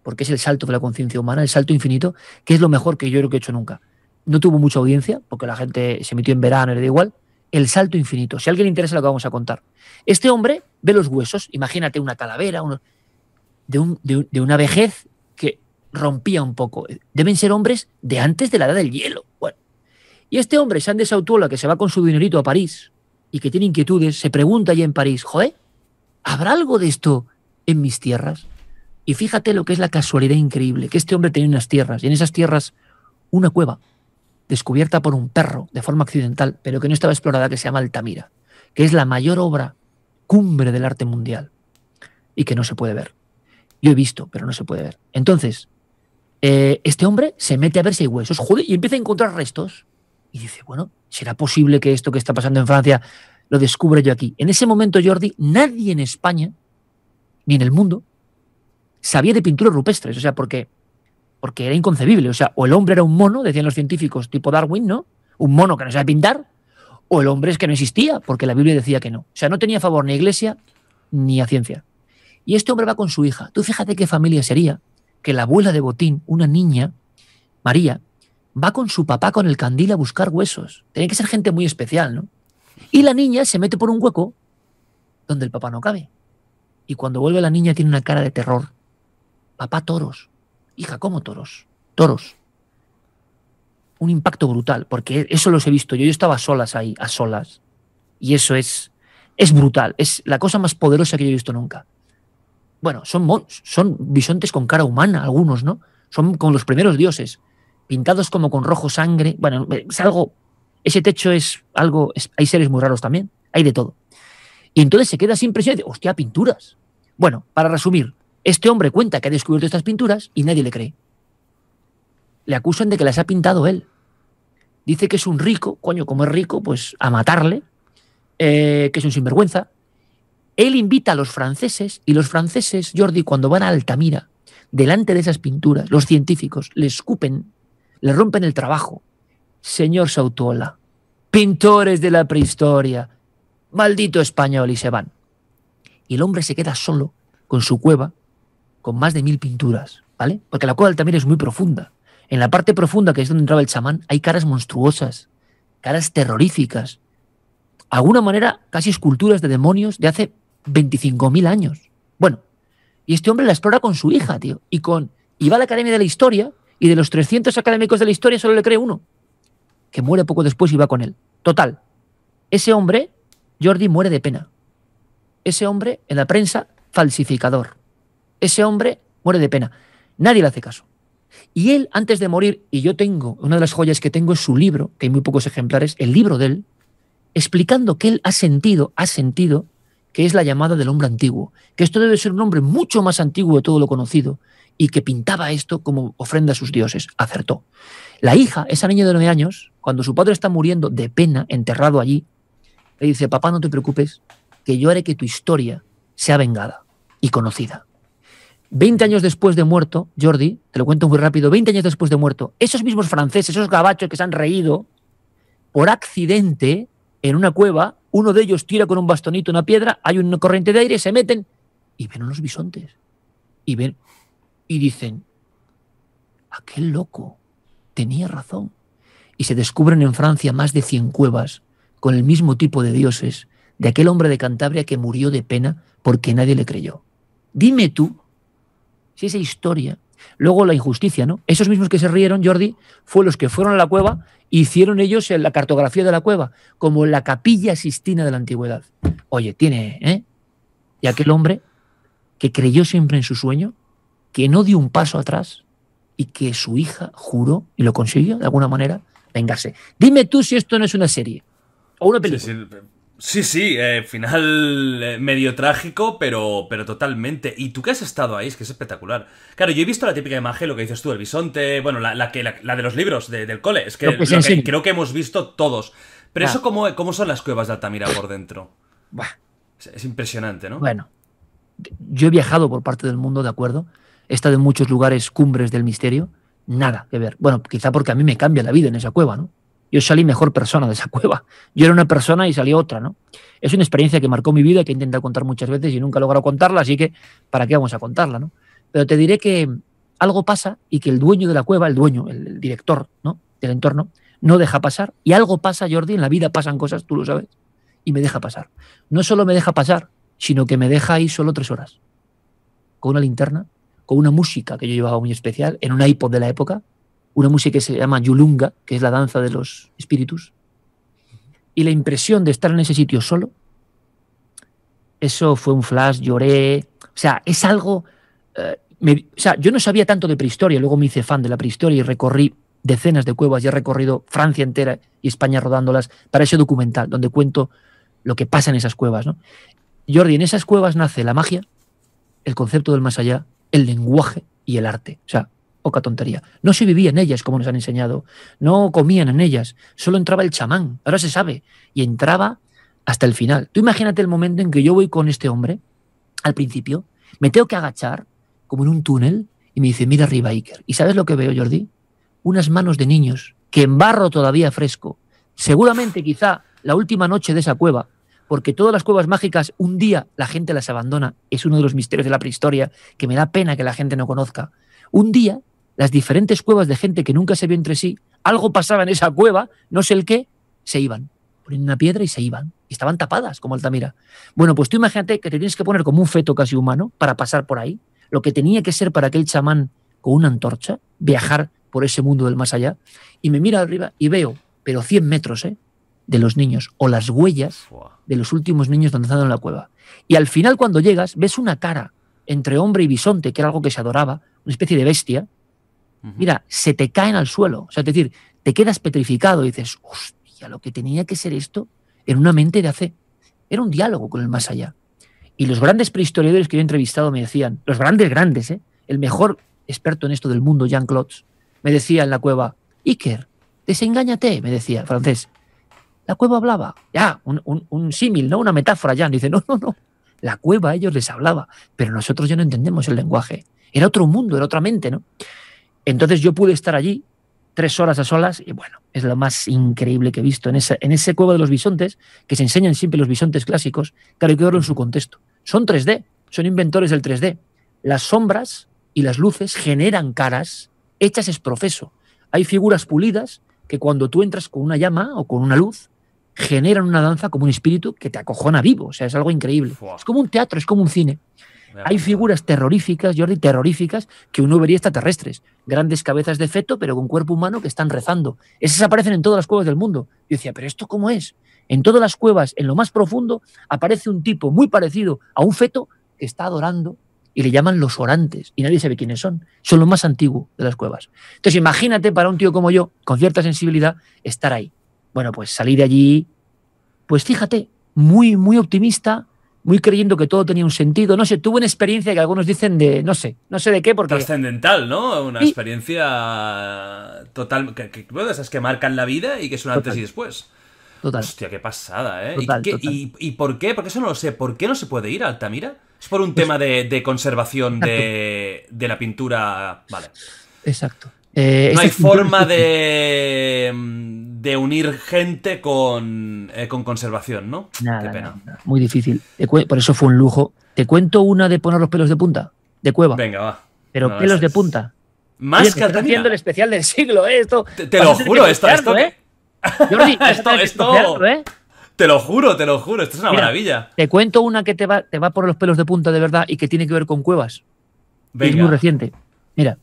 porque es el salto de la conciencia humana, el salto infinito, que es lo mejor que yo creo que he hecho nunca. No tuvo mucha audiencia, porque la gente se metió en verano, era igual, el salto infinito. Si a alguien le interesa lo que vamos a contar. Este hombre ve los huesos, imagínate una calavera, de, una vejez que rompía un poco. Deben ser hombres de antes de la edad del hielo. y este hombre, Sandes Autola, que se va con su dinerito a París y que tiene inquietudes, se pregunta allá en París, joder, ¿habrá algo de esto en mis tierras? Y fíjate lo que es la casualidad increíble, que este hombre tenía unas tierras, y en esas tierras una cueva descubierta por un perro de forma accidental, pero que no estaba explorada, que se llama Altamira, que es la mayor obra cumbre del arte mundial y que no se puede ver. Yo he visto, pero no se puede ver. Entonces, eh, este hombre se mete a verse si hay huesos y empieza a encontrar restos. Y dice, bueno, ¿será posible que esto que está pasando en Francia lo descubra yo aquí? En ese momento, Jordi, nadie en España, ni en el mundo, sabía de pinturas rupestres. O sea, porque porque era inconcebible. O sea, o el hombre era un mono, decían los científicos, tipo Darwin, ¿no? Un mono que no sabe pintar, o el hombre es que no existía, porque la Biblia decía que no. O sea, no tenía favor ni a iglesia ni a ciencia. Y este hombre va con su hija. Tú fíjate qué familia sería que la abuela de Botín, una niña, María, va con su papá con el candil a buscar huesos. Tiene que ser gente muy especial, ¿no? Y la niña se mete por un hueco donde el papá no cabe. Y cuando vuelve la niña tiene una cara de terror. Papá toros. Hija, ¿cómo toros? Toros. Un impacto brutal, porque eso los he visto yo. Yo estaba a solas ahí, a solas. Y eso es, es brutal. Es la cosa más poderosa que yo he visto nunca. Bueno, son, son bisontes con cara humana, algunos, ¿no? Son como los primeros dioses, pintados como con rojo sangre. Bueno, es algo. Ese techo es algo. hay seres muy raros también. Hay de todo. Y entonces se queda sin presión y dice, hostia, pinturas. Bueno, para resumir, este hombre cuenta que ha descubierto estas pinturas y nadie le cree. Le acusan de que las ha pintado él. Dice que es un rico, coño, como es rico, pues a matarle, eh, que es un sinvergüenza. Él invita a los franceses y los franceses, Jordi, cuando van a Altamira, delante de esas pinturas, los científicos le escupen, le rompen el trabajo. Señor Sautola, pintores de la prehistoria, maldito español, y se van. Y el hombre se queda solo con su cueva con más de mil pinturas, ¿vale? Porque la cueva también es muy profunda. En la parte profunda, que es donde entraba el chamán, hay caras monstruosas, caras terroríficas. De alguna manera, casi esculturas de demonios de hace 25.000 años. Bueno, y este hombre la explora con su hija, tío. Y, con, y va a la Academia de la Historia, y de los 300 académicos de la historia solo le cree uno, que muere poco después y va con él. Total, ese hombre, Jordi, muere de pena. Ese hombre, en la prensa, falsificador. Ese hombre muere de pena. Nadie le hace caso. Y él, antes de morir, y yo tengo, una de las joyas que tengo es su libro, que hay muy pocos ejemplares, el libro de él, explicando que él ha sentido, ha sentido que es la llamada del hombre antiguo, que esto debe ser un hombre mucho más antiguo de todo lo conocido y que pintaba esto como ofrenda a sus dioses. Acertó. La hija, esa niña de nueve años, cuando su padre está muriendo de pena, enterrado allí, le dice, papá, no te preocupes, que yo haré que tu historia sea vengada y conocida. Veinte años después de muerto, Jordi, te lo cuento muy rápido, 20 años después de muerto, esos mismos franceses, esos gabachos que se han reído, por accidente, en una cueva, uno de ellos tira con un bastonito una piedra, hay una corriente de aire, se meten y ven unos bisontes. Y ven y dicen, aquel loco tenía razón. Y se descubren en Francia más de 100 cuevas con el mismo tipo de dioses de aquel hombre de Cantabria que murió de pena porque nadie le creyó. Dime tú si esa historia, luego la injusticia, ¿no? Esos mismos que se rieron, Jordi, fueron los que fueron a la cueva e hicieron ellos la cartografía de la cueva, como la capilla sistina de la antigüedad. Oye, tiene, ¿eh? Y aquel hombre que creyó siempre en su sueño, que no dio un paso atrás y que su hija juró y lo consiguió de alguna manera, vengarse. Dime tú si esto no es una serie o una película. Sí, sí, eh, final eh, medio trágico, pero, pero totalmente. ¿Y tú qué has estado ahí? Es que es espectacular. Claro, yo he visto la típica imagen, lo que dices tú, el bisonte, bueno, la, que, la, de los libros del cole, es que, creo que hemos visto todos. Pero eso, ah. ¿cómo, ¿cómo son las cuevas de Altamira por dentro? Es, es, impresionante, ¿no? Bueno, yo he viajado por parte del mundo, ¿de acuerdo? He estado en muchos lugares cumbres del misterio, nada que ver. Bueno, quizá porque a mí me cambia la vida en esa cueva, ¿no? yo salí mejor persona de esa [laughs] cueva. Yo era una persona y salí otra, ¿no? Es una experiencia que marcó mi vida, y que he intentado contar muchas veces y nunca he logrado contarla, así que ¿para qué vamos a contarla, no? Pero te diré que algo pasa y que el dueño de la cueva, el dueño, el director, ¿no? del entorno, no deja pasar y algo pasa, Jordi, en la vida pasan cosas, tú lo sabes, y me deja pasar. No solo me deja pasar, sino que me deja ahí solo tres horas, con una linterna, con una música que yo llevaba muy especial, en un iPod de la época, una música que se llama Yulunga, que es la danza de los espíritus. Y la impresión de estar en ese sitio solo, eso fue un flash, lloré. O sea, es algo... Eh, o sea, yo no sabía tanto de prehistoria, luego me hice fan de la prehistoria y recorrí decenas de cuevas y he recorrido Francia entera y España rodándolas para ese documental donde cuento lo que pasa en esas cuevas. ¿no? Jordi, en esas cuevas nace la magia, el concepto del más allá, el lenguaje y el arte. O sea, poca tontería. No se vivía en ellas como nos han enseñado, no comían en ellas, solo entraba el chamán, ahora se sabe, y entraba hasta el final. Tú imagínate el momento en que yo voy con este hombre, al principio, me tengo que agachar, como en un túnel, y me dice, mira arriba, Iker. ¿Y sabes lo que veo, Jordi? Unas manos de niños, que en barro todavía fresco, seguramente quizá la última noche de esa cueva, porque todas las cuevas mágicas un día la gente las abandona, es uno de los misterios de la prehistoria que me da pena que la gente no conozca. Un día las diferentes cuevas de gente que nunca se vio entre sí, algo pasaba en esa cueva, no sé el qué, se iban. Ponían una piedra y se iban. Y estaban tapadas, como Altamira. Bueno, pues tú imagínate que te tienes que poner como un feto casi humano para pasar por ahí. Lo que tenía que ser para aquel chamán con una antorcha, viajar por ese mundo del más allá. Y me miro arriba y veo, pero 100 metros, ¿eh? De los niños, o las huellas de los últimos niños danzando en la cueva. Y al final, cuando llegas, ves una cara entre hombre y bisonte, que era algo que se adoraba, una especie de bestia, mira, se te caen al suelo. O sea, es decir, te quedas petrificado y dices, hostia, lo que tenía que ser esto en una mente de hace. Era un diálogo con el más allá. Y los grandes prehistoriadores que yo he entrevistado me decían, los grandes, grandes, ¿eh? el mejor experto en esto del mundo, Jean Clotz, me decía en la cueva, Iker, desengáñate, me decía el francés. La cueva hablaba, ya, un, símil, ¿no? Una metáfora, Jean. Dice, no, no, no. La cueva a ellos les hablaba, pero nosotros ya no entendemos el lenguaje. Era otro mundo, era otra mente, ¿no? Entonces yo pude estar allí tres horas a solas y bueno, es lo más increíble que he visto en en ese cueva de los bisontes, que se enseñan siempre los bisontes clásicos, claro, hay que verlo en su contexto. Son 3D, son inventores del 3D. Las sombras y las luces generan caras hechas es profeso. Hay figuras pulidas que cuando tú entras con una llama o con una luz, generan una danza como un espíritu que te acojona vivo. O sea, es algo increíble. Es como un teatro, es como un cine. Hay figuras terroríficas, Jordi, terroríficas, que uno vería extraterrestres. Grandes cabezas de feto, pero con cuerpo humano que están rezando. Esas aparecen en todas las cuevas del mundo. Yo decía, ¿pero esto cómo es? En todas las cuevas, en lo más profundo, aparece un tipo muy parecido a un feto que está adorando y le llaman los orantes y nadie sabe quiénes son. Son los más antiguos de las cuevas. Entonces, imagínate para un tío como yo, con cierta sensibilidad, estar ahí. Bueno, pues salir de allí, pues fíjate, muy, muy optimista, muy creyendo que todo tenía un sentido. No sé, tuve una experiencia que algunos dicen de, no sé, no sé de qué, porque... Trascendental, ¿no? Una experiencia total, que, esas que marcan la vida y que son antes y después. Total. Hostia, qué pasada, ¿eh? ¿Y, y, por qué? Porque eso no lo sé. ¿Por qué no se puede ir a Altamira? Es por un pues tema de, conservación de, la pintura. Vale. Exacto. Eh, no hay forma de de unir gente con, eh, conservación, ¿no? Nada, pena. muy difícil. Por eso fue un lujo. ¿Te cuento una de poner los pelos de punta? De cueva. Venga, va. Pero pelos de punta. Más que estás haciendo el especial del siglo, ¿eh? Esto, te, lo juro, esto, ¿eh? esto, esto, Te lo juro, te lo juro, esto es una maravilla. Te cuento una que te va, te va por los pelos de punta de verdad y que tiene que ver con cuevas. Es muy reciente. Mira,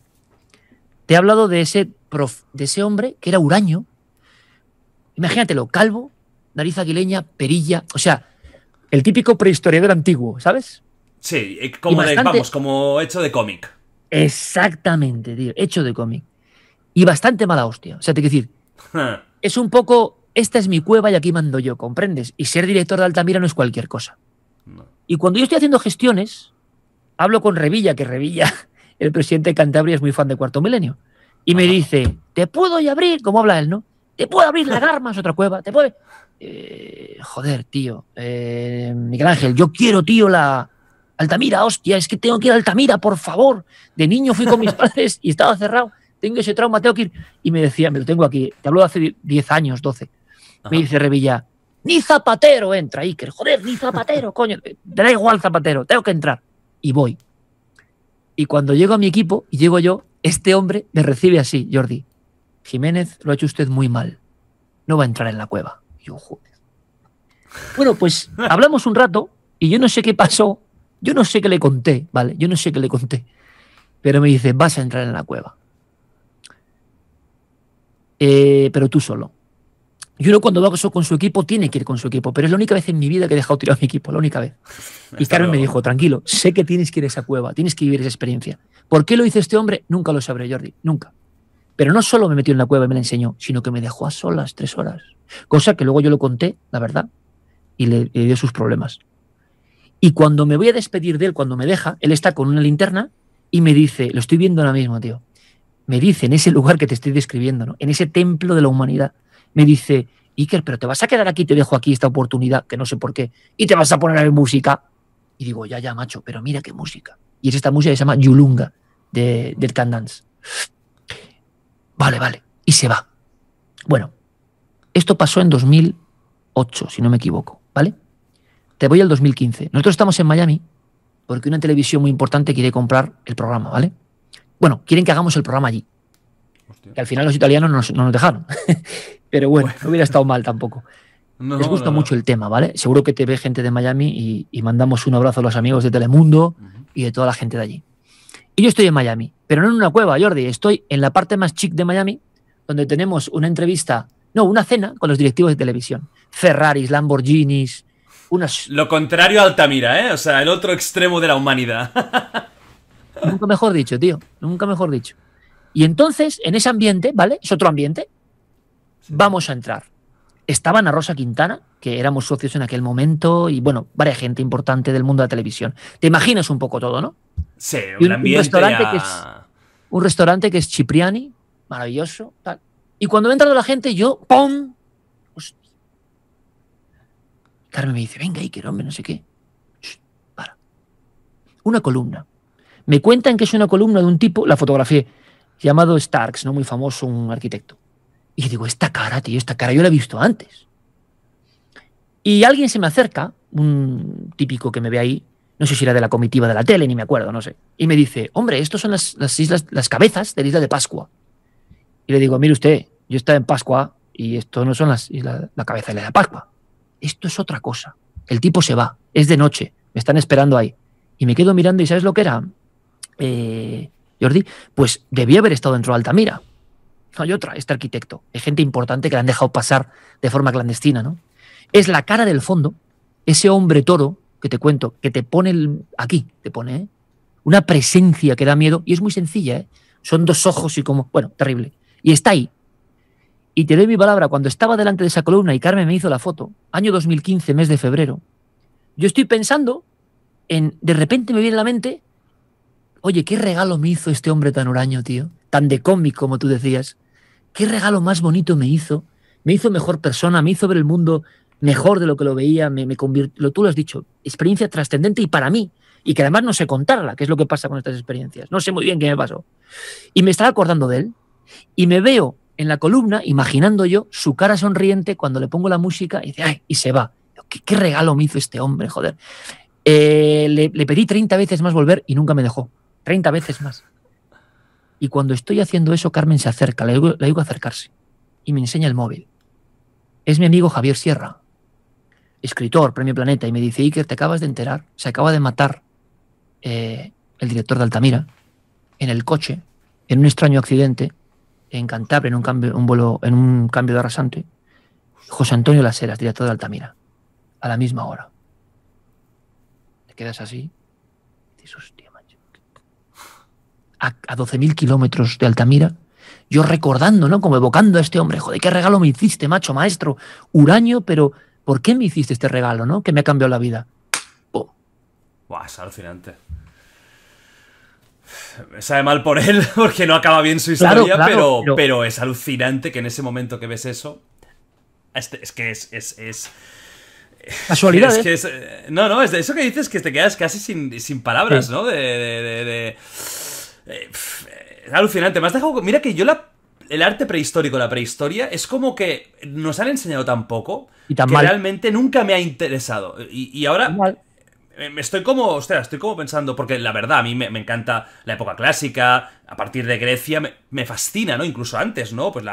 te he hablado de ese, prof, de ese hombre que era huraño, Imagínatelo, calvo, nariz aguileña, perilla, o sea, el típico prehistoriador antiguo, ¿sabes? Sí, como vamos, como hecho de cómic. Exactamente, tío, hecho de cómic. Y bastante mala hostia. O sea, te quiero decir, [laughs] es un poco, esta es mi cueva y aquí mando yo, ¿comprendes? Y ser director de Altamira no es cualquier cosa. Y cuando yo estoy haciendo gestiones, hablo con Revilla, que Revilla, [laughs] el presidente de Cantabria, es muy fan de Cuarto Milenio. Y me dice, ¿te puedo y abrir? ¿Cómo habla él, no? te puedo abrir las armas otra cueva, te puede... Eh, joder, tío, eh, Miguel Ángel, yo quiero, tío, la... Altamira, hostia, es que tengo que ir a Altamira, por favor. De niño fui con mis [laughs] padres y estaba cerrado. Tengo ese trauma, tengo que ir. Y me decía, me lo tengo aquí, te hablo hace 10 años, 12. Me dice Revilla, ni zapatero entra, Iker. Joder, ni zapatero, [laughs] coño. Te da igual zapatero, tengo que entrar. Y voy. Y cuando llego a mi equipo y llego yo, este hombre me recibe así, Jordi. Jiménez, lo ha hecho usted muy mal. No va a entrar en la cueva. yo, joder. Bueno, pues [laughs] hablamos un rato y yo no sé qué pasó. Yo no sé qué le conté, ¿vale? Yo no sé qué le conté. Pero me dice, vas a entrar en la cueva. Eh, pero tú solo. Yo no cuando va con su equipo tiene que ir con su equipo, pero es la única vez en mi vida que he dejado tirar a mi equipo, la única vez. [laughs] Y Carmen me dijo, tranquilo, sé que tienes que ir a esa cueva, tienes que vivir esa experiencia. ¿Por qué lo hizo este hombre? Nunca lo sabré, Jordi, nunca. Pero no solo me metió en la cueva y me la enseñó, sino que me dejó a solas tres horas. Cosa que luego yo lo conté, la verdad, y le, dio sus problemas. Y cuando me voy a despedir de él, cuando me deja, él está con una linterna y me dice, lo estoy viendo ahora mismo, tío, me dice en ese lugar que te estoy describiendo, en ese templo de la humanidad, me dice, Iker, pero te vas a quedar aquí, te dejo aquí esta oportunidad, que no sé por qué, y te vas a poner a ver música. Y digo, ya, ya, macho, pero mira qué música. Y es esta música que se llama Yulunga, de, del Candance. Vale, vale. Y se va. Bueno, esto pasó en 2008, si no me equivoco, ¿vale? Te voy al 2015. Nosotros estamos en Miami porque una televisión muy importante quiere comprar el programa, ¿vale? Bueno, quieren que hagamos el programa allí. Que al final los italianos nos, no nos dejaron. [laughs] Pero bueno, no hubiera estado mal tampoco. nos Les gusta mucho el tema, ¿vale? Seguro que te ve gente de Miami y, mandamos un abrazo a los amigos de Telemundo y de toda la gente de allí yo estoy en Miami, pero no en una cueva, Jordi, estoy en la parte más chic de Miami, donde tenemos una entrevista, no, una cena con los directivos de televisión. Ferraris, Lamborghinis, unas... Lo contrario a Altamira, ¿eh? O sea, el otro extremo de la humanidad. [laughs] Nunca mejor dicho, tío, nunca mejor dicho. Y entonces, en ese ambiente, ¿vale? Es otro ambiente. Vamos a entrar. Estaban a Rosa Quintana, que éramos socios en aquel momento, y bueno, varias gente importante del mundo de la televisión. Te imaginas un poco todo, ¿no? un, restaurante que es un restaurante que es Cipriani, maravilloso, Y cuando me entra la gente, yo ¡pum! Carmen me dice, venga, Iker, hombre, no sé qué. para. Una columna. Me cuentan que es una columna de un tipo, la fotografía, llamado Starks, ¿no? Muy famoso, un arquitecto. Y digo, esta cara, tío, esta cara yo la he visto antes. Y alguien se me acerca, un típico que me ve ahí, no sé si era de la comitiva de la tele, ni me acuerdo, no sé. Y me dice, hombre, estos son las, islas, las cabezas de la isla de Pascua. Y le digo, mire usted, yo estaba en Pascua y esto no son las islas, la cabeza de la isla de Pascua. Esto es otra cosa. El tipo se va, es de noche, me están esperando ahí. Y me quedo mirando y ¿sabes lo que era? Eh, Jordi, pues debía haber estado dentro de Altamira. No hay otra, este arquitecto. Es gente importante que la han dejado pasar de forma clandestina, ¿no? Es la cara del fondo, ese hombre toro que te cuento, que te pone aquí, te pone ¿eh? una presencia que da miedo y es muy sencilla. ¿eh? Son dos ojos y como, bueno, terrible. Y está ahí. Y te doy mi palabra, cuando estaba delante de esa columna y Carmen me hizo la foto, año 2015, mes de febrero, yo estoy pensando en, de repente me viene a la mente, oye, qué regalo me hizo este hombre tan huraño, tío, tan de cómic como tú decías. Qué regalo más bonito me hizo. Me hizo mejor persona, me hizo ver el mundo mejor de lo que lo veía, me, me tú lo has dicho, experiencia trascendente y para mí, y que además no sé contarla, que es lo que pasa con estas experiencias. No sé muy bien qué me pasó. Y me estaba acordando de él y me veo en la columna imaginando yo su cara sonriente cuando le pongo la música y dice, ay, y se va. ¿Qué, regalo me hizo este hombre, joder? Eh, le, pedí 30 veces más volver y nunca me dejó. 30 veces más. Y cuando estoy haciendo eso, Carmen se acerca, le digo acercarse y me enseña el móvil. Es mi amigo Javier Sierra escritor, Premio Planeta, y me dice, Iker, te acabas de enterar, se acaba de matar eh, el director de Altamira en el coche, en un extraño accidente, en Cantabria, en un, cambio, un vuelo, en un cambio de arrasante, José Antonio Laseras, director de Altamira, a la misma hora. Te quedas así, dices, macho. A, 12.000 kilómetros de Altamira, yo recordando, ¿no? Como evocando a este hombre, joder, qué regalo me hiciste, macho, maestro, huraño, pero ¿por qué me hiciste este regalo, no? Que me ha cambiado la vida. Buah, es alucinante. Me sabe mal por él, [laughs] porque no acaba bien su historia, pero, es alucinante que en ese momento que ves eso. Este, es, que es, es, es Casualidad. [laughs] Eh, no, no, es de eso que dices que te quedas casi sin, palabras, ¿no? De. de, eh, alucinante. Mira que yo la el arte prehistórico, la prehistoria, es como que nos han enseñado tan poco que realmente nunca me ha interesado. Y, ahora me estoy como, sea, estoy como pensando, porque la verdad, a mí me, encanta la época clásica, a partir de Grecia, me, fascina, ¿no? Incluso antes, ¿no? Pues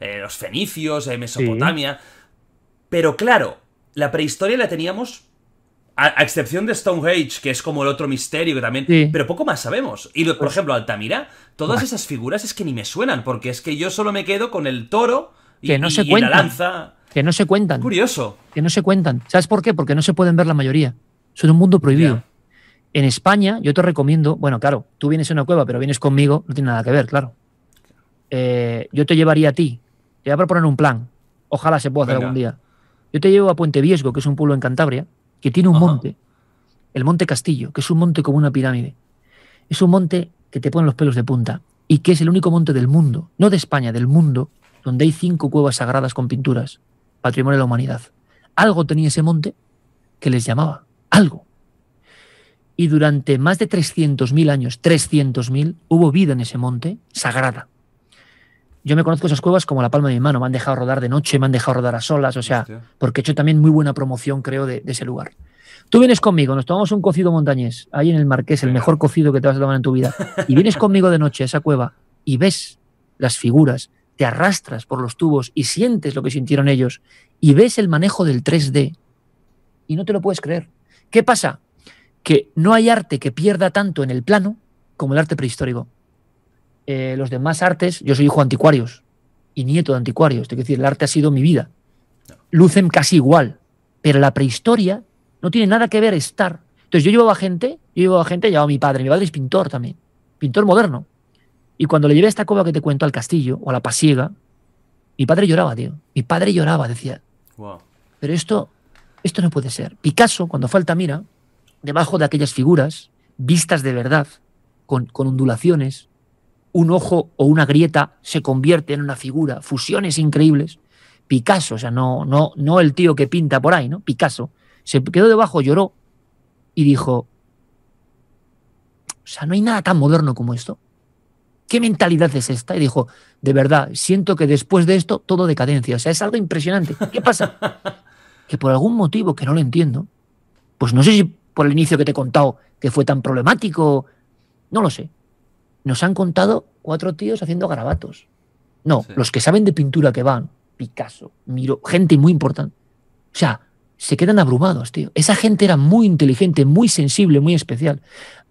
eh, los fenicios, eh, Mesopotamia. Pero claro, la prehistoria la teníamos a, excepción de Stonehenge, que es como el otro misterio que también. Pero poco más sabemos. Y por pues ejemplo, Altamira, todas esas figuras es que ni me suenan, porque es que yo solo me quedo con el toro y, no se la lanza. Que no se cuentan. Curioso. Que no se cuentan. ¿Sabes por qué? Porque no se pueden ver la mayoría. Son un mundo prohibido. En España, yo te recomiendo, bueno, claro, tú vienes a una cueva, pero vienes conmigo, no tiene nada que ver, claro. Eh, yo te llevaría a ti. Te voy a proponer un plan. Ojalá se pueda hacer algún día. Yo te llevo a Puente Viesgo, que es un pueblo en Cantabria, que tiene un monte, el Monte Castillo, que es un monte como una pirámide. Es un monte que te ponen los pelos de punta y que es el único monte del mundo, no de España, del mundo, donde hay cinco cuevas sagradas con pinturas, patrimonio de la humanidad. Algo tenía ese monte que les llamaba, algo. Y durante más de 300.000 años, 300.000, hubo vida en ese monte, sagrada yo me conozco esas cuevas como la palma de mi mano. Me han dejado rodar de noche, me han dejado rodar a solas, o sea, porque he hecho también muy buena promoción, creo, de, de, ese lugar. Tú vienes conmigo, nos tomamos un cocido montañés, ahí en el Marqués, el mejor cocido que te vas a tomar en tu vida. Y vienes conmigo de noche a esa cueva y ves las figuras, te arrastras por los tubos y sientes lo que sintieron ellos y ves el manejo del 3D y no te lo puedes creer. ¿Qué pasa? Que no hay arte que pierda tanto en el plano como el arte prehistórico. Eh, los demás artes, yo soy hijo de anticuarios y nieto de anticuarios, es decir, el arte ha sido mi vida. Lucen casi igual, pero la prehistoria no tiene nada que ver estar. Entonces yo llevaba gente, yo llevaba gente, llevaba a mi padre, mi padre es pintor también, pintor moderno. Y cuando le llevé esta coba que te cuento al castillo o a la pasiega, mi padre lloraba, tío. Mi padre lloraba, decía. Pero esto, esto no puede ser. Picasso, cuando falta mira debajo de aquellas figuras, vistas de verdad, con, con ondulaciones, un ojo o una grieta se convierte en una figura, fusiones increíbles. Picasso, o sea, no, no, no el tío que pinta por ahí, ¿no? Picasso, se quedó debajo, lloró y dijo, o sea, no hay nada tan moderno como esto. ¿Qué mentalidad es esta? Y dijo, de verdad, siento que después de esto todo decadencia. O sea, es algo impresionante. ¿Qué pasa? [laughs] que por algún motivo que no lo entiendo, pues no sé si por el inicio que te he contado que fue tan problemático, no lo sé, nos han contado cuatro tíos haciendo garabatos. No, los que saben de pintura que van, Picasso, Miro, gente muy importante. O sea, se quedan abrumados, tío. Esa gente era muy inteligente, muy sensible, muy especial.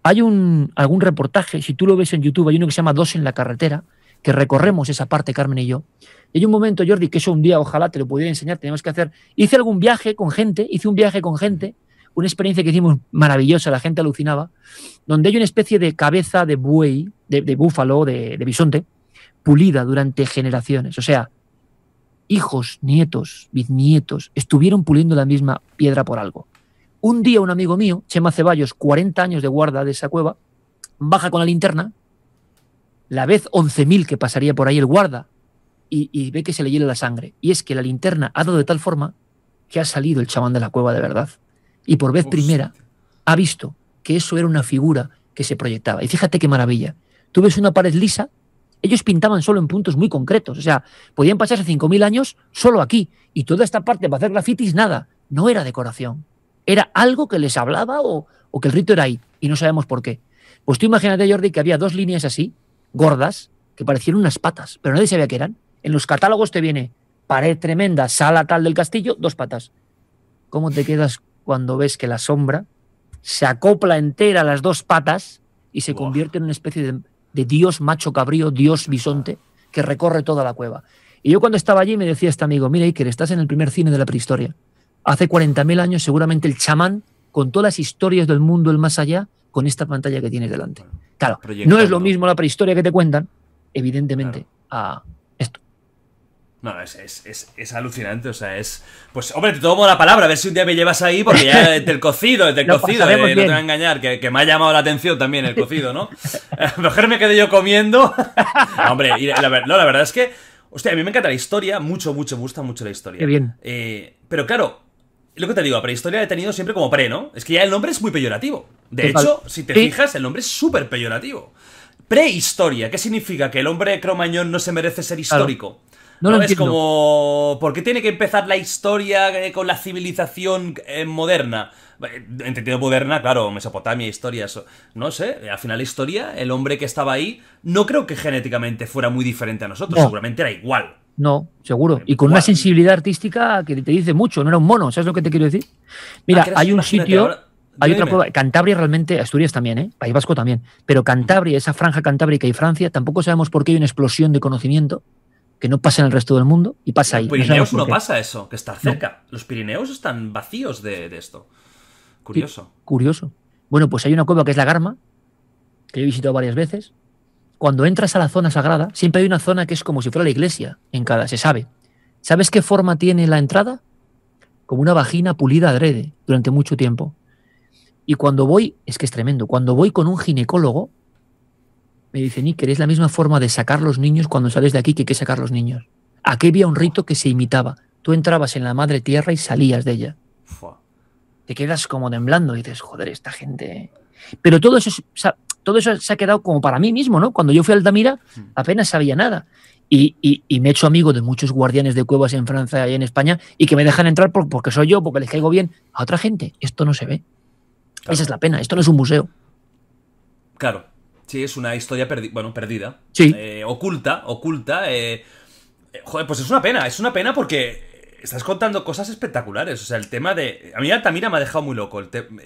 Hay un, algún reportaje, si tú lo ves en YouTube, hay uno que se llama Dos en la carretera, que recorremos esa parte, Carmen y yo. Y hay un momento, Jordi, que eso un día ojalá te lo pudiera enseñar, tenemos que hacer. Hice algún viaje con gente, hice un viaje con gente una experiencia que hicimos maravillosa, la gente alucinaba, donde hay una especie de cabeza de buey, de, búfalo, de, bisonte, pulida durante generaciones. O sea, hijos, nietos, bisnietos, estuvieron puliendo la misma piedra por algo. Un día un amigo mío, Chema Ceballos, 40 años de guarda de esa cueva, baja con la linterna, la vez 11.000 que pasaría por ahí el guarda, y, y ve que se le hiela la sangre. Y es que la linterna ha dado de tal forma que ha salido el chamán de la cueva de verdad y por vez primera ha visto que eso era una figura que se proyectaba. Y fíjate qué maravilla. Tú ves una pared lisa, ellos pintaban solo en puntos muy concretos, o sea, podían pasarse 5.000 años solo aquí y toda esta parte para hacer grafitis, nada, no era decoración, era algo que les hablaba o, que el rito era ahí y no sabemos por qué. Pues tú imagínate, Jordi, que había dos líneas así, gordas, que parecieron unas patas, pero nadie sabía qué eran. En los catálogos te viene pared tremenda, sala tal del castillo, dos patas. ¿Cómo te quedas cuando ves que la sombra se acopla entera a las dos patas y se convierte en una especie de, dios macho cabrío, dios bisonte, que recorre toda la cueva. Y yo cuando estaba allí me decía este amigo, mira Iker, estás en el primer cine de la prehistoria. Hace 40.000 años seguramente el chamán contó las historias del mundo, el más allá, con esta pantalla que tienes delante. Claro, no es lo mismo la prehistoria que te cuentan, evidentemente, no, es, alucinante, o sea, es... Pues, hombre, te tomo la palabra, a ver si un día me llevas ahí, porque ya [laughs] el cocido, del cocido, eh, no te voy a engañar, que, me ha llamado la atención también el cocido, ¿no? [laughs] [laughs] Mejor me quedé yo comiendo. hombre, la, verdad es que... Hostia, a mí me encanta la historia, mucho, mucho, me gusta mucho la historia. Qué bien. Eh, pero claro, lo que te digo, la prehistoria he tenido siempre como pre, ¿no? Es que ya el nombre es muy peyorativo. De hecho, si te fijas, el nombre es súper peyorativo. Prehistoria, ¿qué significa? Que el hombre cromañón no se merece ser histórico. No, es como. ¿Por qué tiene que empezar la historia eh, con la civilización eh, moderna? Eh, entendido moderna, claro, Mesopotamia, historia, No sé, al final la historia, el hombre que estaba ahí, no creo que genéticamente fuera muy diferente a nosotros, seguramente era igual. No, seguro. Y con una sensibilidad artística que te dice mucho, no era un mono, ¿sabes lo que te quiero decir? Mira, ah, hay un sitio, hay otra prueba, Cantabria realmente, Asturias también, ¿eh? País Vasco también, pero Cantabria, esa franja cantábrica y Francia, tampoco sabemos por qué hay una explosión de conocimiento que no pasa en el resto del mundo y pasa ahí. Los Pirineos no, pasa eso, que está cerca. Los Pirineos están vacíos de, esto. Curioso. curioso. Bueno, pues hay una cueva que es la Garma, que he visitado varias veces. Cuando entras a la zona sagrada, siempre hay una zona que es como si fuera la iglesia en cada, se sabe. ¿Sabes qué forma tiene la entrada? Como una vagina pulida adrede durante mucho tiempo. Y cuando voy, es que es tremendo, cuando voy con un ginecólogo, me dice, Níker, es la misma forma de sacar los niños cuando sales de aquí que hay que sacar los niños. Aquí había un rito que se imitaba. Tú entrabas en la madre tierra y salías de ella. Te quedas como temblando y dices, joder, esta gente. Pero todo eso, todo eso se ha quedado como para mí mismo, ¿no? Cuando yo fui a Altamira hmm. apenas sabía nada. Y, me he hecho amigo de muchos guardianes de cuevas en Francia y en España y que me dejan entrar porque soy yo, porque les caigo bien. A otra gente, esto no se ve. Esa es la pena, esto no es un museo. Claro, Sí, es una historia bueno, perdida. Sí. Eh, oculta, oculta. Eh, eh, joder, pues es una pena, es una pena porque estás contando cosas espectaculares. O sea, el tema de. A mí Altamira me ha dejado muy loco.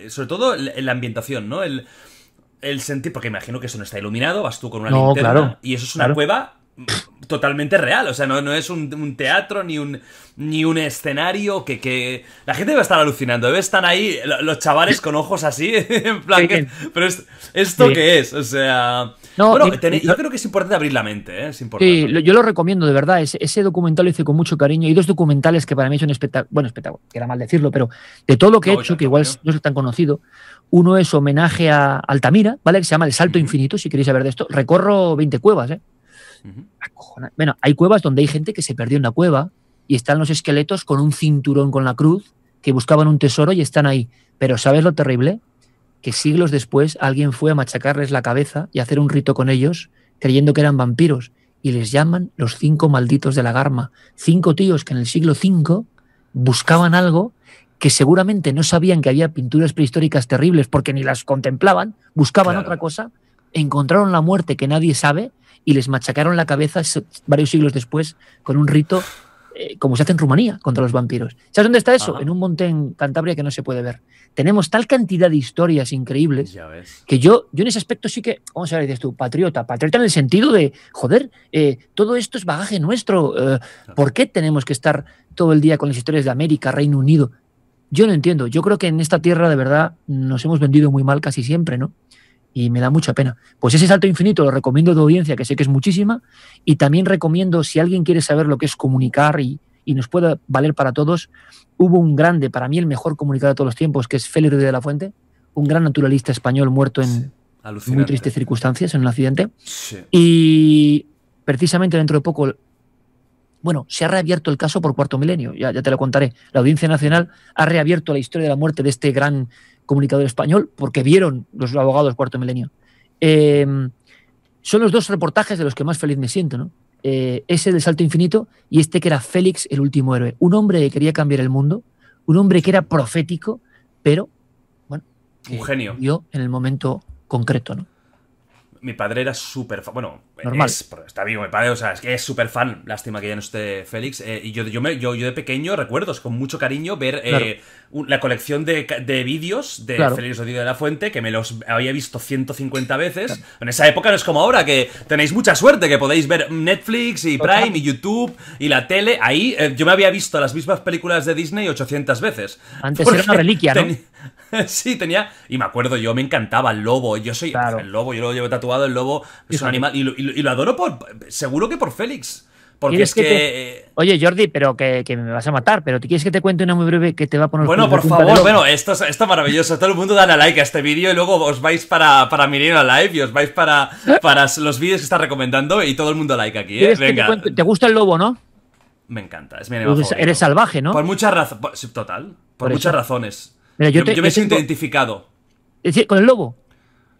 sobre todo la ambientación, ¿no? El, sentir. Porque imagino que eso no está iluminado, vas tú con una linterna. y eso es una cueva totalmente real. O sea, no, es un, teatro ni un, ni un escenario que, La gente debe estar alucinando. Debe estar ahí los chavales con ojos así, [laughs] en plan... pero esto que es, o sea... yo creo que es importante abrir la mente, ¿eh? es importante. yo lo recomiendo, de verdad. Ese, documental lo hice con mucho cariño. Y dos documentales que para mí son espectáculos Bueno, espectacular, era mal decirlo, pero de todo lo que he hecho, que igual no es tan conocido. Uno es homenaje a Altamira, ¿vale? Que se llama El Salto Infinito, si queréis saber de esto. Recorro 20 cuevas, ¿eh? Bueno, hay cuevas donde hay gente que se perdió en la cueva y están los esqueletos con un cinturón con la cruz que buscaban un tesoro y están ahí. Pero ¿sabes lo terrible? Que siglos después alguien fue a machacarles la cabeza y hacer un rito con ellos creyendo que eran vampiros y les llaman los cinco malditos de la garma. Cinco tíos que en el siglo V buscaban algo que seguramente no sabían que había pinturas prehistóricas terribles porque ni las contemplaban, buscaban otra cosa, encontraron la muerte que nadie sabe y les machacaron la cabeza varios siglos después con un rito eh, como se hace en Rumanía contra los vampiros. ¿Sabes dónde está eso? En un monte en Cantabria que no se puede ver. Tenemos tal cantidad de historias increíbles que yo, yo en ese aspecto sí que, vamos a ver, dices tú, patriota, patriota en el sentido de, joder, eh, todo esto es bagaje nuestro, eh, ¿por qué tenemos que estar todo el día con las historias de América, Reino Unido? Yo no entiendo, yo creo que en esta tierra de verdad nos hemos vendido muy mal casi siempre, ¿no? y me da mucha pena. Pues ese salto infinito lo recomiendo de audiencia, que sé que es muchísima, y también recomiendo, si alguien quiere saber lo que es comunicar y, nos pueda valer para todos, hubo un grande, para mí el mejor comunicador de todos los tiempos, que es Félix de la Fuente, un gran naturalista español muerto en muy tristes circunstancias, en un accidente. Y precisamente dentro de poco bueno, se ha reabierto el caso por cuarto milenio, ya, ya, te lo contaré. La Audiencia Nacional ha reabierto la historia de la muerte de este gran comunicador español, porque vieron los abogados Cuarto Milenio. Eh, son los dos reportajes de los que más feliz me siento, ¿no? Eh, ese del Salto Infinito y este que era Félix, el último héroe. Un hombre que quería cambiar el mundo, un hombre que era profético, pero, bueno, un eh, genio. Yo en el momento concreto, ¿no? Mi padre era súper fan. Bueno, Normal. está vivo mi padre, o sea, es que es súper fan. Lástima que ya no esté Félix. y yo, yo, yo, de pequeño recuerdo con mucho cariño ver la colección de, vídeos de claro. Félix de la Fuente, que me los había visto 150 veces. En esa época no es como ahora, que tenéis mucha suerte, que podéis ver Netflix y Prime y YouTube y la tele. Ahí eh, yo me había visto las mismas películas de Disney 800 veces. Antes era una reliquia, ¿no? [laughs] sí, tenía. Y me acuerdo, yo me encantaba el lobo. Yo soy el lobo, yo lo llevo tatuado, el lobo es un animal. Y lo, y lo adoro por. Seguro que por Félix. Porque es que. Eh, Oye, Jordi, pero que, me vas a matar, pero ¿te quieres que te cuente una muy breve que te va a poner. Bueno, por favor, bueno, esto es, maravilloso. Todo el mundo da a like a este vídeo y luego os vais para, para Mirino Live y os vais para, para los vídeos que está recomendando y todo el mundo like aquí, ¿eh? Venga. te, gusta el lobo, ¿no? Me encanta, es mi pues eres salvaje, ¿no? Por muchas razones. Total. Por, muchas razones. yo, me siento identificado. con el lobo.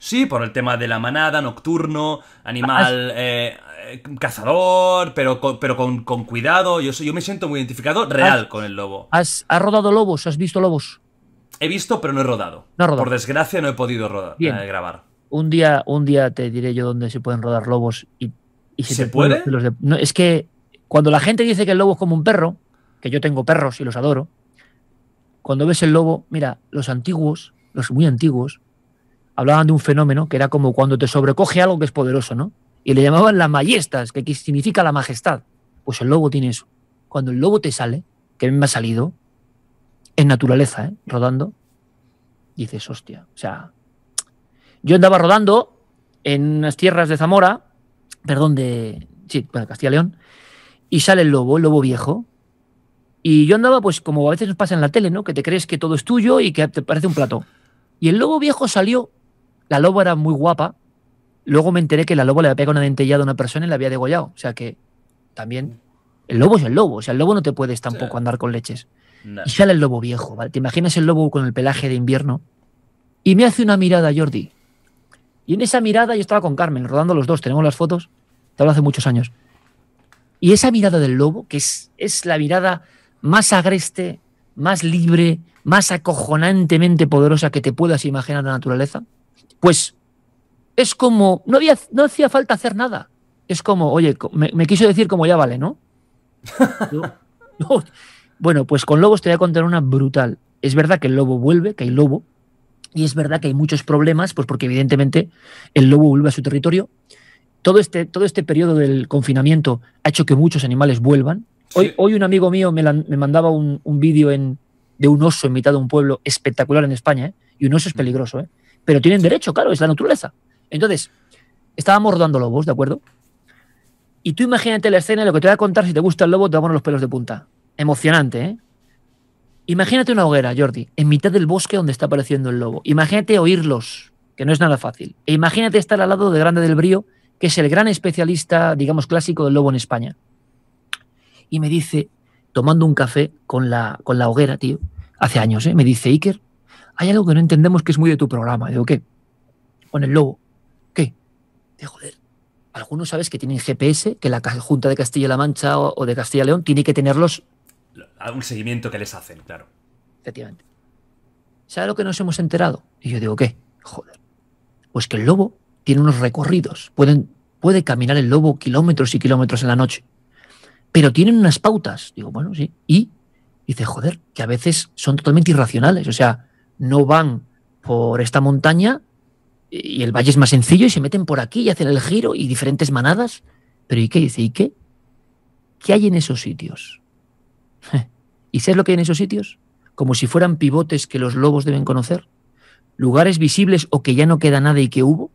Sí, por el tema de la manada, nocturno, animal, ah, ah. Eh, cazador, pero, con, pero con, cuidado. Yo, yo me siento muy identificado real con el lobo. Has, rodado lobos? ¿Has visto lobos? He visto, pero no he rodado. Por desgracia no he podido rodar, eh, grabar. Un día, un día te diré yo dónde se pueden rodar lobos y, y se, ¿Se puede. es que cuando la gente dice que el lobo es como un perro, que yo tengo perros y los adoro, cuando ves el lobo, mira, los antiguos, los muy antiguos, hablaban de un fenómeno que era como cuando te sobrecoge algo que es poderoso, ¿no? y le llamaban las mayestas, que aquí significa la majestad. Pues el lobo tiene eso. Cuando el lobo te sale, que me ha salido, en naturaleza, ¿eh? rodando, dices, hostia, o sea, yo andaba rodando en unas tierras de Zamora, perdón, de Castilla y León, y sale el lobo, el lobo viejo, y yo andaba, pues como a veces nos pasa en la tele, ¿no? Que te crees que todo es tuyo y que te parece un plato. Y el lobo viejo salió, la loba era muy guapa, Luego me enteré que la lobo le había pegado una dentellada a una persona y la había degollado. O sea que también. El lobo es el lobo. O sea, el lobo no te puedes tampoco andar con leches. Y sale el lobo viejo, ¿vale? Te imaginas el lobo con el pelaje de invierno. Y me hace una mirada, Jordi. Y en esa mirada yo estaba con Carmen, rodando los dos, tenemos las fotos, te hablo hace muchos años. Y esa mirada del lobo, que es, es la mirada más agreste, más libre, más acojonantemente poderosa que te puedas imaginar la naturaleza, pues es como, no, había, no hacía falta hacer nada. Es como, oye, me, quiso decir como ya vale, ¿no? [laughs] Bueno, pues con Lobos te voy a contar una brutal. Es verdad que el lobo vuelve, que hay lobo, y es verdad que hay muchos problemas, pues porque evidentemente el lobo vuelve a su territorio. Todo este, todo este periodo del confinamiento ha hecho que muchos animales vuelvan. Hoy, hoy un amigo mío me, mandaba un, un vídeo de un oso en mitad de un pueblo espectacular en España, ¿eh? y un oso es mm. peligroso, ¿eh? pero tienen derecho, claro, es la naturaleza. Entonces, estábamos rodando lobos, ¿de acuerdo? Y tú imagínate la escena, lo que te voy a contar, si te gusta el lobo, te poner los pelos de punta. Emocionante, ¿eh? Imagínate una hoguera, Jordi, en mitad del bosque donde está apareciendo el lobo. Imagínate oírlos, que no es nada fácil. E imagínate estar al lado de Grande del Brío, que es el gran especialista, digamos, clásico del lobo en España. Y me dice, tomando un café con la, con la hoguera, tío, hace años, ¿eh? me dice, Iker, hay algo que no entendemos que es muy de tu programa. Digo, ¿qué? Con el lobo de joder, algunos sabes que tienen GPS, que la Junta de Castilla-La Mancha o, de Castilla-León tiene que tenerlos. un seguimiento que les hacen, claro. Efectivamente. ¿Sabes lo que nos hemos enterado? Y yo digo, ¿qué? Joder. Pues que el lobo tiene unos recorridos. Pueden, puede caminar el lobo kilómetros y kilómetros en la noche. Pero tienen unas pautas. Digo, bueno, sí. Y dice, joder, que a veces son totalmente irracionales. O sea, no van por esta montaña y el valle es más sencillo y se meten por aquí y hacen el giro y diferentes manadas. Pero ¿y qué? Dice, ¿y qué? ¿Qué hay en esos sitios? [laughs] ¿Y sabes lo que hay en esos sitios? Como si fueran pivotes que los lobos deben conocer, lugares visibles o que ya no queda nada y que hubo,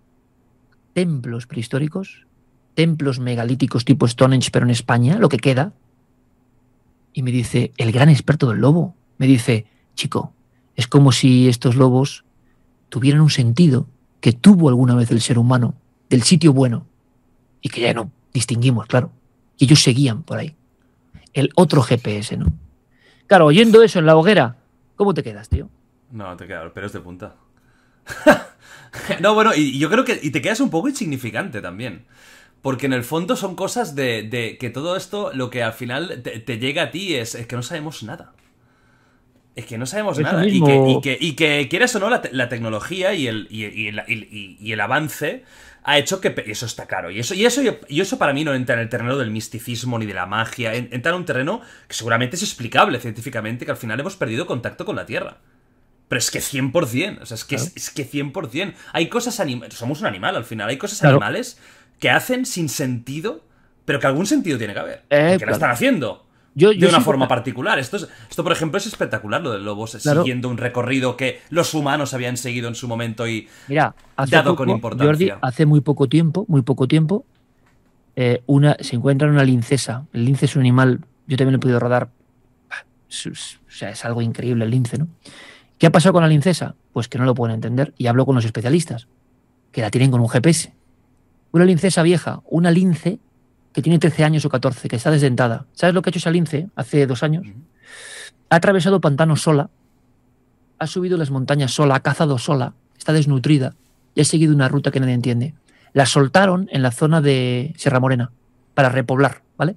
templos prehistóricos, templos megalíticos tipo Stonehenge, pero en España, lo que queda. Y me dice, el gran experto del lobo, me dice, chico, es como si estos lobos tuvieran un sentido que tuvo alguna vez el ser humano del sitio bueno y que ya no distinguimos, claro, y ellos seguían por ahí. El otro GPS, ¿no? Claro, oyendo eso en la hoguera, ¿cómo te quedas, tío? No, te quedas, pero es de punta. [laughs] no, bueno, y yo creo que te quedas un poco insignificante también. Porque en el fondo son cosas de, que todo esto, lo que al final te, llega a ti es que no sabemos nada. Es que no sabemos nada. Y, que, y, que, quieras o no, la, tecnología y el, y, el, y el avance ha hecho que eso está claro. Y eso, y eso, y eso para mí no entra en el terreno del misticismo ni de la magia. Entra en un terreno que seguramente es explicable científicamente, que al final hemos perdido contacto con la Tierra. Pero es que 100%, o sea, es que, es, que 100%. Hay cosas animales, somos un animal al final, hay cosas animales que hacen sin sentido, pero que algún sentido tiene que haber. Eh, que lo la están haciendo de una forma particular. Esto, esto, por ejemplo, es espectacular, lo de lobos siguiendo un recorrido que los humanos habían seguido en su momento y Mira, dado con importancia. hace muy poco tiempo, muy poco tiempo, eh, una, se encuentra una lincesa. El lince es un animal, yo también lo he podido rodar. O sea, es algo increíble el lince, ¿no? ¿Qué ha pasado con la lincesa? Pues que no lo pueden entender. Y hablo con los especialistas, que la tienen con un GPS. Una lincesa vieja, una lince que tiene 13 años o 14, que está desdentada. ¿Sabes lo que ha hecho esa hace dos años? Ha atravesado pantanos sola, ha subido las montañas sola, ha cazado sola, está desnutrida y ha seguido una ruta que nadie entiende. La soltaron en la zona de Sierra Morena para repoblar, ¿vale?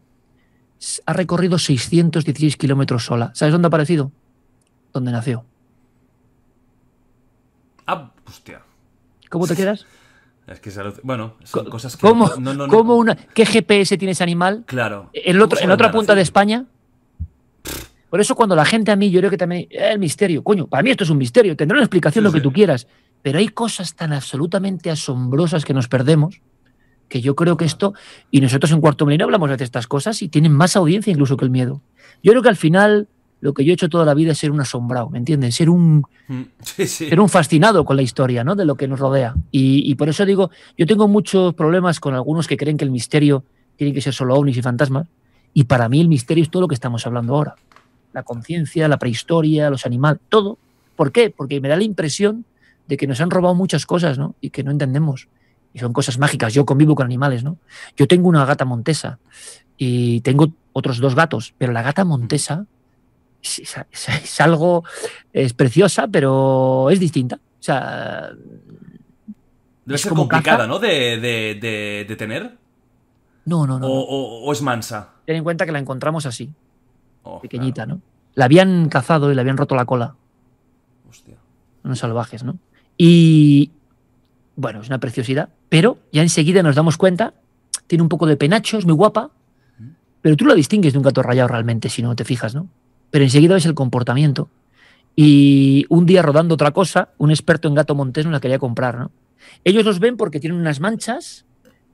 Ha recorrido 616 kilómetros sola. ¿Sabes dónde ha aparecido? Donde nació. Ah, hostia. ¿Cómo te quieras es que Bueno, son cosas que. no, ¿Qué GPS tiene ese animal? Claro. otro, ¿En otra punta de España? Por eso, cuando la gente a mí, yo creo que también. Eh, el misterio, coño, para mí esto es un misterio. Tendrá una explicación lo que tú quieras. Pero hay cosas tan absolutamente asombrosas que nos perdemos que yo creo que esto. Y nosotros en Cuarto Milenio hablamos de estas cosas y tienen más audiencia incluso que el miedo. Yo creo que al final lo que yo he hecho toda la vida es ser un asombrado, ¿me entienden? Ser un, mm, Ser un fascinado con la historia, ¿no? De lo que nos rodea. Y, y, por eso digo, yo tengo muchos problemas con algunos que creen que el misterio tiene que ser solo ovnis y fantasmas. Y para mí el misterio es todo lo que estamos hablando ahora. La conciencia, la prehistoria, los animales, todo. ¿Por qué? Porque me da la impresión de que nos han robado muchas cosas, ¿no? Y que no entendemos. Y son cosas mágicas. Yo convivo con animales, ¿no? Yo tengo una gata montesa y tengo otros dos gatos, pero la gata montesa es, algo, es preciosa, pero es distinta. O sea... Debe ser complicada, ¿no? De, tener. No, no, no. O, es mansa. Ten en cuenta que la encontramos así. Oh, pequeñita, ¿no? La habían cazado y le habían roto la cola. Hostia. Unos salvajes, ¿no? Y, bueno, es una preciosidad, pero ya enseguida nos damos cuenta, tiene un poco de penacho, es muy guapa, pero tú la distingues de un gato rayado realmente si no te fijas, ¿no? pero enseguida ves el comportamiento. Y un día rodando otra cosa, un experto en gato montés no la quería comprar, ¿no? Ellos los ven porque tienen unas manchas,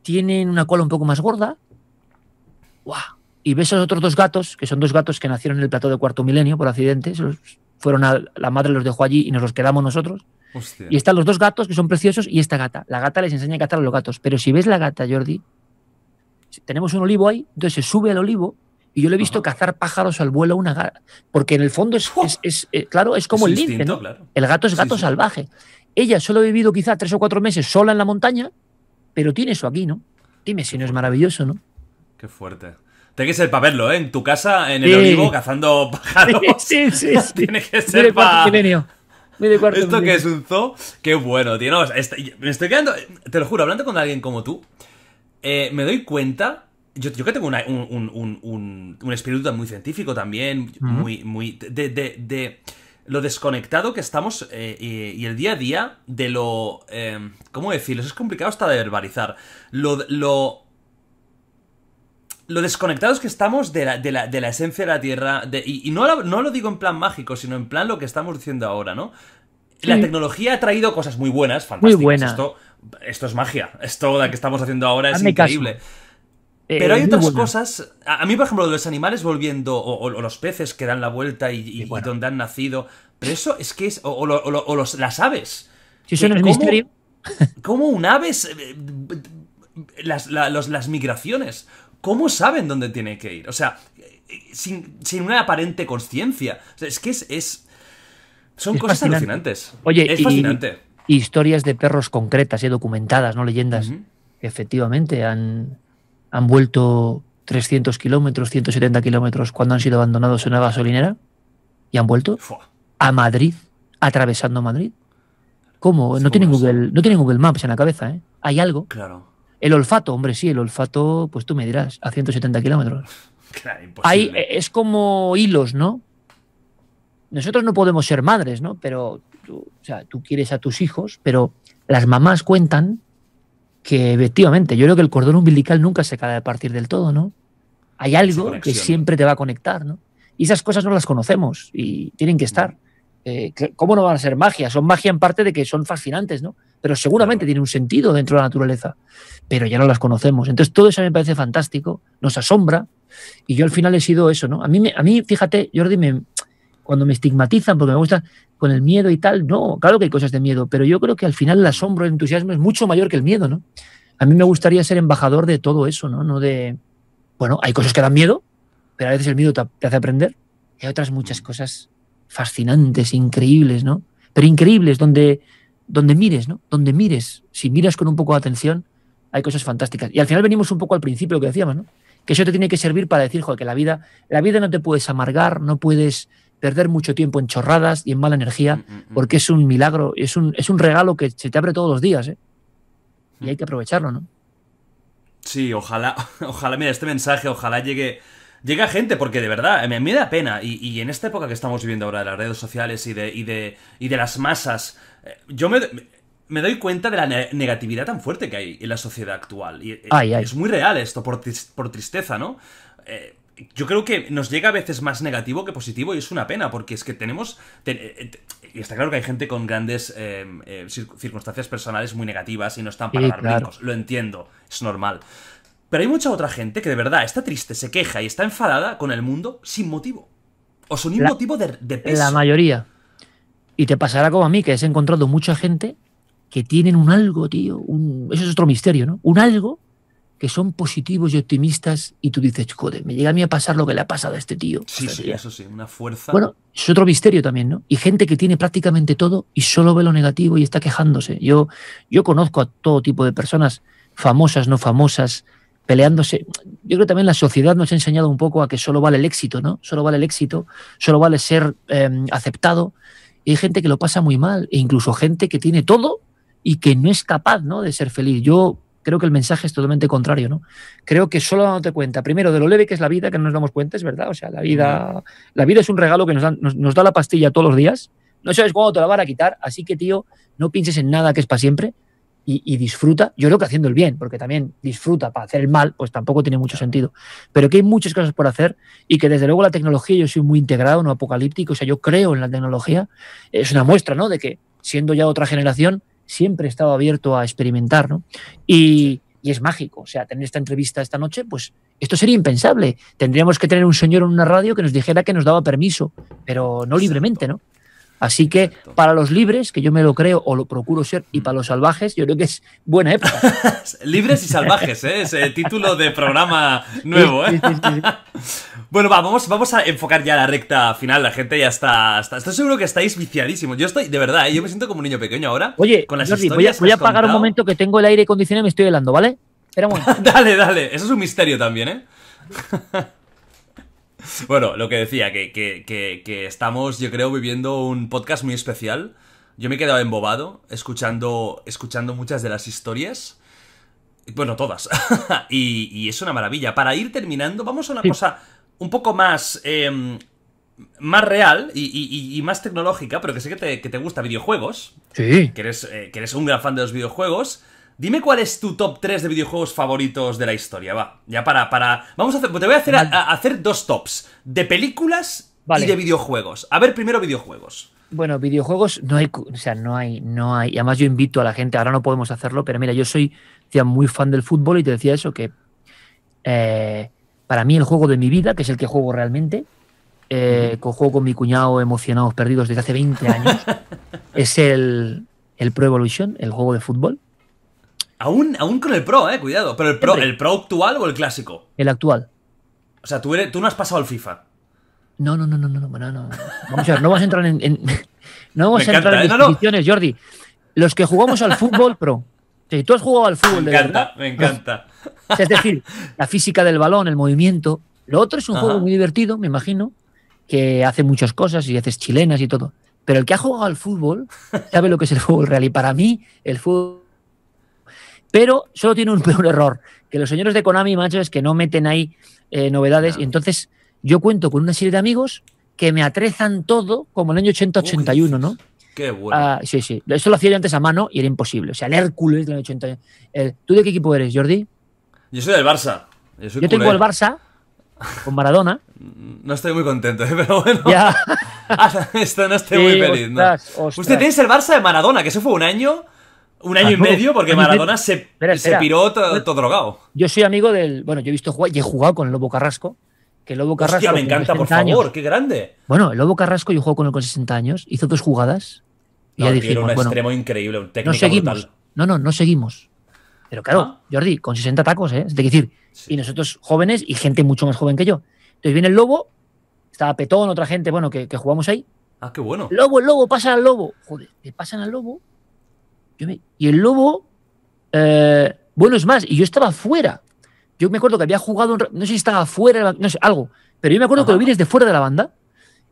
tienen una cola un poco más gorda. Y ves a los otros dos gatos, que son dos gatos que nacieron en el plato de cuarto milenio por accidente, fueron a la madre los dejó allí y nos los quedamos nosotros. Y están los dos gatos que son preciosos y esta gata. La gata les enseña a cazar a los gatos. Pero si ves la gata, Jordi, tenemos un olivo ahí, entonces se sube al olivo y yo le he visto cazar pájaros al vuelo a una gata. Porque en el fondo es, eh, claro, es como el lince, El gato es gato salvaje. Ella solo ha vivido quizá tres o cuatro meses sola en la montaña, pero tiene eso aquí, ¿no? Dime si no es maravilloso, ¿no? Qué fuerte. Tiene que ser para verlo, ¿eh? En tu casa, en el olivo, cazando pájaros. [laughs] Sí, [laughs] sí, Tiene que ser para... Esto que es un zoo, qué bueno, tío. me estoy quedando... Te lo juro, hablando con alguien como tú, eh, me doy cuenta yo, yo que tengo un, espíritu muy científico también, muy, muy de, lo desconectado que estamos eh, y, el día a día de lo... Eh, ¿Cómo decirlo? es complicado hasta de verbalizar. Lo, lo, lo desconectados que estamos de la, esencia de la Tierra. y, no, lo, no lo digo en plan mágico, sino en plan lo que estamos diciendo ahora, ¿no? La tecnología ha traído cosas muy buenas, fantásticas. esto, es magia. Esto la que estamos haciendo ahora es increíble. Eh, pero hay otras cosas. A mí, por ejemplo, los animales volviendo, o, los peces que dan la vuelta y, donde han nacido. Pero eso es que es. O, las aves. Si eso no misterio. [laughs] ¿Cómo un ave. Eh, las, migraciones. ¿Cómo saben dónde tiene que ir? O sea, eh, sin, una aparente conciencia. es que es. son cosas alucinantes. Oye, es fascinante. historias de perros concretas y documentadas, no leyendas. Efectivamente, han han vuelto 300 kilómetros, 170 kilómetros cuando han sido abandonados en una gasolinera y han vuelto a Madrid, atravesando Madrid. ¿Cómo? No tienen, Google, no Google Maps en la cabeza, ¿eh? Hay algo. Claro. El olfato, hombre, sí, el olfato, pues tú me dirás, a 170 kilómetros. [laughs] Claro, imposible. Eh, es como hilos, ¿no? Nosotros no podemos ser madres, ¿no? Pero sea, tú quieres a tus hijos, pero las mamás cuentan que efectivamente, yo creo que el cordón umbilical nunca se acaba de partir del todo, ¿no? Hay algo que siempre te va a conectar, ¿no? Y esas cosas no las conocemos y tienen que estar. Eh, ¿Cómo no van a ser magia? Son magia en parte de que son fascinantes, ¿no? Pero seguramente tiene un sentido dentro de la naturaleza, pero ya no las conocemos. Entonces todo eso me parece fantástico, nos asombra y yo al final he sido eso, ¿no? A mí, a mí fíjate, Jordi, me, cuando me estigmatizan, porque me gusta con el miedo y tal, no, claro que hay cosas de miedo, pero yo creo que al final el asombro, el entusiasmo es mucho mayor que el miedo, ¿no? A mí me gustaría ser embajador de todo eso, ¿no? No de, bueno, hay cosas que dan miedo, pero a veces el miedo te hace aprender, y hay otras muchas cosas fascinantes, increíbles, ¿no? Pero increíbles, donde, donde mires, ¿no? Donde mires, si miras con un poco de atención, hay cosas fantásticas. Y al final venimos un poco al principio, lo que decíamos, ¿no? Que eso te tiene que servir para decir, joder, que la vida, la vida no te puedes amargar, no puedes perder mucho tiempo en chorradas y en mala energía, mm, mm, mm. porque es un milagro, es un, es un regalo que se te abre todos los días, ¿eh? Y hay que aprovecharlo, ¿no? Sí, ojalá, [laughs] ojalá, mira, este mensaje, ojalá llegue, llegue a gente, porque de verdad, me, me da pena, y, en esta época que estamos viviendo ahora de las redes sociales y de, de, las masas, eh, yo me, doy cuenta de la negatividad tan fuerte que hay en la sociedad actual. Y eh, es muy real esto, por, por tristeza, ¿no? Eh, yo creo que nos llega a veces más negativo que positivo y es una pena porque es que tenemos... Eh, eh, y está claro que hay gente con grandes eh, circunstancias personales muy negativas y no están para dar brincos. Lo entiendo, es normal. Pero hay mucha otra gente que de verdad está triste, se queja y está enfadada con el mundo sin motivo. O sin motivo de, peso. La mayoría. Y te pasará como a mí, que has encontrado mucha gente que tienen un algo, tío. Un, eso es otro misterio, ¿no? Un algo que son positivos y optimistas y tú dices, joder, me llega a mí a pasar lo que le ha pasado a este tío. Sí, sí, eso sí, una fuerza. Bueno, es otro misterio también, ¿no? Y gente que tiene prácticamente todo y solo ve lo negativo y está quejándose. Yo, yo conozco a todo tipo de personas, famosas, no famosas, peleándose. Yo creo que también la sociedad nos ha enseñado un poco a que solo vale el éxito, ¿no? Solo vale el éxito, solo vale ser em, aceptado. Y hay gente que lo pasa muy mal, e incluso gente que tiene todo y que no es capaz ¿no? de ser feliz. Yo creo que el mensaje es totalmente contrario, ¿no? Creo que solo dándote cuenta, primero, de lo leve que es la vida, que no nos damos cuenta, es verdad, o sea, la vida, la vida es un regalo que nos, nos, da la pastilla todos los días, no sabes cuándo te la van a quitar, así que, tío, no pienses en nada que es para siempre y, y, disfruta, yo creo que haciendo el bien, porque también disfruta para hacer el mal, pues tampoco tiene mucho sentido, pero que hay muchas cosas por hacer y que desde luego la tecnología, yo soy muy integrado, no apocalíptico, o sea, yo creo en la tecnología, es una muestra, ¿no?, de que siendo ya otra generación, siempre he estado abierto a experimentar, ¿no? Y, y es mágico, o sea, tener esta entrevista esta noche, pues esto sería impensable. Tendríamos que tener un señor en una radio que nos dijera que nos daba permiso, pero no libremente, ¿no? Así que para los libres, que yo me lo creo o lo procuro ser, y mm. para los salvajes, yo creo que es buena época. [laughs] libres y salvajes, ¿eh? es el título de programa nuevo. ¿eh? bueno, vamos, vamos a enfocar ya la recta final. La gente ya está, está. Estoy seguro que estáis viciadísimos. Yo estoy, de verdad, ¿eh? yo me siento como un niño pequeño ahora. Oye, con las Jordi, voy a, voy a apagar un momento que tengo el aire acondicionado y me estoy helando, ¿vale? Espera [laughs] dale, dale. Eso es un misterio también, ¿eh? [laughs] [laughs] Bueno, lo que decía, que, que, estamos, yo creo, viviendo un podcast muy especial. Yo me he quedado embobado escuchando, escuchando muchas de las historias. Bueno, todas. [laughs] y, es una maravilla. Para ir terminando, vamos a una cosa un poco más. Em, más real y, más tecnológica, pero que sé que te, gusta videojuegos. Sí. Que eres, eh, que eres un gran fan de los videojuegos. Dime cuál es tu top 3 de videojuegos favoritos de la historia, va. Ya para. para... Vamos a hacer. Te voy a hacer, hacer dos tops: de películas y de videojuegos. A ver, primero videojuegos. Bueno, videojuegos no hay. O sea, no hay. No hay. Además, yo invito a la gente, ahora no podemos hacerlo, pero mira, yo soy muy fan del fútbol y te decía eso, que eh, para mí el juego de mi vida, que es el que juego realmente, eh, que juego con mi cuñado emocionados perdidos desde hace 20 años, [laughs] es el, el Pro Evolution, el juego de fútbol. Aún, con el Pro, eh, cuidado. Pero el Pro, ¿el actual o el clásico? El actual. O sea, tú, eres, tú no has pasado al FIFA. No, no, no, no, no, no, no, Vamos a ver, no vamos a entrar en, [laughs] no vamos a entrar en ¿eh? Jordi. Los que jugamos al fútbol pro. tú has jugado al fútbol, me de encanta, verdad, me encanta. es decir, la física del balón, el movimiento. Lo otro es un juego muy divertido, me imagino, que hace muchas cosas y haces chilenas y todo. Pero el que ha jugado al fútbol sabe lo que es el fútbol real. Y para mí, el fútbol pero solo tiene un [laughs] peor error, que los señores de Konami, macho, es que no meten ahí eh, novedades. Y entonces yo cuento con una serie de amigos que me atrezan todo, como el año 80-81, ¿no? Qué bueno. Ah, sí, sí. Eso lo hacía yo antes a mano y era imposible. O sea, el Hércules del año 81. Eh, ¿Tú de qué equipo eres, Jordi? Yo soy del Barça. Yo, tengo el Barça con Maradona. [laughs] No estoy muy contento, eh, pero bueno. Ya. [laughs] no estoy muy feliz. ¿no? Usted tiene el Barça de Maradona, que eso fue un año un año y ah, medio, porque Maradona se, piró todo, drogado. Yo soy amigo del. Bueno, yo he visto jugar y he jugado con el Lobo Carrasco. Que el Lobo Carrasco. me encanta, por favor, qué grande. Bueno, el Lobo Carrasco yo juego con él con 60 años, hizo dos jugadas. Y no, ya un extremo increíble, un técnico no seguimos, No, no, no seguimos. Pero claro, ah. Jordi, con 60 tacos, ¿eh? Es decir, y nosotros jóvenes y gente mucho más joven que yo. Entonces viene el Lobo, estaba Petón, otra gente, bueno, que, que jugamos ahí. Ah, qué bueno. Lobo, el Lobo, pasa al Lobo. Joder, le pasan al Lobo y el lobo, eh, bueno, es más, y yo estaba fuera. Yo me acuerdo que había jugado, no sé si estaba fuera, no sé, algo, pero yo me acuerdo que lo vi desde fuera de la banda.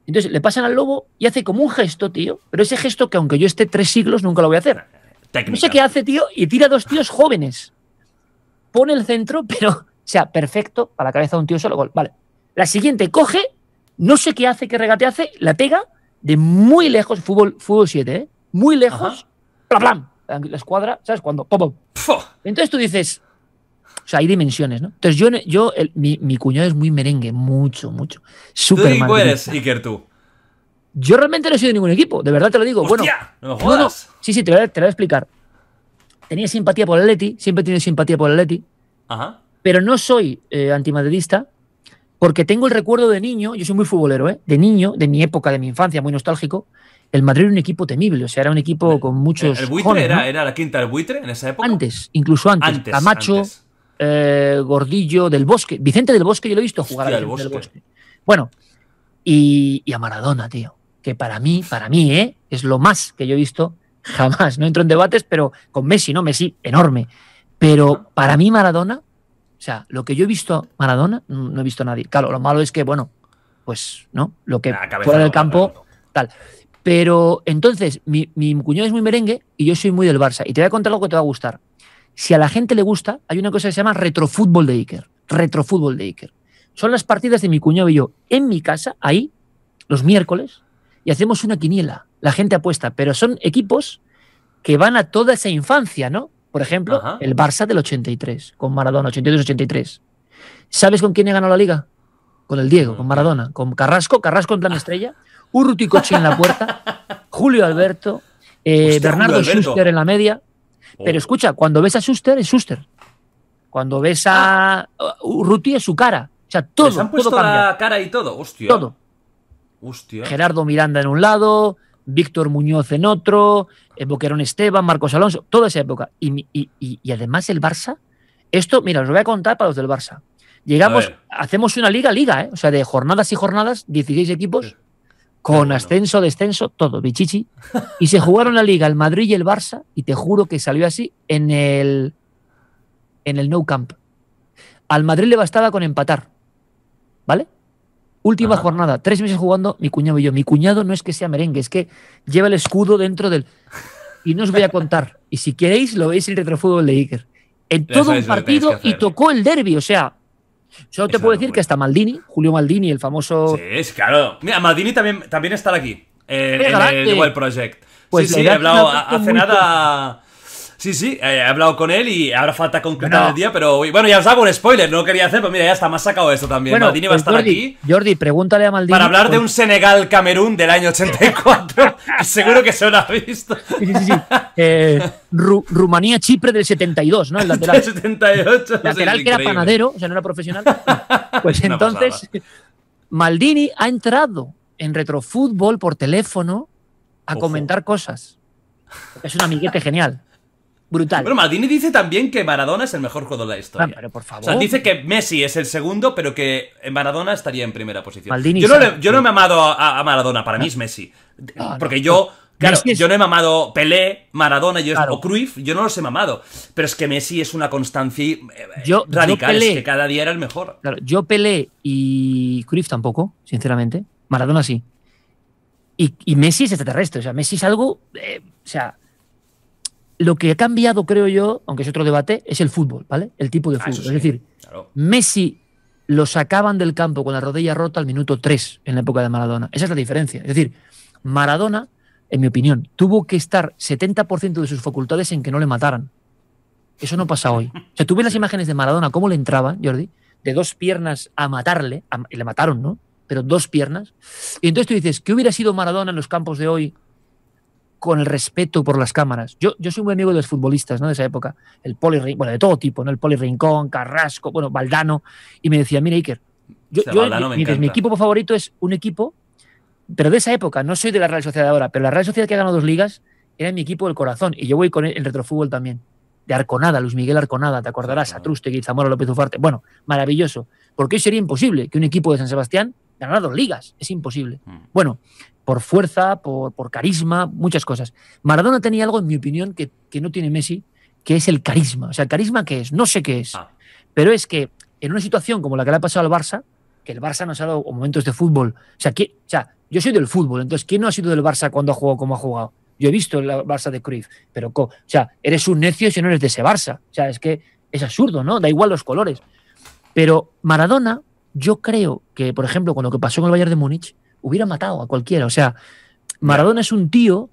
Entonces le pasan al lobo y hace como un gesto, tío, pero ese gesto que aunque yo esté tres siglos nunca lo voy a hacer. No sé qué hace, tío, y tira dos tíos jóvenes. Pone el centro, [laughs] pero, o sea, perfecto para la cabeza de un tío solo gol. Vale. La siguiente coge, no sé qué hace, qué regate hace, la pega de muy lejos, fútbol, fútbol 7, ¿eh? muy lejos, Ajá. ¡plam, plam la escuadra, ¿sabes? Cuando. Entonces tú dices. O sea, hay dimensiones, ¿no? Entonces yo, mi, cuñado es muy merengue, mucho, mucho. Super ¿Tú eres, Iker, tú? Yo realmente no he sido de ningún equipo, de verdad te lo digo. Hostia, bueno, no, jodas! sí, sí, te lo voy a explicar. Tenía simpatía por el Leti. siempre he tenido simpatía por el Atleti. Ajá. Pero no soy eh, antimadridista, porque tengo el recuerdo de niño, yo soy muy futbolero, ¿eh? de niño, de mi época, de mi infancia, muy nostálgico. El Madrid era un equipo temible, o sea, era un equipo con muchos. ¿El, buitre era, la quinta del buitre en esa época? Antes, incluso antes. antes Camacho, eh, Gordillo, Del Bosque. Vicente Del Bosque, yo lo he visto jugar del Bosque. Bueno, y, y a Maradona, tío. Que para mí, para mí, ¿eh? es lo más que yo he visto jamás. No entro en debates, pero con Messi, ¿no? Messi, enorme. Pero para mí, Maradona o sea, lo que yo he visto Maradona, no he visto a nadie. Claro, lo malo es que, bueno, pues, ¿no? Lo que fuera del campo, tal. Pero entonces, mi, mi cuñado es muy merengue y yo soy muy del Barça. Y te voy a contar algo que te va a gustar. Si a la gente le gusta, hay una cosa que se llama retrofútbol de Iker. Retrofútbol de Iker. Son las partidas de mi cuñado y yo en mi casa, ahí, los miércoles, y hacemos una quiniela. La gente apuesta, pero son equipos que van a toda esa infancia, ¿no? Por ejemplo, el Barça del 83, con Maradona, 82-83. ¿Sabes con quién he ganado la liga? Con el Diego, con Maradona, con Carrasco, Carrasco en plan ah. estrella, Urruti Coche en la puerta, [laughs] Julio Alberto, eh, Bernardo Schuster en la media. Pero oh. escucha, cuando ves a Schuster, es Schuster. Cuando ves a ah. Urruti, es su cara. O sea, todo. han puesto todo la cara y todo. Hostia. Todo. Hostia. Gerardo Miranda en un lado, Víctor Muñoz en otro, Boquerón Esteban, Marcos Alonso, toda esa época. Y, además el Barça, esto, mira, os lo voy a contar para los del Barça. Llegamos, hacemos una liga, liga, ¿eh? o sea, de jornadas y jornadas, 16 equipos, con ascenso, descenso, todo, bichichi. Y se jugaron la liga el Madrid y el Barça, y te juro que salió así en el, en el No Camp. Al Madrid le bastaba con empatar, ¿vale? Última jornada, tres meses jugando, mi cuñado y yo. Mi cuñado no es que sea merengue, es que lleva el escudo dentro del. [laughs] Y no os voy a contar. Y si queréis, lo veis el retrofútbol de Iker. En todo un partido y tocó el derby, o sea. Solo te puedo decir que hasta Maldini, Julio Maldini, el famoso. Sí, es claro. Mira, Maldini también, también aquí. Eh, en el Project. Pues sí, sí, he hablado hace nada. Sí, sí, eh, he hablado con él y ahora falta concretar el día, pero bueno, ya os hago un spoiler, no lo quería hacer, pero mira, ya está, más sacado esto también. Maldini va a pues estar aquí. Jordi, pregúntale a Maldini. Para hablar de un Senegal-Camerún del año 84, [laughs] seguro que se lo ha visto. Sí, sí, sí. Eh, Rumanía-Chipre del 72, ¿no? El [laughs] lateral. 78. El lateral que era panadero, o sea, no era profesional. [laughs] Pues entonces, Maldini ha entrado en Retrofútbol por teléfono a comentar cosas. Es un amiguete genial. Brutal. Pero Maldini dice también que Maradona es el mejor jugador de la historia. Ah, por favor. O sea, dice que Messi es el segundo, pero que Maradona estaría en primera posición. yo, no, he amado a, Maradona, para mí es ah. Messi. Ah, porque yo, claro, yo no he mamado Pelé, Maradona yo, o Cruyff, yo no los he mamado. Pero es que Messi es una constancia eh, radical, es que cada día era el mejor. Claro, yo Pelé y Cruyff tampoco, sinceramente. Maradona sí. Y, Messi es extraterrestre, o sea, Messi es algo, eh, o sea, lo que ha cambiado, creo yo, aunque es otro debate, es el fútbol, ¿vale? El tipo de ah, fútbol. es decir, Messi lo sacaban del campo con la rodilla rota al minuto 3 en la época de Maradona. Esa es la diferencia. Es decir, Maradona, en mi opinión, tuvo que estar 70% de sus facultades en que no le mataran. Eso no pasa hoy. O sea, tú ves las imágenes de Maradona, cómo le entraba, Jordi, de dos piernas a matarle, Y le mataron, ¿no? Pero dos piernas. Y entonces tú dices, ¿qué hubiera sido Maradona en los campos de hoy con el respeto por las cámaras. Yo, yo soy muy amigo de los futbolistas ¿no? de esa época, el Poli, bueno, de todo tipo, ¿no? el Poli Rincón, Carrasco, bueno, Valdano, y me decía, mira Iker, yo, mi, equipo favorito es un equipo, pero de esa época, no soy de la Real Sociedad ahora, pero la Real Sociedad que ha ganado dos ligas era mi equipo del corazón, y yo voy con el, retrofútbol también, de Arconada, Luis Miguel Arconada, te acordarás, Atrustegui, Zamora López Ufarte, bueno, maravilloso, porque hoy sería imposible que un equipo de San Sebastián ganara dos ligas, es imposible. Mm. Bueno, por fuerza, por, por, carisma, muchas cosas. Maradona tenía algo, en mi opinión, que, que, no tiene Messi, que es el carisma. O sea, el carisma que es, no sé qué es, ah. pero es que en una situación como la que le ha pasado al Barça, que el Barça nos ha dado momentos de fútbol, o sea, o sea yo soy del fútbol, entonces, ¿quién no ha sido del Barça cuando ha jugado como ha jugado? Yo he visto el Barça de Cruyff, pero, o sea, eres un necio si no eres de ese Barça. O sea, es que es absurdo, ¿no? Da igual los colores. Pero Maradona, yo creo que, por ejemplo, con lo que pasó con el Bayern de Múnich, hubiera matado a cualquiera. O sea, Maradona es un tío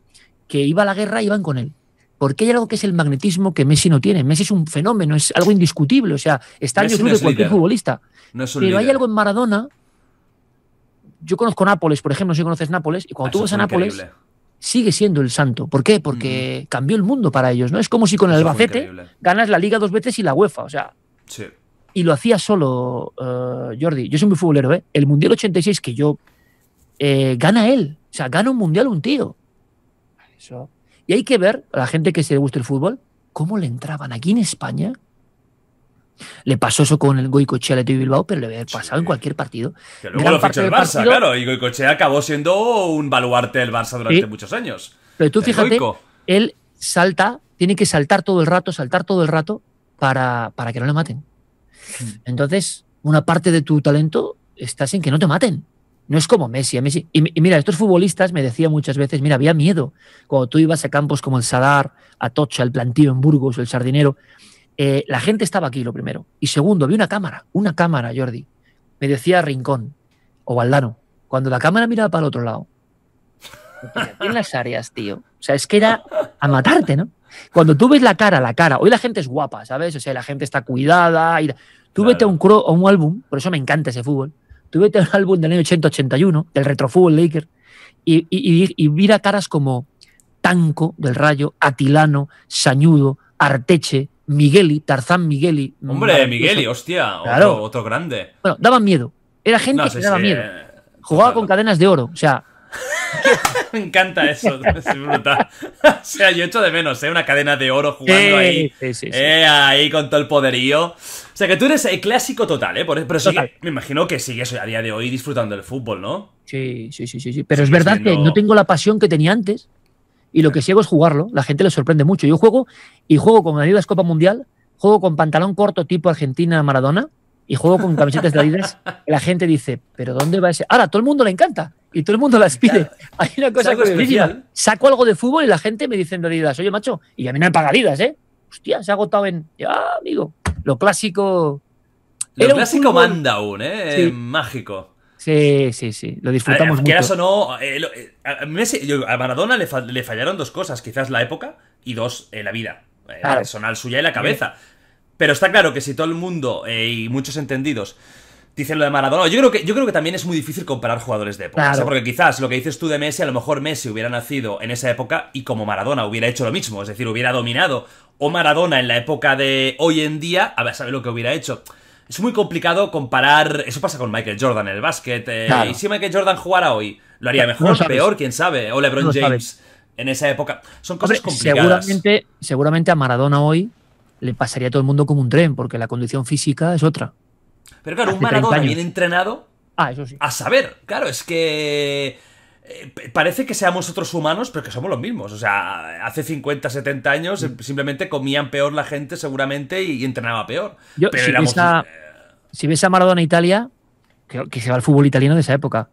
que iba a la guerra y iban con él. Porque hay algo que es el magnetismo que Messi no tiene. Messi es un fenómeno, es algo indiscutible. O sea, está en el club de cualquier futbolista. Pero hay algo en Maradona. Yo conozco Nápoles, por ejemplo, si conoces Nápoles, y cuando ah, tú vas a Nápoles, sigue siendo el santo. ¿Por qué? Porque mm. cambió el mundo para ellos, ¿no? Es como si con el Albacete ganas la Liga dos veces y la UEFA, o sea. Y lo hacía solo eh, Jordi. Yo soy muy futbolero, ¿eh? El Mundial 86, que yo eh, gana él. O sea, gana un mundial un tío. Y hay que ver a la gente que se le gusta el fútbol, cómo le entraban aquí en España. Le pasó eso con el Goicochea de Bilbao, pero le había pasado en cualquier partido. luego lo ha el Barça, claro. Y Goicochea acabó siendo un baluarte del Barça durante muchos años. Pero tú fíjate, él salta, tiene que saltar todo el rato, saltar todo el rato para, para que no le maten. Hmm. Entonces, una parte de tu talento estás en que no te maten. No es como Messi. Messi. Y, mira, estos futbolistas me decían muchas veces, mira, había miedo cuando tú ibas a campos como el Sadar, Atocha, el Plantío en Burgos, el Sardinero. Eh, la gente estaba aquí, lo primero. Y segundo, vi una cámara, una cámara, Jordi. Me decía Rincón o Valdano, cuando la cámara miraba para el otro lado. en las áreas, tío. O sea, es que era a matarte, ¿no? Cuando tú ves la cara, la cara, hoy la gente es guapa, ¿sabes? O sea, la gente está cuidada. Tú vete a un, cro a un álbum, por eso me encanta ese fútbol Tuvete el álbum del año 80 del Retrofútbol Laker, y, y, mira caras como Tanco del Rayo, Atilano, Sañudo, Arteche, Migueli, Tarzán Migueli. Hombre, Migueli, hostia, otro, grande. Bueno, daban miedo. Era gente que daba miedo. Eh, Jugaba con cadenas de oro, o sea. [laughs] Me encanta eso, brutal. [laughs] o sea, yo echo de menos, ¿eh? Una cadena de oro jugando ahí. Sí, eh, ahí con todo el poderío. O sea, que tú eres el clásico total, ¿eh? Por, e-, pero me imagino que sigues a día de hoy disfrutando del fútbol, ¿no? Sí, sí, sí, sí. Pero es verdad que no tengo la pasión que tenía antes y lo que sigo es jugarlo. La gente le sorprende mucho. Yo juego y juego con Adidas Copa Mundial, juego con pantalón corto tipo Argentina Maradona y juego con camisetas de Adidas. [laughs] La gente dice, ¿pero dónde va ese? Ahora, todo el mundo le encanta y todo el mundo las pide. [laughs] Hay una cosa que Saco algo de fútbol y la gente me dice en Adidas, oye, macho, y a mí no me paga Adidas, ¿eh? Hostia, se ha agotado en. ah, amigo lo clásico. Lo clásico manda aún, ¿eh? Mágico. Sí, sí, sí. Lo disfrutamos eh, eh, a, eso no, a, Maradona le, fallaron dos cosas. Quizás la época y dos, eh, la vida. personal suya y la cabeza. Pero está claro que si todo el mundo y muchos entendidos Dicen lo de Maradona. Yo creo, que, yo creo que también es muy difícil comparar jugadores de época. porque quizás lo que dices tú de Messi, a lo mejor Messi hubiera nacido en esa época y como Maradona hubiera hecho lo mismo. Es decir, hubiera dominado. O Maradona en la época de hoy en día, a ver, sabe lo que hubiera hecho. Es muy complicado comparar. Eso pasa con Michael Jordan en el básquet. Eh, y si Michael Jordan jugara hoy, lo haría mejor, o peor, quién sabe. O LeBron James en esa época. Son cosas complicadas. Seguramente, seguramente a Maradona hoy le pasaría a todo el mundo como un tren, porque la condición física es otra. Pero claro, un Maradona bien entrenado. Ah, a saber, claro, es que eh, parece que seamos otros humanos, pero que somos los mismos. O sea, hace 50, 70 años mm. simplemente comían peor la gente seguramente y, entrenaba peor. Yo, pero si, ves a, si, ves a, Maradona Italia, que, que, se va al fútbol italiano de esa época.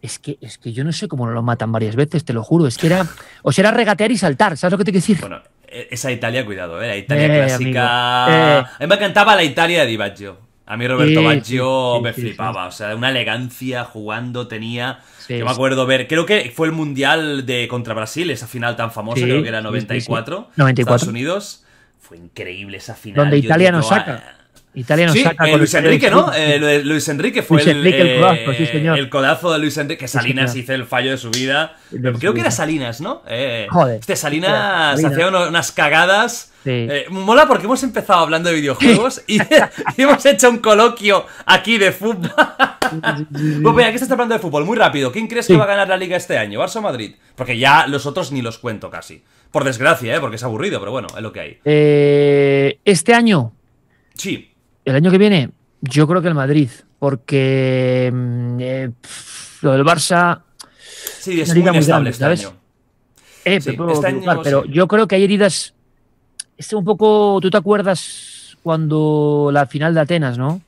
Es que, es que yo no sé cómo lo matan varias veces, te lo juro. Es que era. O sea, era regatear y saltar, ¿sabes lo que te quiero decir? Bueno, e, esa Italia, cuidado, ¿eh? la Italia eh, clásica. Eh. A mí me encantaba la Italia de Di Baggio a mí Roberto Baggio me flipaba, o sea, una elegancia jugando tenía. yo me acuerdo ver, creo que fue el mundial de contra Brasil, esa final tan famosa, creo que era 94, 94. Estados Unidos. Fue increíble esa final. Donde Italia nos saca. Ah, Italiano sí, saca eh, Luis Enrique, ¿no? Eh, Luis Enrique fue el, el, eh, codazo, sí, el codazo de Luis Enrique. Que Salinas hizo el fallo de su vida. Creo que era Salinas, ¿no? Joder. Este Salinas, hacía unas cagadas. mola porque hemos empezado hablando de videojuegos [laughs] y, hemos hecho un coloquio aquí de fútbol. pues mira, aquí se está hablando de fútbol, muy rápido. ¿Quién crees que va a ganar la liga este año? ¿Barça o Madrid? Porque ya los otros ni los cuento casi. Por desgracia, ¿eh? porque es aburrido, pero bueno, es lo que hay. este año. Sí el año que viene, yo creo que el Madrid, porque mm, eh, lo del Barça. Sí, es muy muy estable, este ¿sabes? Eh, este pero, yo creo que hay heridas. Es este, un poco. ¿Tú te acuerdas cuando la final de Atenas, no?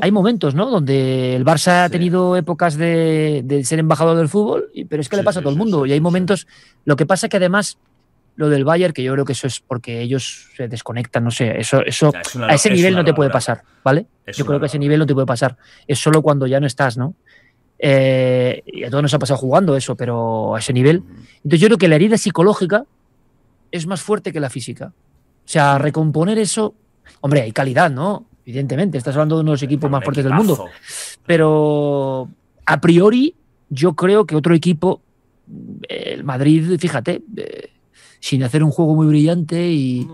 hay momentos, ¿no? Donde el Barça ha tenido épocas de, de, ser embajador del fútbol, pero es que le pasa a todo el mundo. y hay momentos. Lo que pasa es que además lo del Bayern, que yo creo que eso es porque ellos se desconectan, no sé, eso, eso a ese nivel no te puede pasar, ¿vale? yo creo que a ese nivel no te puede pasar, es solo cuando ya no estás, ¿no? Eh, y a todos nos ha pasado jugando eso, pero a ese nivel. Entonces yo creo que la herida psicológica es más fuerte que la física. O sea, recomponer eso, hombre, hay calidad, ¿no? Evidentemente, estás hablando de uno de los equipos más fuertes del mundo. Pero a priori, yo creo que otro equipo, el Madrid, fíjate, eh, sin hacer un juego muy brillante y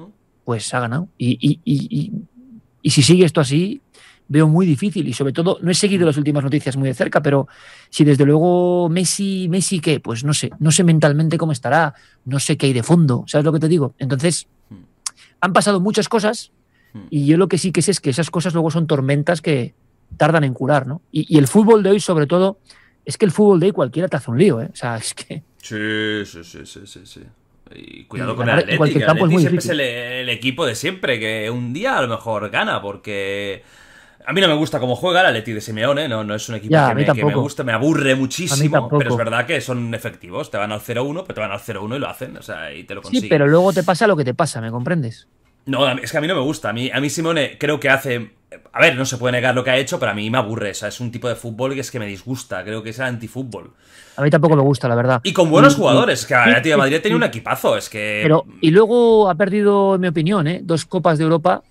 pues ha ganado. Y, y, si sigue esto así, veo muy difícil. Y sobre todo, no he seguido mm. las últimas noticias muy de cerca, pero si desde luego Messi, Messi qué, pues no sé, no sé mentalmente cómo estará, no sé qué hay de fondo, ¿sabes lo que te digo? Entonces, mm. han pasado muchas cosas mm. y yo lo que sí que sé es que esas cosas luego son tormentas que tardan en curar, ¿no? Y, el fútbol de hoy, sobre todo, es que el fútbol de hoy cualquiera te hace un lío, ¿eh? O sea, es que... Sí, sí, sí, sí, sí. Y cuidado con el Atleti, equipo de siempre, que un día a lo mejor gana, porque... A mí no me gusta cómo juega el Atleti de Simeone, no, no es un equipo que, me, gusta, me aburre muchísimo, pero es verdad que son efectivos, te van al 0-1, pero te van al 0-1 y lo hacen, o sea, y te lo consiguen. Sí, pero luego te pasa lo que te pasa, ¿me comprendes? No, es que a mí no me gusta, a mí, a mí Simeone creo que hace a ver, no se puede negar lo que ha hecho, pero a mí me aburre. es un tipo de fútbol que es que me disgusta. Creo que es antifútbol. A mí tampoco me gusta, la verdad. Y con buenos jugadores. Que la Atlético Madrid tenía un equipazo. Es que. Pero, y luego ha perdido, en mi opinión, ¿eh? dos Copas de Europa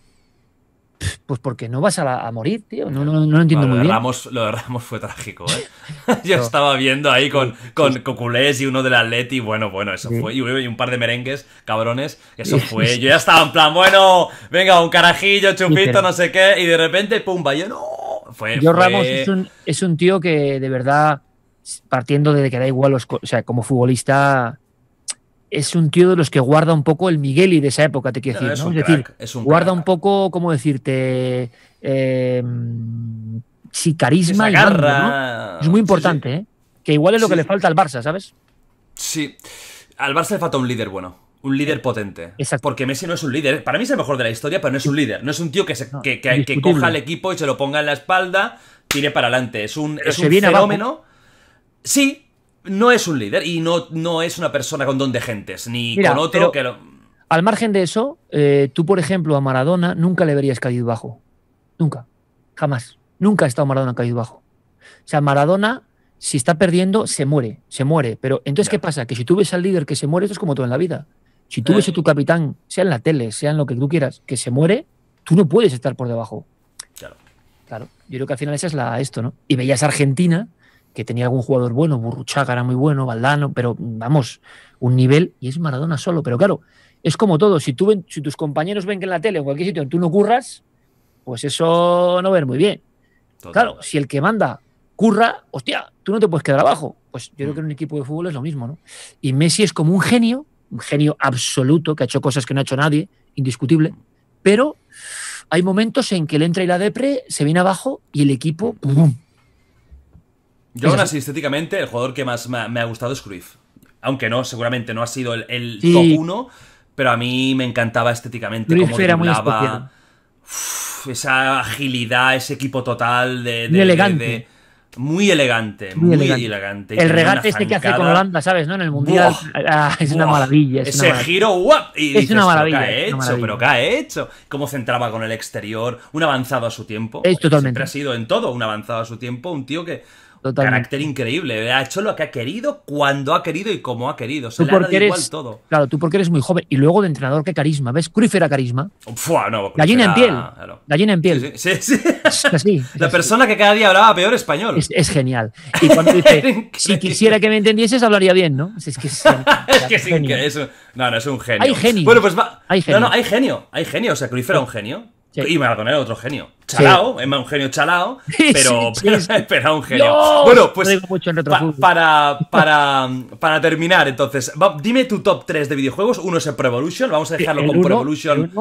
pues porque no vas a, morir, tío. No, no, no lo entiendo muy bien. Ramos, lo de Ramos fue trágico, ¿eh? [laughs] Yo estaba viendo ahí con, con Coculés y uno del Atleti. Bueno, bueno, eso fue. Y, un par de merengues, cabrones. Eso fue. Yo ya estaba en plan, bueno, venga, un carajillo, chupito, no sé qué. Y de repente, pumba, yo no. yo Ramos es un, es un tío que de verdad, partiendo de que da igual los. O sea, como futbolista es un tío de los que guarda un poco el Migueli de esa época, te quiero decir. ¿no? Es, decir, guarda un poco, ¿cómo decirte? Eh, sí, carisma. Y garra, Es muy importante, ¿eh? Que igual es lo que le falta al Barça, ¿sabes? Sí. Al Barça le falta un líder bueno. Un líder potente. Exacto. Porque Messi no es un líder. Para mí es el mejor de la historia, pero no es un líder. No es un tío que, que, coja el equipo y se lo ponga en la espalda, tire para adelante. Es un, es un fenómeno. Sí, no es un líder y no, no es una persona con don de gentes, ni con otro que lo... Al margen de eso, eh, tú, por ejemplo, a Maradona nunca le verías caído bajo. Nunca. Jamás. Nunca ha estado Maradona caído bajo. O sea, Maradona, si está perdiendo, se muere, se muere. Pero entonces, ¿qué pasa? Que si tú ves al líder que se muere, eso es como todo en la vida. Si tú ves a eh. tu capitán, sea en la tele, sea en lo que tú quieras, que se muere, tú no puedes estar por debajo. Claro. Claro. Yo creo que al final esa es la esto, ¿no? Y veías a Argentina, que tenía algún jugador bueno, Burruchaga era muy bueno, Valdano, pero vamos, un nivel y es Maradona solo. Pero claro, es como todo, si, tú si tus compañeros ven que en la tele o en cualquier sitio tú no curras, pues eso no ver muy bien. Claro, si el que manda curra, hostia, tú no te puedes quedar abajo. Pues yo creo mm. que en un equipo de fútbol es lo mismo, ¿no? Y Messi es como un genio, un genio absoluto, que ha hecho cosas que no ha hecho nadie, indiscutible, pero hay momentos en que le entra y la depre, se viene abajo y el equipo, yo aún así, estéticamente, el jugador que más me ha, gustado es Cruyff. Aunque no, seguramente no ha sido el, top 1, pero a mí me encantaba estéticamente como esa agilidad, ese equipo total de... muy elegante. muy elegante, muy, elegante. El regate este que hace con Holanda, ¿sabes? ¿No? En el Mundial. Ah, ah, es, una maravilla, es ese giro, ¡guap! es una maravilla. ha hecho? ¿Pero qué ha hecho? Cómo centraba con el exterior. Un avanzado a su tiempo. Es totalmente. Siempre ha sido en todo un avanzado a su tiempo. Un tío que un Carácter increíble. Ha hecho lo que ha querido, cuando ha querido y como ha querido. Se tú todo. Claro, tú porque eres muy joven. Y luego de entrenador, qué carisma. ¿Ves? Cruyff era carisma. la no, Gallina en piel. [laughs] la Gallina en piel. La persona que cada día hablaba peor español. Es, genial. [laughs] si quisiera que me entendieses, hablaría bien, ¿no? Es que es, [laughs] No, no, es un genio. Hay genio. Bueno, pues No, no, hay genio. Hay genio. O sea, Cruyff era un genio. Y Maradona era otro genio. Chalao, es un genio chalao, [laughs] pero, espera [laughs] un genio. bueno, pues [laughs] para, para, terminar, entonces, dime tu top 3 de videojuegos. Uno es el Pro Evolution, vamos a dejarlo con Pro Evolution.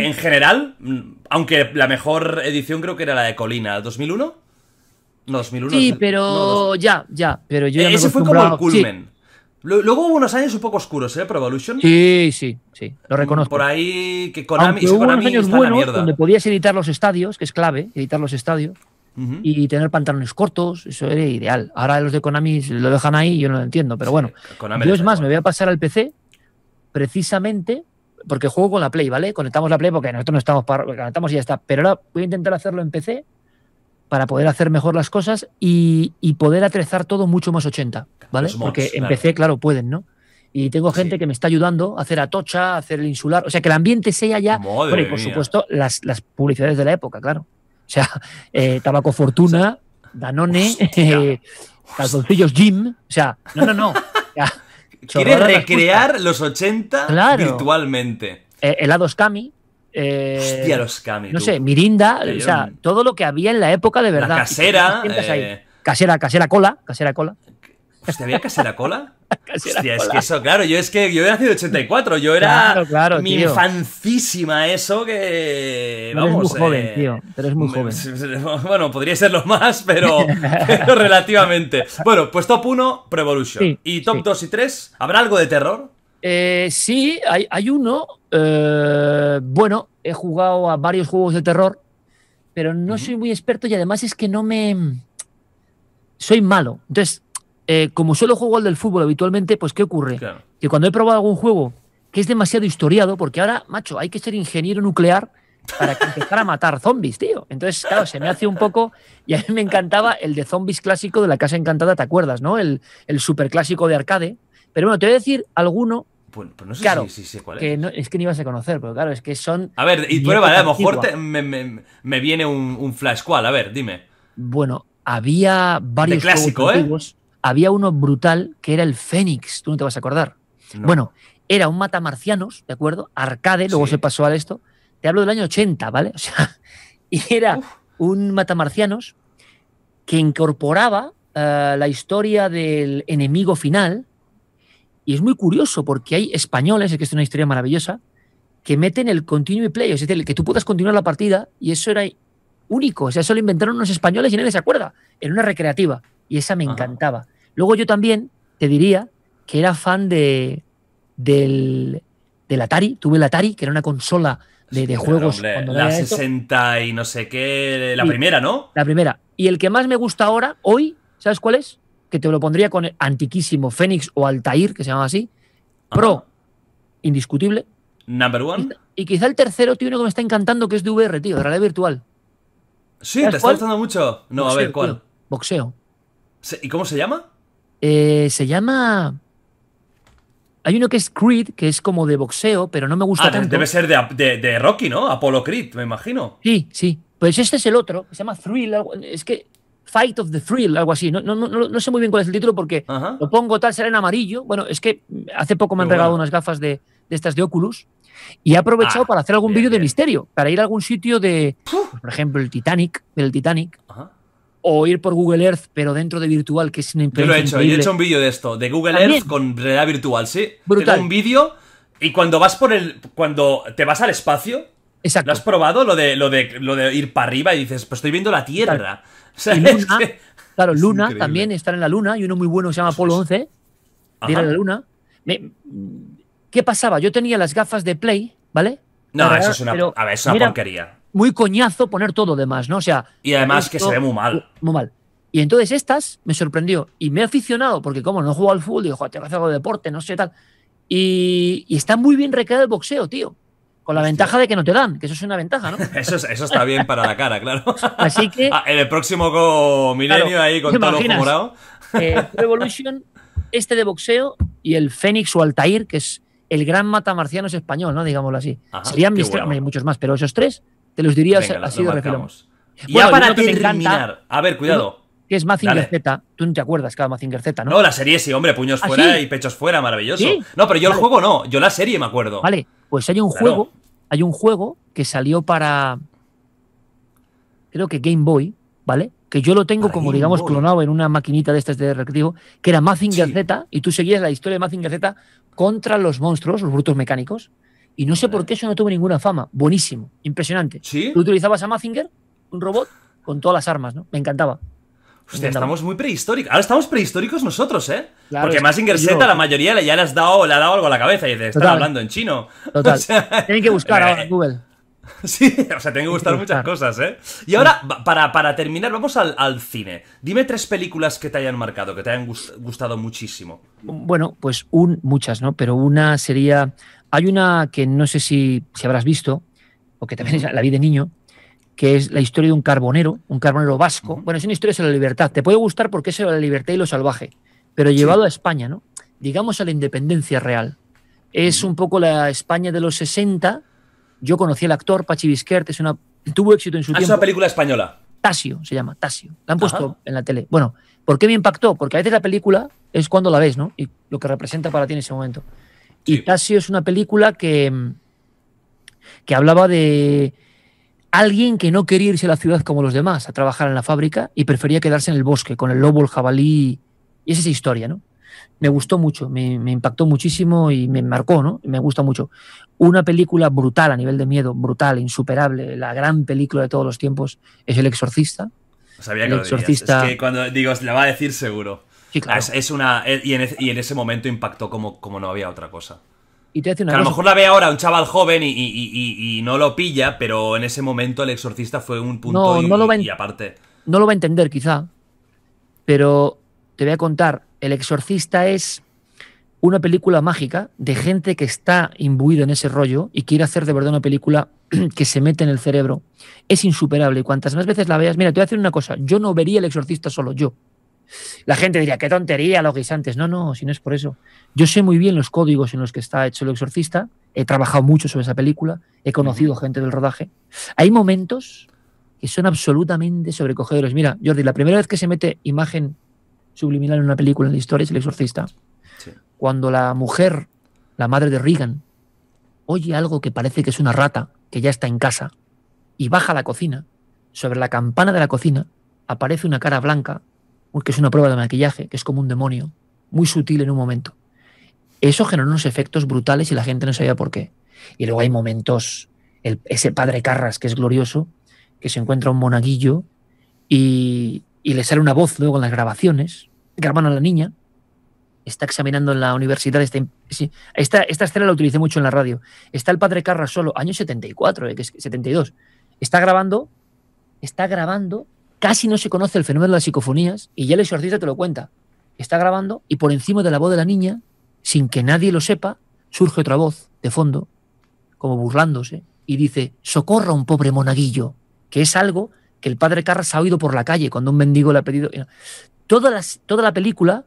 Eh, en general, mm, aunque la mejor edición creo que era la de Colina, 2001. 2001. Sí, pero ya, ya, pero yo Ese fue como el culmen. Luego hubo unos años un poco oscuros, ¿eh? Pro Evolution. Sí, sí, sí, lo reconozco. Por ahí que Konami, hubo unos años buenos donde podías editar los estadios, que es clave, editar los estadios, y tener pantalones cortos, eso era ideal. Ahora los de Konami lo dejan ahí, yo no lo entiendo, pero bueno. yo es más, me voy a pasar al PC precisamente porque juego con la Play, ¿vale? Conectamos la Play porque nosotros no estamos para... Conectamos y ya está. Pero ahora voy a intentar hacerlo en PC para poder hacer mejor las cosas y, poder atrezar todo mucho más 80, ¿vale? Porque empecé, claro. pueden, ¿no? Y tengo gente que me está ayudando a hacer Atocha, a hacer el insular, o sea, que el ambiente sea ya, y por supuesto, las, publicidades de la época, claro. O sea, [laughs] eh, Tabaco Fortuna, Danone, eh, Calzoncillos Jim, o sea, no, no, no. [laughs] recrear los 80 virtualmente. Eh, helados Kami, Hostia, eh, los caminos. No sé, Mirinda, o sea, todo lo que había en la época de verdad. La casera. Eh, casera, casera cola, casera cola. ¿había casera cola? [laughs] Hostia, es que eso, claro, yo es que yo nacido 84, yo era mi infancísima eso que... vamos, eh, eres muy joven, tío, pero es muy joven. Bueno, podría ser lo más, [laughs] pero, relativamente. Bueno, pues top 1, Prevolution. y top 2 y 3, ¿habrá algo de terror? Eh, sí, hay, hay uno eh, bueno, he jugado a varios juegos de terror, pero no soy muy experto y además es que no me... Soy malo. Entonces, eh, como solo juego al del fútbol habitualmente, pues ¿qué ocurre? Que cuando he probado algún juego que es demasiado historiado, porque ahora, macho, hay que ser ingeniero nuclear para empezar a matar zombies, tío. Entonces, claro, se me hace un poco. Y a mí me encantaba el de zombies clásico de la Casa Encantada, ¿te acuerdas, no? El, el super clásico de arcade. Pero bueno, te voy a decir alguno claro, es. Que no, es ni vas a conocer, pero claro, es que son. A ver, y prueba, a lo mejor me, viene un, flash. cual A ver, dime. Bueno, había varios. De clásico, ¿eh? Había uno brutal que era el Fénix, tú no te vas a acordar. Bueno, era un matamarcianos, ¿de acuerdo? Arcade, luego se pasó a esto. Te hablo del año 80, ¿vale? O sea, [laughs] y era un matamarcianos que incorporaba eh, la historia del enemigo final y es muy curioso porque hay españoles, es que es una historia maravillosa, que meten el continue play, es decir, que tú puedas continuar la partida y eso era único. O sea, eso lo inventaron unos españoles y nadie se acuerda, en una recreativa. Y esa me encantaba. Luego yo también te diría que era fan de, del, Atari. Tuve el Atari, que era una consola de, juegos. la 60 y no sé qué, la primera, ¿no? La primera. Y el que más me gusta ahora, hoy, ¿sabes cuál es? que te lo pondría con el antiquísimo Fénix o Altair, que se llama así. Pro, indiscutible. Number one. Y, quizá el tercero, tío, uno que me está encantando, que es de VR, tío, de realidad virtual. Sí, te está gustando mucho. No, a ver, ¿cuál? Boxeo. ¿Y cómo se llama? Eh, se llama. Hay uno que es Creed, que es como de boxeo, pero no me gusta ah, tanto. Debe ser de, Rocky, ¿no? Apollo Creed, me imagino. Sí, sí. Pues este es el otro, que se llama Thrill. Es que Fight of the Thrill, algo así. No, no, no, sé muy bien cuál es el título porque lo pongo tal, será en amarillo. Bueno, es que hace poco me han regalado unas gafas de, estas de Oculus y he aprovechado ah, para hacer algún vídeo de misterio, para ir a algún sitio de, por ejemplo, el Titanic, del Titanic. o ir por Google Earth, pero dentro de virtual, que es una Yo he hecho, he hecho un vídeo de esto, de Google Earth con realidad virtual, ¿sí? Brutal. un vídeo y cuando vas por el. Cuando te vas al espacio, ¿Lo has probado lo de, lo de, ir para arriba y dices, pues estoy viendo la Tierra? [laughs] Claro, Luna, también, estar en la Luna, y uno muy bueno que se llama Polo 11, de la Luna. ¿Qué pasaba? Yo tenía las gafas de Play, ¿vale? No, eso es una, porquería. Muy coñazo poner todo de ¿no? sea. Y además que se ve muy mal. Muy mal. Y entonces estas me sorprendió. Y me he aficionado, porque como no juego al fútbol, digo, joder, tengo que hacer algo de deporte, no sé, tal. Y, y está muy bien recreado el boxeo, tío. Con la ventaja de que no te dan, que eso es una ventaja, ¿no? [laughs] eso, eso está bien para la cara, claro. Así que. [laughs] Ah, en el próximo milenio ahí con todo morado. Revolution, este de boxeo y el Fénix o Altair, que es el gran matamarciano español, ¿no? Digámoslo así. Serían mis muchos más, pero esos tres te los diría así de ya para terminar, a ver, cuidado que es Mazinger Z. Tú no te acuerdas que era Mazinger Z, ¿no? No, la serie sí, hombre, puños ¿Ah, fuera y pechos fuera, maravilloso. No, pero yo el juego no, yo la serie me acuerdo. Vale, pues hay un juego, hay un juego que salió para creo que Game Boy, ¿vale? Que yo lo tengo como, digamos, clonado en una maquinita de estas de recreativo, que era Mazinger Z, y tú seguías la historia de Mazinger Z contra los monstruos, los brutos mecánicos, y no sé por qué eso no tuvo ninguna fama. Buenísimo, impresionante. ¿Sí? Tú utilizabas a Mazinger, un robot, con todas las armas, ¿no? Me encantaba estamos muy prehistóricos. Ahora estamos prehistóricos nosotros, ¿eh? Porque más Z, a la mayoría ya le dado, le ha dado algo a la cabeza y dice, está hablando en chino. [laughs] tienen que buscar ahora en [laughs] Google. Sí, o sea, tienen que gustar muchas cosas, ¿eh? Y ahora, para, para terminar, vamos al, cine. Dime tres películas que te hayan marcado, que te hayan gustado muchísimo. Bueno, pues un, muchas, ¿no? Pero una sería. Hay una que no sé si, si habrás visto, o que también la vi de niño, que es la historia de un carbonero, un carbonero vasco. Bueno, es una historia sobre la libertad. Te puede gustar porque es sobre la libertad y lo salvaje, pero llevado a España, ¿no? Digamos a la independencia real. Es un poco la España de los 60. Yo conocí al actor Pachi Vizquert, es una tuvo éxito en su tiempo. Ah, es una película española. Tasio se llama, Tasio. La han puesto en la tele. Bueno, ¿por qué me impactó? Porque a veces la película es cuando la ves, ¿no? Y lo que representa para ti en ese momento. Y Tasio es una película que, que hablaba de, alguien que no quería irse a la ciudad como los demás a trabajar en la fábrica y prefería quedarse en el bosque con el lobo, el jabalí y es esa historia, ¿no? Me gustó mucho, me, me impactó muchísimo y me marcó, ¿no? Me gusta mucho. Una película brutal a nivel de miedo, brutal, insuperable, la gran película de todos los tiempos es El Exorcista. Sabía el Exorcista... es que cuando digo, la va a decir seguro. es, una, y en, y, en, ese momento impactó como, como no había otra cosa a lo mejor la ve ahora un chaval joven y, no lo pilla, pero en ese momento el exorcista fue un punto y, aparte. No lo va a entender quizá, pero te voy a contar, el exorcista es una película mágica de gente que está imbuido en ese rollo y quiere hacer de verdad una película [clears throat] que se mete en el cerebro. Es insuperable y cuantas más veces la veas, mira, te voy a decir una cosa, yo no vería el exorcista solo yo. La gente diría, qué tontería, los guisantes. No, no, si no es por eso. Yo sé muy bien los códigos en los que está hecho el exorcista, he trabajado mucho sobre esa película, he conocido gente del rodaje. Hay momentos que son absolutamente sobrecogedores. Mira, Jordi, la primera vez que se mete imagen subliminal en una película de historia es el exorcista. Cuando la mujer, la madre de Regan, oye algo que parece que es una rata, que ya está en casa, y baja a la cocina, sobre la campana de la cocina aparece una cara blanca que es una prueba de maquillaje, que es como un demonio, muy sutil en un momento. Eso generó unos efectos brutales y la gente no sabía por qué. Y luego hay momentos, ese padre Carras, que es glorioso, que se encuentra un monaguillo y, y le sale una voz luego en las grabaciones, graban a la niña, está examinando en la universidad. esta, esta, escena la utilicé mucho en la radio. Está el padre Carras solo, año 74, eh, que es 72. Está grabando, está grabando Casi no se conoce el fenómeno de las psicofonías y ya el exorcista te lo cuenta. Está grabando y por encima de la voz de la niña, sin que nadie lo sepa, surge otra voz de fondo, como burlándose, y dice, socorra a un pobre monaguillo, que es algo que el padre Carras ha oído por la calle cuando un mendigo le ha pedido... Toda la, toda la película,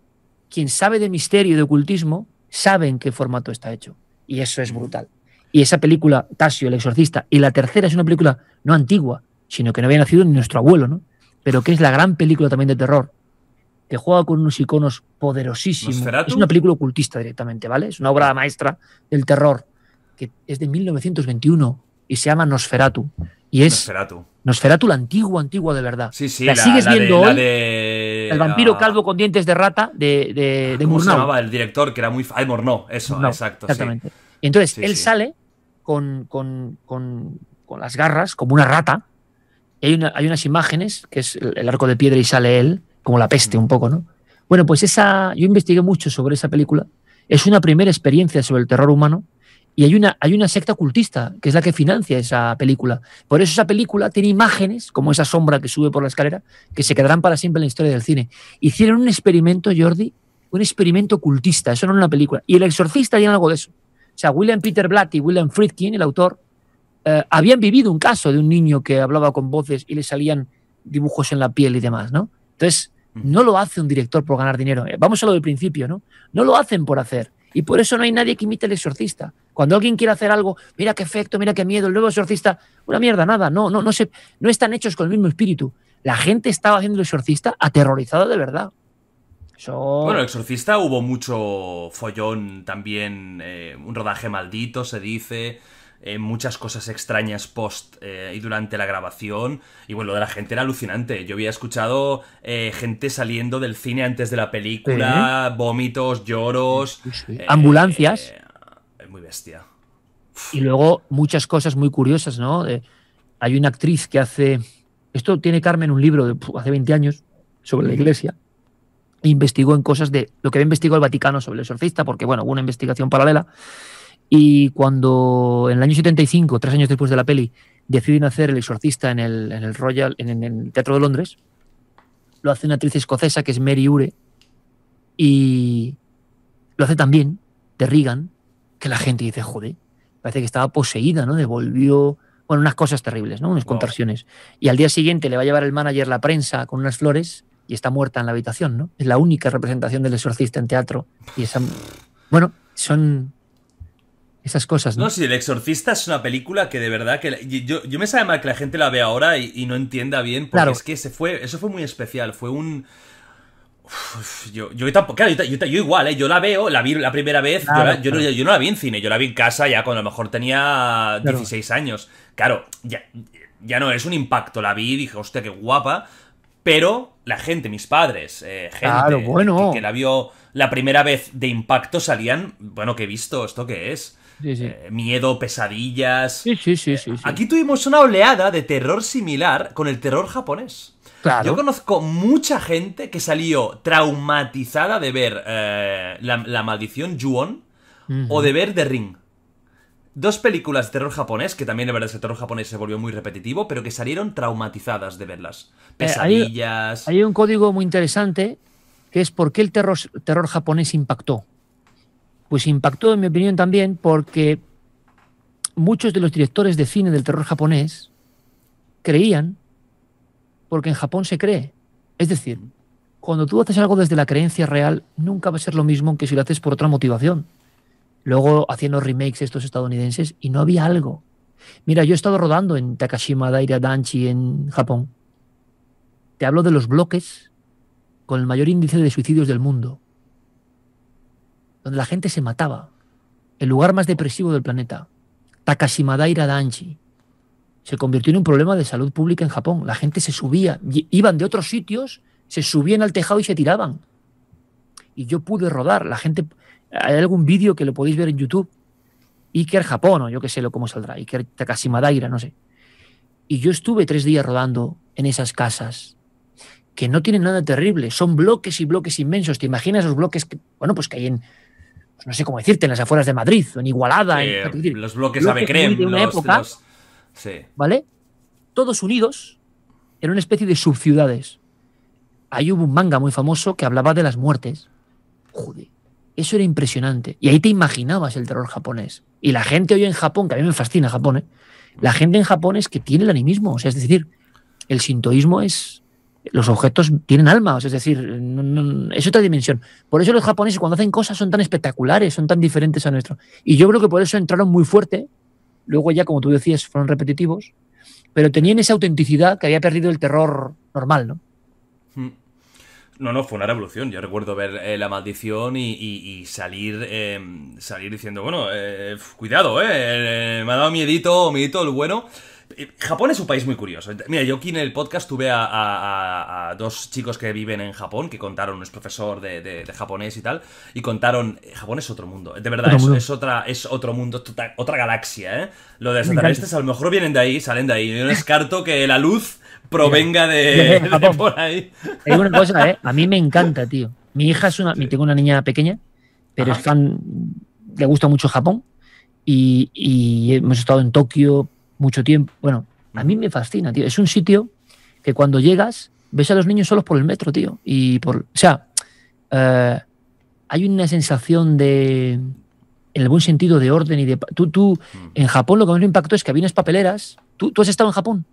quien sabe de misterio y de ocultismo, sabe en qué formato está hecho. Y eso es brutal. Y esa película, Tasio, el exorcista, y la tercera es una película no antigua, sino que no había nacido ni nuestro abuelo, ¿no? pero que es la gran película también de terror, que juega con unos iconos poderosísimos. Es una película ocultista directamente, ¿vale? Es una obra maestra del terror, que es de 1921 y se llama Nosferatu. Y es Nosferatu, Nosferatu la antigua, antigua de verdad. Sí, sí, la, sigues viendo hoy. El vampiro calvo con dientes de rata de, de, de se llamaba el director que era muy. Ay, Murnau, eso, exacto. Exactamente. entonces él sale con las garras, como una rata, hay, unas imágenes, que es el, arco de piedra y sale él, como la peste mm. un poco, ¿no? Bueno, pues esa, yo investigué mucho sobre esa película. Es una primera experiencia sobre el terror humano y hay una, secta ocultista que es la que financia esa película. Por eso esa película tiene imágenes, como esa sombra que sube por la escalera, que se quedarán para siempre en la historia del cine. Hicieron un experimento, Jordi, un experimento ocultista, eso no es una película. Y El Exorcista tiene algo de eso. O sea, William Peter Blatty, William Friedkin, el autor, eh, habían vivido un caso de un niño que hablaba con voces y le salían dibujos en la piel y demás, ¿no? Entonces, no lo hace un director por ganar dinero. Eh, vamos a lo del principio, ¿no? No lo hacen por hacer. Y por eso no hay nadie que imite el exorcista. Cuando alguien quiere hacer algo, mira qué efecto, mira qué miedo, el nuevo exorcista, una mierda, nada. No, no, no, se, no están hechos con el mismo espíritu. La gente estaba haciendo el exorcista aterrorizado de verdad. Bueno, el exorcista hubo mucho follón también, eh, un rodaje maldito, se dice. Eh, muchas cosas extrañas post eh, y durante la grabación. Y bueno, lo de la gente era alucinante. Yo había escuchado eh, gente saliendo del cine antes de la película, vómitos, lloros, ambulancias es ambulancias. muy bestia. Y luego muchas cosas muy curiosas, ¿no? hay una actriz que hace... Esto tiene Carmen un libro de hace 20 años sobre la iglesia. investigó en cosas de lo que había investigado el Vaticano sobre el exorcista porque bueno, hubo una investigación paralela. Y cuando en el año 75, tres años después de la peli, deciden hacer El Exorcista en el, Royal, en, el Teatro de Londres, lo hace una actriz escocesa que es Mary Ure y lo hace también de Regan, que la gente dice, joder, parece que estaba poseída, ¿no? Devolvió, bueno, unas cosas terribles, ¿no? Unas contorsiones. Y al día siguiente le va a llevar el manager la prensa con unas flores y está muerta en la habitación, ¿no? Es la única representación del exorcista en teatro. Y esa, bueno, son esas cosas. No, no si El Exorcista es una película que de verdad que yo, yo me sabe mal que la gente la vea ahora y, no entienda bien, porque claro. es que se fue, eso fue muy especial, fue un... yo, igual, ¿eh? yo la veo, la vi la primera vez, yo, no la vi en cine, yo la vi en casa ya cuando a lo mejor tenía 16 años. Claro, ya, ya no es un impacto, la vi y dije, hostia, qué guapa, pero la gente, mis padres, eh, gente bueno. que, la vio la primera vez de impacto salían, bueno, que he visto, ¿esto qué es? Eh, miedo, pesadillas. Sí, sí, eh, sí, sí, Aquí tuvimos una oleada de terror similar con el terror japonés. Yo conozco mucha gente que salió traumatizada de ver eh, la, maldición Juon o de ver The Ring. Dos películas de terror japonés, que también la verdad es que el terror japonés se volvió muy repetitivo, pero que salieron traumatizadas de verlas. Pesadillas. hay, un código muy interesante que es por qué el terror japonés impactó pues impactó en mi opinión también porque muchos de los directores de cine del terror japonés creían porque en Japón se cree. Es decir, cuando tú haces algo desde la creencia real, nunca va a ser lo mismo que si lo haces por otra motivación. Luego haciendo los remakes estos estadounidenses y no había algo. Mira, yo he estado rodando en Takashima Daira Danchi en Japón. Te hablo de los bloques con el mayor índice de suicidios del mundo donde la gente se mataba, el lugar más depresivo del planeta, Takashimadaira Danchi, se convirtió en un problema de salud pública en Japón. La gente se subía, iban de otros sitios, se subían al tejado y se tiraban. Y yo pude rodar. La gente, hay algún vídeo que lo podéis ver en YouTube. Iker Japón, o yo qué sé lo cómo saldrá, Iker Takashimadaira, no sé. Y yo estuve tres días rodando en esas casas, que no tienen nada terrible, son bloques y bloques inmensos. ¿Te imaginas los bloques que, bueno, pues que hay en, no sé cómo decirte, en las afueras de Madrid, en Igualada. en, los bloques, de una época, ¿vale? Todos unidos en una especie de subciudades. Ahí hubo un manga muy famoso que hablaba de las muertes. Joder, eso era impresionante. Y ahí te imaginabas el terror japonés. Y la gente hoy en Japón, que a mí me fascina Japón, ¿eh? la gente en Japón es que tiene el animismo. O sea, es decir, el sintoísmo es los objetos tienen alma, es decir, es otra dimensión. Por eso los japoneses cuando hacen cosas son tan espectaculares, son tan diferentes a nuestro. Y yo creo que por eso entraron muy fuerte, luego ya, como tú decías, fueron repetitivos, pero tenían esa autenticidad que había perdido el terror normal, ¿no? Hmm. No, no, fue una revolución. Yo recuerdo ver eh, la maldición y, salir eh, salir diciendo, bueno, eh, cuidado, eh, me ha dado miedito, miedito lo bueno. Japón es un país muy curioso. Mira, yo aquí en el podcast tuve a, dos chicos que viven en Japón, que contaron, un es profesor de, japonés y tal, y contaron, Japón es otro mundo, de verdad, es, otra, es otro mundo, tota, otra galaxia, ¿eh? Lo de extraterrestres a lo mejor vienen de ahí, salen de ahí. Yo no descarto que la luz [laughs] provenga de, por ahí. Hay una cosa, ¿eh? A mí me encanta, tío. Mi hija es una, tengo una niña pequeña, pero es fan, le gusta mucho Japón. y hemos estado en Tokio, mucho tiempo. Bueno, a mí me fascina, tío. Es un sitio que cuando llegas ves a los niños solos por el metro, tío. Y por, o sea, eh, hay una sensación de, en el buen sentido, de orden y de... Tú, tú, mm. en Japón lo que más me impactó es que había unas papeleras. ¿Tú, has estado en Japón?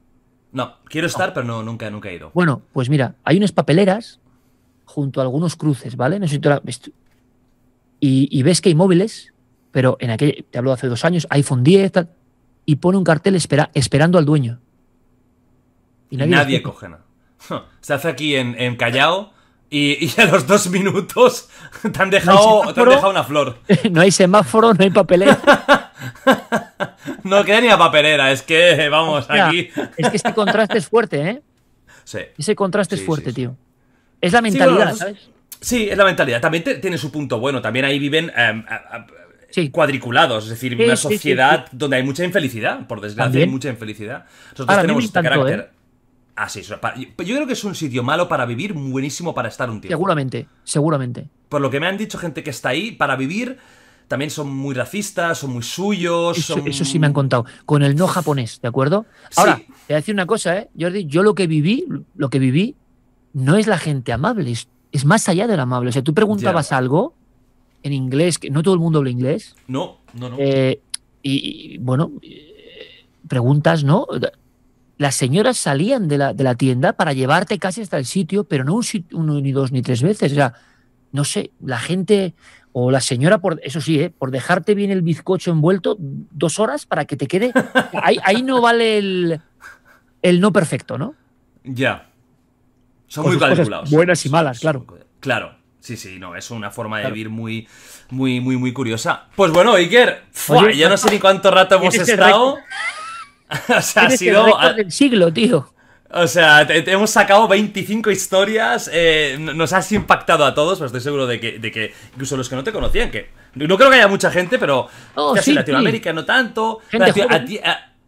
No, quiero estar, pero no, nunca, nunca he ido. Bueno, pues mira, hay unas papeleras junto a algunos cruces, ¿vale? No la, y, y, ves que hay móviles, pero en aquel, te hablo de hace dos años, iPhone 10, tal, y pone un cartel espera, esperando al dueño. Y nadie, nadie coge nada. [laughs] Se hace aquí en, Callao y, y, a los dos minutos te han, dejado, una flor. [laughs] No hay semáforo, no hay papelera. [laughs] no queda ni a papelera, es que vamos, aquí. es que este contraste es fuerte, ¿eh? Sí. Ese contraste es fuerte, tío. Es la mentalidad, ¿sabes? Sí, es la mentalidad. También tiene su punto bueno. También ahí viven. Em, cuadriculados, es decir, una sociedad donde hay mucha infelicidad, por desgracia, hay mucha infelicidad. Nosotros tenemos este carácter. ¿eh? Ah, pues yo creo que es un sitio malo para vivir, buenísimo para estar un tiempo. Seguramente, seguramente. Por lo que me han dicho gente que está ahí, para vivir también son muy racistas, son muy suyos. Eso, sí me han contado. Con el no japonés, ¿de acuerdo? Ahora, te voy a decir una cosa, ¿eh? Jordi, yo lo que viví, lo que viví, no es la gente amable, es, más allá del amable. O sea, tú preguntabas algo en inglés, que no todo el mundo habla inglés. No, no, no. Eh, y, bueno, eh, preguntas, ¿no? Las señoras salían de la, tienda para llevarte casi hasta el sitio, pero no un, uno, ni dos, ni tres veces. O sea, no sé, la gente o la señora, por, eso sí, eh, por dejarte bien el bizcocho envuelto dos horas para que te quede. [laughs] ahí, no vale el, no perfecto, ¿no? Ya. Son muy calculados. Buenas y malas, claro. Claro. Sí, sí, no, es una forma de vivir muy, muy, muy, muy curiosa. Pues bueno, Iker, ya no sé ni cuánto rato hemos estado. [laughs] o sea, ha sido. del siglo, tío. O sea, hemos sacado 25 historias, eh, nos has impactado a todos, pero estoy seguro de que, incluso los que no te conocían, que no creo que haya mucha gente, pero oh, sí, Latinoamérica no tanto.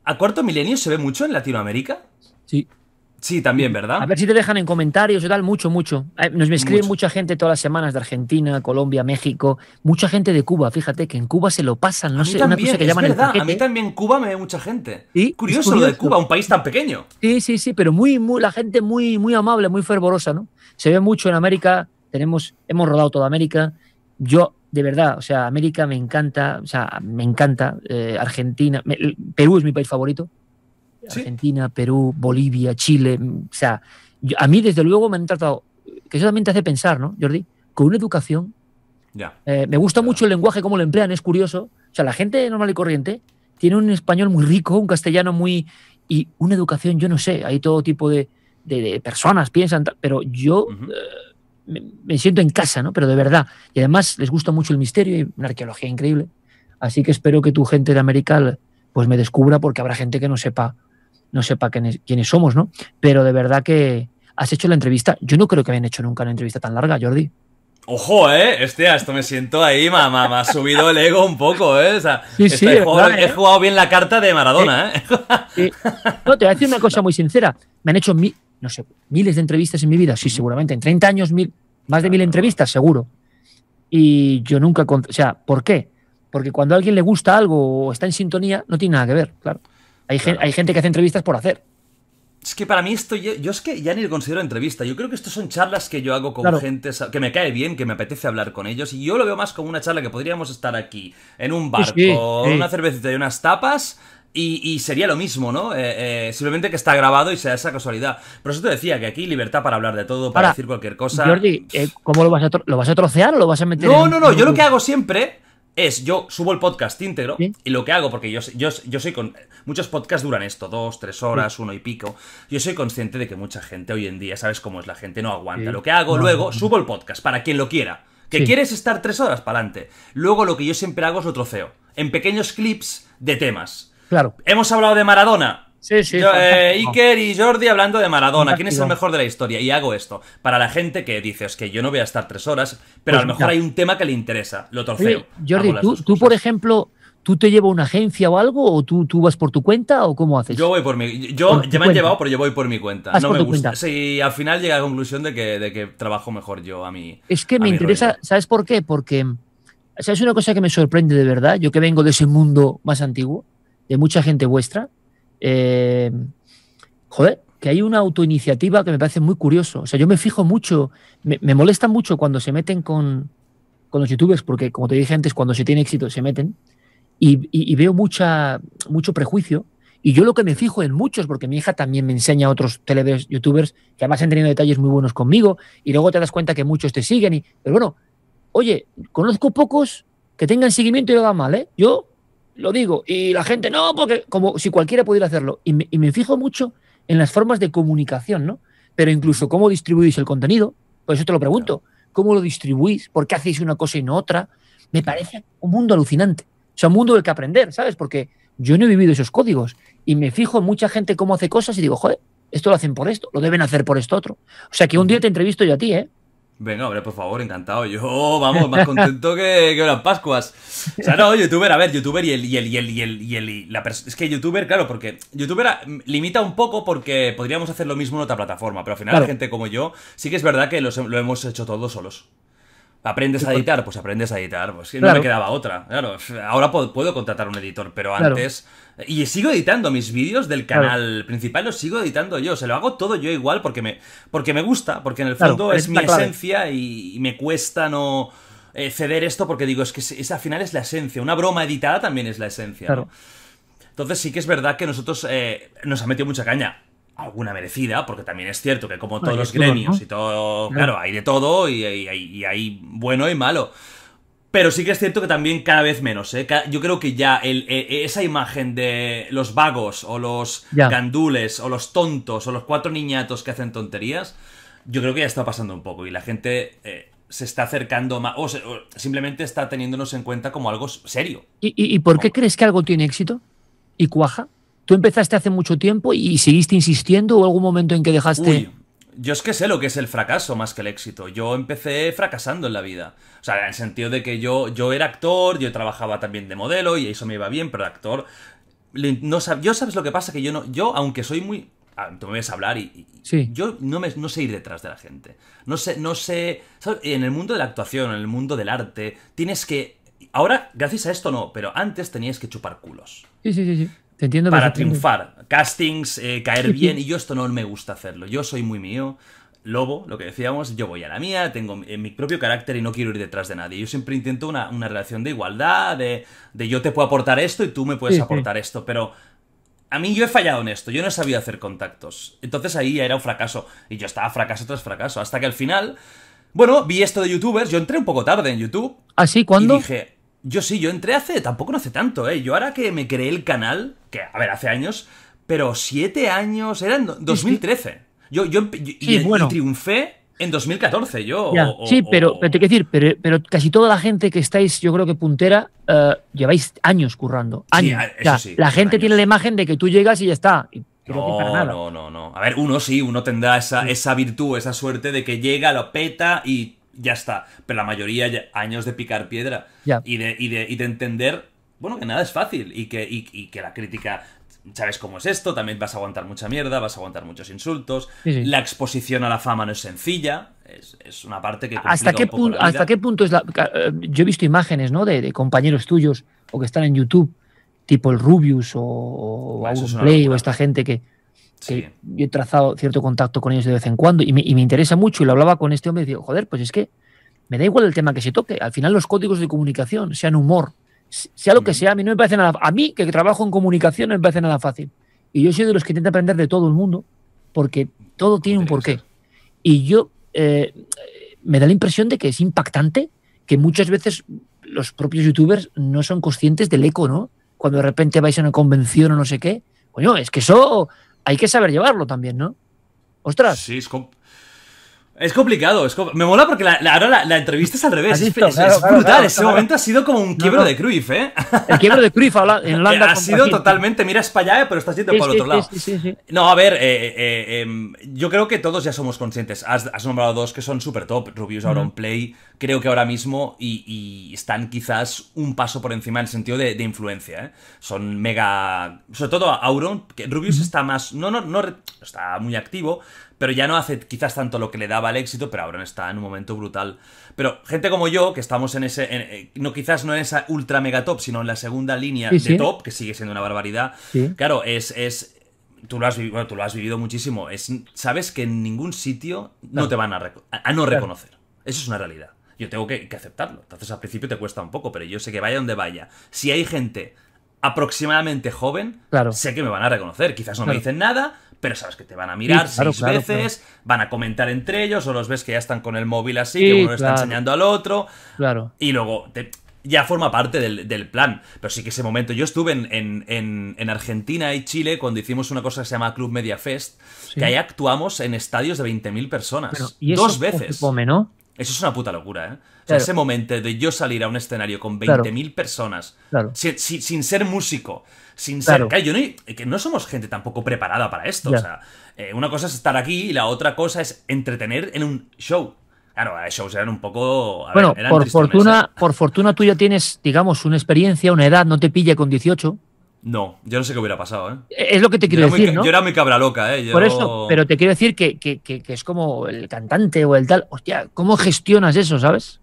a, cuarto milenio se ve mucho en Latinoamérica? Sí. Sí, también, ¿verdad? A ver si te dejan en comentarios y tal, mucho, mucho. Eh, nos me escribe mucha gente todas las semanas de Argentina, Colombia, México, mucha gente de Cuba, fíjate que en Cuba se lo pasan, no sé, también, una cosa que llaman A mí también Cuba me ve mucha gente. Curioso, lo de Cuba, un país tan pequeño. Sí, sí, sí, pero muy, muy, la gente muy, muy amable, muy fervorosa, ¿no? Se ve mucho en América, tenemos, hemos rodado toda América. Yo, de verdad, o sea, América me encanta, o sea, me encanta, eh, Argentina, Perú es mi país favorito, Argentina, Perú, Bolivia, Chile. Mm, o sea, a mí desde luego me han tratado, que eso también te hace pensar, ¿no, Jordi? Con una educación. Eh, me gusta mucho el lenguaje, cómo lo emplean, es curioso. O sea, la gente normal y corriente tiene un español muy rico, un castellano muy... y una educación, yo no sé, hay todo tipo de, de, personas, piensan, pero yo... Eh, me, siento en casa, ¿no? Pero de verdad. Y además les gusta mucho el misterio y una arqueología increíble. Así que espero que tu gente de América pues me descubra porque habrá gente que no sepa no sepa quiénes, quiénes somos, ¿no? Pero de verdad que has hecho la entrevista. Yo no creo que hayan hecho nunca una entrevista tan larga, Jordi. Ojo, eh, este esto me siento ahí, mamá, me ha subido el ego un poco, eh. O sea, he, ¿eh? jugado, bien la carta de Maradona, eh. No, te voy a decir una cosa muy sincera. Me han hecho, no sé, miles de entrevistas en mi vida, sí, seguramente. En 30 años, más de mil entrevistas, seguro. Y yo nunca, o sea, ¿por qué? Porque cuando a alguien le gusta algo o está en sintonía, no tiene nada que ver, claro. Hay, gente, que hace entrevistas por hacer. Es que para mí esto, yo, es que ya ni lo considero entrevista. Yo creo que esto son charlas que yo hago con gente que me cae bien, que me apetece hablar con ellos. Y yo lo veo más como una charla que podríamos estar aquí, en un bar, con una cervecita y unas tapas. Y, sería lo mismo, ¿no? Eh, eh, simplemente que está grabado y sea esa casualidad. Por eso te decía que aquí libertad para hablar de todo, para decir cualquier cosa. Jordi, eh, ¿cómo lo vas, a trocear o lo vas a meter? No, no, no. Yo lo que hago siempre es yo subo el podcast íntegro y lo que hago, porque yo, yo, soy con. Muchos podcasts duran esto, dos, tres horas, uno y pico. Yo soy consciente de que mucha gente hoy en día, ¿sabes cómo es? La gente no aguanta. Lo que hago luego, subo el podcast para quien lo quiera. Que quieres estar tres horas para adelante. Luego lo que yo siempre hago es lo troceo. En pequeños clips de temas. Claro. Hemos hablado de Maradona Sí, sí. Eh, Iker y Jordi hablando de Maradona. ¿Quién es el mejor de la historia? Y hago esto. Para la gente que dice, es que yo no voy a estar tres horas, pero pues a lo mejor hay un tema que le interesa. Lo torceo. Jordi, tú, por ejemplo, ¿tú te llevas una agencia o algo? ¿O tú, tú vas por tu cuenta? ¿O cómo haces? Yo voy por mi. Yo me han llevado, pero yo voy por mi cuenta. no me gusta. y al final llega a la conclusión de que, de que trabajo mejor yo a mí. Es que me interesa. ¿Sabes por qué? Porque. ¿sabes una cosa que me sorprende de verdad. Yo que vengo de ese mundo más antiguo, de mucha gente vuestra. Eh, joder, que hay una autoiniciativa que me parece muy curioso. O sea, yo me fijo mucho, me, molesta mucho cuando se meten con, los youtubers, porque como te dije antes, cuando se tiene éxito se meten. Y, veo mucha, mucho prejuicio. Y yo lo que me fijo en muchos, porque mi hija también me enseña a otros televideos youtubers que además han tenido detalles muy buenos conmigo, y luego te das cuenta que muchos te siguen. Y, pero bueno, oye, conozco pocos que tengan seguimiento y lo hagan mal. ¿eh? Yo lo digo. Y la gente, no, porque como si cualquiera pudiera hacerlo. Y me, y me fijo mucho en las formas de comunicación, ¿no? Pero incluso cómo distribuís el contenido, por pues eso te lo pregunto. ¿Cómo lo distribuís? ¿Por qué hacéis una cosa y no otra? Me parece un mundo alucinante. O sea, un mundo del que aprender, ¿sabes? Porque yo no he vivido esos códigos y me fijo en mucha gente cómo hace cosas y digo, joder, esto lo hacen por esto, lo deben hacer por esto otro. O sea, que un día te entrevisto yo a ti, ¿eh? Venga, hombre, por favor, encantado. Yo, [laughs] vamos, más contento que, que las Pascuas. O sea, no, youtuber, a ver, youtuber y el, y el, y el, y el, y el y la Es que youtuber, claro, porque youtuber ah, limita un poco porque podríamos hacer lo mismo en otra plataforma, pero al final gente como yo, sí que es verdad que lo hemos hecho todos solos. ¿Aprendes a editar? Pues aprendes a editar. Pues no me quedaba otra. Claro, ahora puedo contratar un editor, pero antes. Y sigo editando mis vídeos del canal principal, los sigo editando yo. Se lo hago todo yo igual porque me, porque me gusta, porque en el fondo es mi esencia y, me cuesta no eh, ceder esto porque digo, es que esa al final es la esencia. Una broma editada también es la esencia. Claro. Entonces sí que es verdad que nosotros eh, nos ha metido mucha caña alguna merecida, porque también es cierto que como todos los gremios y todo, claro, hay de todo y, hay bueno y malo. Pero sí que es cierto que también cada vez menos. ¿eh? Yo creo que ya e, e, esa imagen de los vagos o los gandules o los tontos o los cuatro niñatos que hacen tonterías, yo creo que ya está pasando un poco y la gente eh, se está acercando más o, simplemente está teniéndonos en cuenta como algo serio. ¿Y, por qué crees que algo tiene éxito y cuaja? ¿Tú empezaste hace mucho tiempo y seguiste insistiendo o algún momento en que dejaste... yo es que sé lo que es el fracaso más que el éxito. Yo empecé fracasando en la vida. O sea, en el sentido de que yo, yo era actor, yo trabajaba también de modelo y eso me iba bien, pero actor... No, yo sabes lo que pasa, que yo no... Yo, aunque soy muy... tú me ves hablar y, sí. yo no, me, no sé ir detrás de la gente. No sé, no sé... En el mundo de la actuación, en el mundo del arte, tienes que... Ahora, gracias a esto no, pero antes tenías que chupar culos. Sí, sí, sí. sí para triunfar. Castings, eh, caer bien, y yo esto no me gusta hacerlo. Yo soy muy mío. Lobo, lo que decíamos, yo voy a la mía, tengo mi eh, propio carácter y no quiero ir detrás de nadie. Yo siempre intento una, relación de igualdad, de, yo te puedo aportar esto y tú me puedes aportar esto, pero a mí yo he fallado en esto, yo no he sabido hacer contactos. Entonces ahí era un fracaso y yo estaba fracaso tras fracaso, hasta que al final, bueno, vi esto de youtubers, yo entré un poco tarde en YouTube. ¿Así? ¿Ah, ¿Cuándo? Y dije, yo sí, yo entré hace, tampoco no hace tanto, ¿eh? Yo ahora que me creé el canal, que, a ver, hace años, pero siete años, era en 2013. Yo, yo, y, triunfé en 2014, yo. sí, pero, te quiero decir, pero, casi toda la gente que estáis, yo creo que puntera, eh, lleváis años currando. Años. Ah, sí, sí, la gente tiene la imagen de que tú llegas y ya está. no, no, no, A ver, uno sí, uno tendrá esa, esa virtud, esa suerte de que llega, lo peta y ya está. Pero la mayoría, años de picar piedra y, de, y, de, entender, bueno, que nada es fácil y que, que la crítica sabes cómo es esto, también vas a aguantar mucha mierda, vas a aguantar muchos insultos. La exposición a la fama no es sencilla, es, una parte que... ¿Hasta qué, punto, ¿Hasta qué punto es la... Eh, yo he visto imágenes ¿no? de, compañeros tuyos o que están en YouTube, tipo el Rubius o, o o esta gente que Sí. yo he trazado cierto contacto con ellos de vez en cuando y me, interesa mucho. Y lo hablaba con este hombre y decía, joder, pues es que me da igual el tema que se toque. Al final, los códigos de comunicación, sean humor, sea lo que sea, a mí no me parece nada. A mí, que trabajo en comunicación, no me parece nada fácil. Y yo soy de los que intenta aprender de todo el mundo, porque todo tiene un porqué. Y yo eh, me da la impresión de que es impactante que muchas veces los propios youtubers no son conscientes del eco, ¿no? Cuando de repente vais a una convención o no sé qué. Coño, es que eso hay que saber llevarlo también, ¿no? Ostras. Sí, es, complicado. Es complicado, es me mola porque la, ahora la, entrevista es al revés. es, brutal, ese momento ha sido como un quiebro de Cruyff, ¿eh? El quiebro de Cruyff en Holanda. Ha sido totalmente, miras para allá, eh, pero estás yendo por el sí, otro sí, lado. No, a ver, eh, eh, em, yo creo que todos ya somos conscientes. Has, nombrado dos que son súper top, Rubius, Auron Play, creo que ahora mismo, y, están quizás un paso por encima en el sentido de, de influencia, Son mega... Sobre todo Auron, que Rubius está más... No, no, no, está muy activo, pero ya no hace quizás tanto lo que le daba el éxito, pero ahora está en un momento brutal. Pero gente como yo, que estamos en ese, eh, no quizás no en esa ultra mega top, sino en la segunda línea de top, que sigue siendo una barbaridad, claro, es, es tú lo has vivido, tú lo has vivido muchísimo, es, sabes que en ningún sitio no, te van a, a no reconocer. Eso es una realidad. Yo tengo que, aceptarlo. Entonces al principio te cuesta un poco, pero yo sé que vaya donde vaya. Si hay gente aproximadamente joven, claro. sé que me van a reconocer. Quizás no me dicen nada, pero sabes que te van a mirar seis veces, van a comentar entre ellos, o los ves que ya están con el móvil así, que uno está enseñando al otro. Claro. Y luego ya forma parte del, plan. Pero sí que ese momento. Yo estuve en, Argentina y Chile cuando hicimos una cosa que se llama Club Media Fest, que ahí actuamos en estadios de 20.000 personas. dos veces. Eso es una puta locura, ¿eh? ese momento de yo salir a un escenario con 20.000 personas, Sin, ser músico, sin ser... Yo no, que no somos gente tampoco preparada para esto. O sea, eh, una cosa es estar aquí y la otra cosa es entretener en un show. Claro, eh, shows eran un poco... bueno, por, fortuna, por fortuna tú ya tienes, digamos, una experiencia, una edad, no te pille con 18. No, yo no sé qué hubiera pasado, ¿eh? e-, Es lo que te quiero decir, ¿no? Yo era muy cabra loca, Por eso, pero te quiero decir que, que, es como el cantante o el tal. Hostia, ¿cómo gestionas eso, sabes?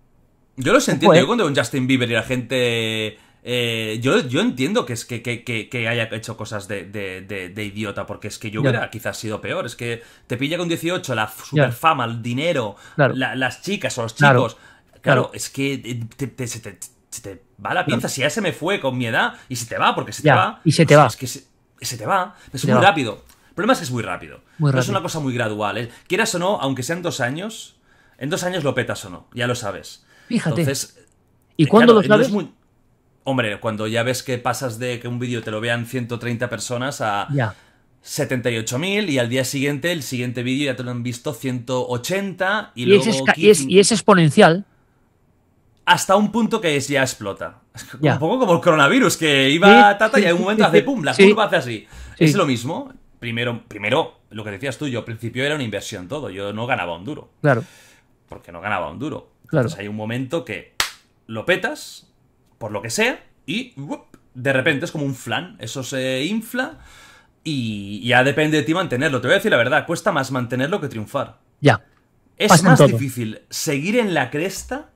Yo los entiendo. Pues- yo cuando veo un Justin Bieber y la gente. Eh, yo, yo entiendo que, es que, haya hecho cosas de, idiota, porque es que yo hubiera ha quizás sido peor. Es que te pilla con 18 la superfama, fama, el dinero, las chicas o los chicos. Claro, es que eh, te, se, te, va la pinza. Si ya se me fue con mi edad, y se te va, porque se te va. Y se te va. Es que se, te va. Es muy rápido. El problema es que es muy rápido. muy No es una cosa muy gradual. ¿eh? Quieras o no, aunque sean dos años, en dos años lo petas o no, ya lo sabes. Fíjate. Entonces, ¿Y cuándo lo Hombre, cuando ya ves que pasas de que un vídeo te lo vean 130 personas a... 78.000 y al día siguiente, el siguiente vídeo ya te lo han visto 180 y, Es y, es, exponencial. Hasta un punto que ya explota. Un poco como el coronavirus, que iba tata y en un momento hace pum, la curva hace así. Es lo mismo. Primero, primero, lo que decías tú, yo al principio era una inversión todo, yo no ganaba un duro. Claro. Porque no ganaba un duro. Claro. hay un momento que lo petas, por lo que sea, y de repente es como un flan. Eso se infla y ya depende de ti mantenerlo. Te voy a decir la verdad, cuesta más mantenerlo que triunfar. Ya. Es más difícil seguir en la cresta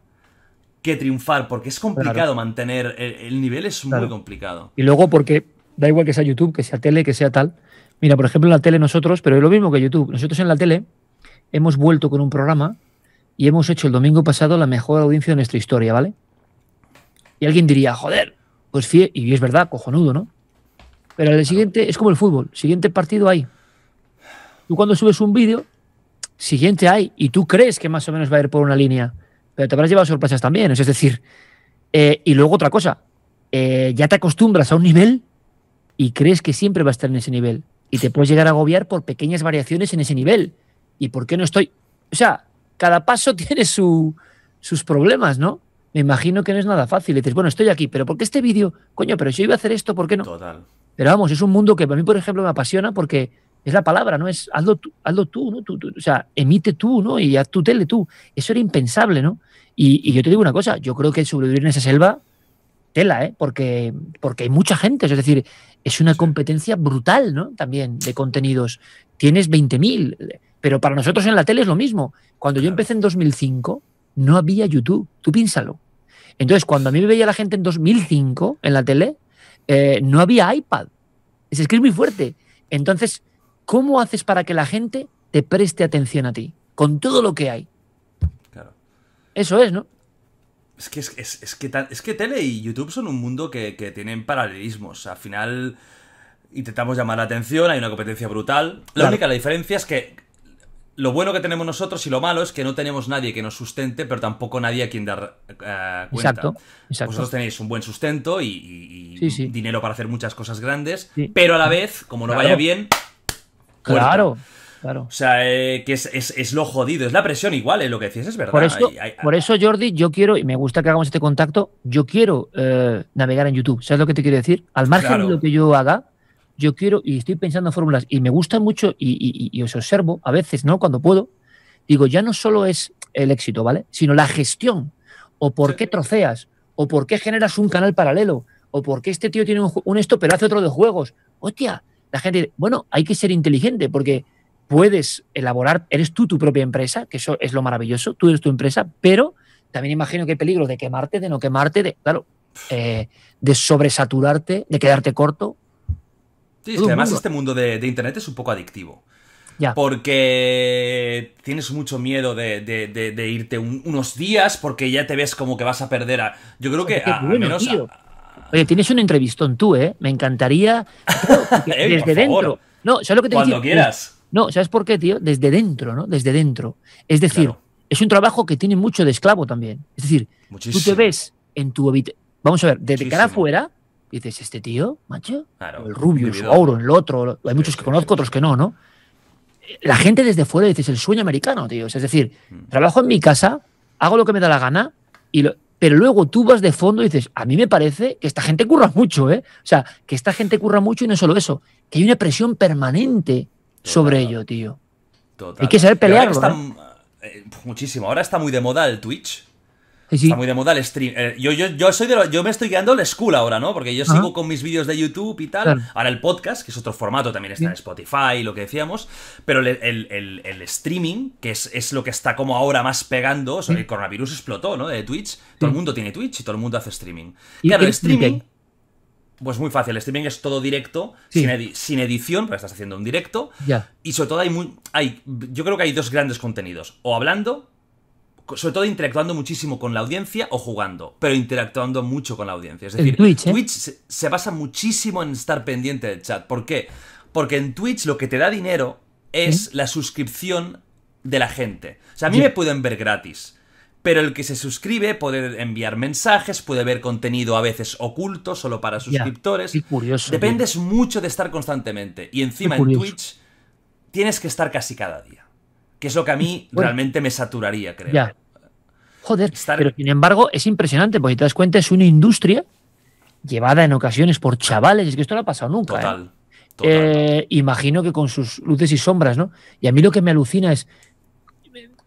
que triunfar, porque es complicado mantener el, nivel, es muy complicado. Y luego porque da igual que sea YouTube, que sea tele, que sea tal. Mira, por ejemplo, en la tele nosotros, pero es lo mismo que YouTube, nosotros en la tele hemos vuelto con un programa y hemos hecho el domingo pasado la mejor audiencia de nuestra historia, ¿vale? Y alguien diría, joder, pues sí, y es verdad, cojonudo, ¿no? Pero el siguiente es como el fútbol, siguiente partido hay. Tú cuando subes un vídeo, siguiente hay, y tú crees que más o menos va a ir por una línea, pero te habrás llevado sorpresas también, es decir, eh, y luego otra cosa, eh, ya te acostumbras a un nivel y crees que siempre va a estar en ese nivel, y te puedes llegar a agobiar por pequeñas variaciones en ese nivel, y por qué no estoy, o sea, cada paso [laughs] tiene sus problemas, ¿no? Me imagino que no es nada fácil. Y dices, bueno, estoy aquí, pero ¿por qué este vídeo? Coño, pero si yo iba a hacer esto, ¿por qué no? Total. Pero vamos, es un mundo que para mí, por ejemplo, me apasiona porque es la palabra, ¿no? Es hazlo tú, hazlo tú ¿no? Tú, o sea, emite tú, ¿no? Y haz tu tele tú. Eso era impensable, ¿no? Y, yo te digo una cosa, yo creo que sobrevivir en esa selva, tela, ¿eh? Porque, porque hay mucha gente, es decir, es una competencia brutal, ¿no? También de contenidos. Tienes 20.000. Pero para nosotros en la tele es lo mismo. Cuando yo empecé en 2005, no había YouTube. Tú piénsalo. Entonces, cuando a mí me veía la gente en 2005 en la tele, eh, no había iPad. Es es muy fuerte. Entonces, ¿cómo haces para que la gente te preste atención a ti? Con todo lo que hay. Claro. Eso es, ¿no? Es que, es, que, tele y YouTube son un mundo que, tienen paralelismos. Al final intentamos llamar la atención, hay una competencia brutal. La única diferencia es que lo bueno que tenemos nosotros y lo malo es que no tenemos nadie que nos sustente, pero tampoco nadie a quien dar eh, cuenta. Exacto, Vosotros tenéis un buen sustento y, dinero para hacer muchas cosas grandes, pero a la vez, como no vaya bien. Claro. Claro. O sea, eh, que es, lo jodido, es la presión igual, es eh, lo que decías, es verdad. Por eso, Jordi, yo quiero, y me gusta que hagamos este contacto, yo quiero navegar en YouTube. ¿Sabes lo que te quiero decir? Al margen de lo que yo haga, yo quiero y estoy pensando en fórmulas y me gustan mucho y, os observo a veces, ¿no? Cuando puedo, digo, ya no solo es el éxito, ¿vale? Sino la gestión o por qué troceas o por qué generas un canal paralelo o por qué este tío tiene un, esto pero hace otro de juegos. Hostia, la gente, bueno, hay que ser inteligente porque puedes elaborar, eres tú tu propia empresa, que eso es lo maravilloso, tú eres tu empresa, pero también imagino que hay peligro de quemarte, de no quemarte, de, claro, eh, de sobresaturarte, de quedarte corto, Sí, es que además este mundo de, Internet es un poco adictivo. Ya. Porque tienes mucho miedo de, irte unos días porque ya te ves como que vas a perder a... Yo creo que a, menos... Oye, tienes un entrevistón tú, ¿eh? Me encantaría... [laughs] Eh, desde dentro. No, ¿sabes lo que te Cuando quieras. No, ¿sabes por qué, tío? Desde dentro, ¿no? Desde dentro. Es decir, es un trabajo que tiene mucho de esclavo también. Es decir, tú te ves en tu Vamos a ver, desde cara afuera y dices, ¿este tío, macho? el rubio el Oro, el otro. Hay muchos que conozco, otros que no, ¿no? La gente desde fuera dices, el sueño americano, tío. es decir, mm. trabajo en mi casa, hago lo que me da la gana, y pero luego tú vas de fondo y dices, a mí me parece que esta gente curra mucho, ¿eh? O sea, que esta gente curra mucho y no solo eso, que hay una presión permanente sobre ello, tío. Total. Hay que saber pelear ¿eh? Eh, Muchísimo. Ahora está muy de moda el Twitch Está muy de moda el stream. Eh, yo, soy yo me estoy quedando el school ahora, ¿no? Porque yo sigo con mis vídeos de YouTube y tal. Ahora el podcast, que es otro formato, también está en Spotify, lo que decíamos. Pero el, streaming, que es, lo que está como ahora más pegando. sobre el coronavirus explotó, ¿no? De Twitch. Todo el mundo tiene Twitch y todo el mundo hace streaming. ¿Y claro, el streaming. Pues muy fácil, el streaming es todo directo, sin, edición, pero estás haciendo un directo. Y sobre todo hay muy. Hay, yo creo que hay dos grandes contenidos. O hablando sobre todo interactuando muchísimo con la audiencia o jugando, pero interactuando mucho con la audiencia. Es decir, Twitch, ¿eh? se basa muchísimo en estar pendiente del chat. ¿Por qué? Porque en Twitch lo que te da dinero es la suscripción de la gente. O sea, a mí me pueden ver gratis. Pero el que se suscribe puede enviar mensajes, puede ver contenido a veces oculto, solo para suscriptores. curioso, Dependes mucho de estar constantemente. Y encima en Twitch tienes que estar casi cada día. Que es lo que a mí realmente me saturaría, creo. Joder, pero sin embargo es impresionante, porque te das cuenta, es una industria llevada en ocasiones por chavales, es que esto no ha pasado nunca. ¿eh? Eh, imagino que con sus luces y sombras, ¿no? Y a mí lo que me alucina es.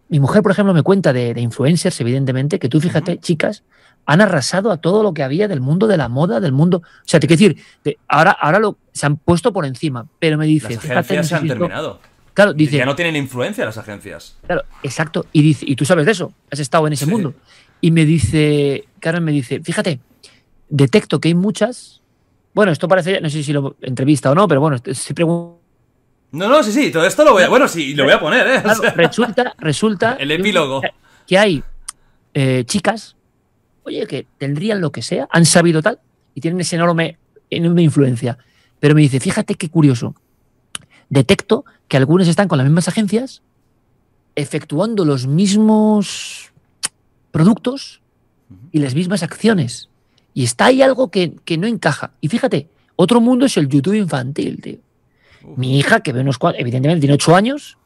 Mi mujer, por ejemplo, me cuenta de, influencers, evidentemente, que tú fíjate, chicas, han arrasado a todo lo que había del mundo de la moda, del mundo. O sea, te quiero decir, ahora, ahora lo, se han puesto por encima, pero me dice. Las agencias se han terminado. Claro, dice. Ya no tienen influencia las agencias. Claro, exacto. Y, tú sabes de eso, has estado en ese mundo. Y me dice, Carmen me dice, fíjate, detecto que hay muchas. Bueno, esto parece, no sé si lo entrevista o no, pero bueno, se No, no, sí, sí, todo esto lo voy a. Bueno, sí, lo voy a poner, ¿eh? [laughs] resulta, resulta. [laughs] El epílogo. Que hay eh, chicas, oye, que tendrían lo que sea, han sabido tal, y tienen esa enorme, enorme influencia. Pero me dice, fíjate qué curioso. Detecto que algunos están con las mismas agencias, efectuando los mismos productos y las mismas acciones. Y está ahí algo que, no encaja. Y fíjate, otro mundo es el YouTube infantil, tío. Mi hija, que ve unos evidentemente tiene ocho años,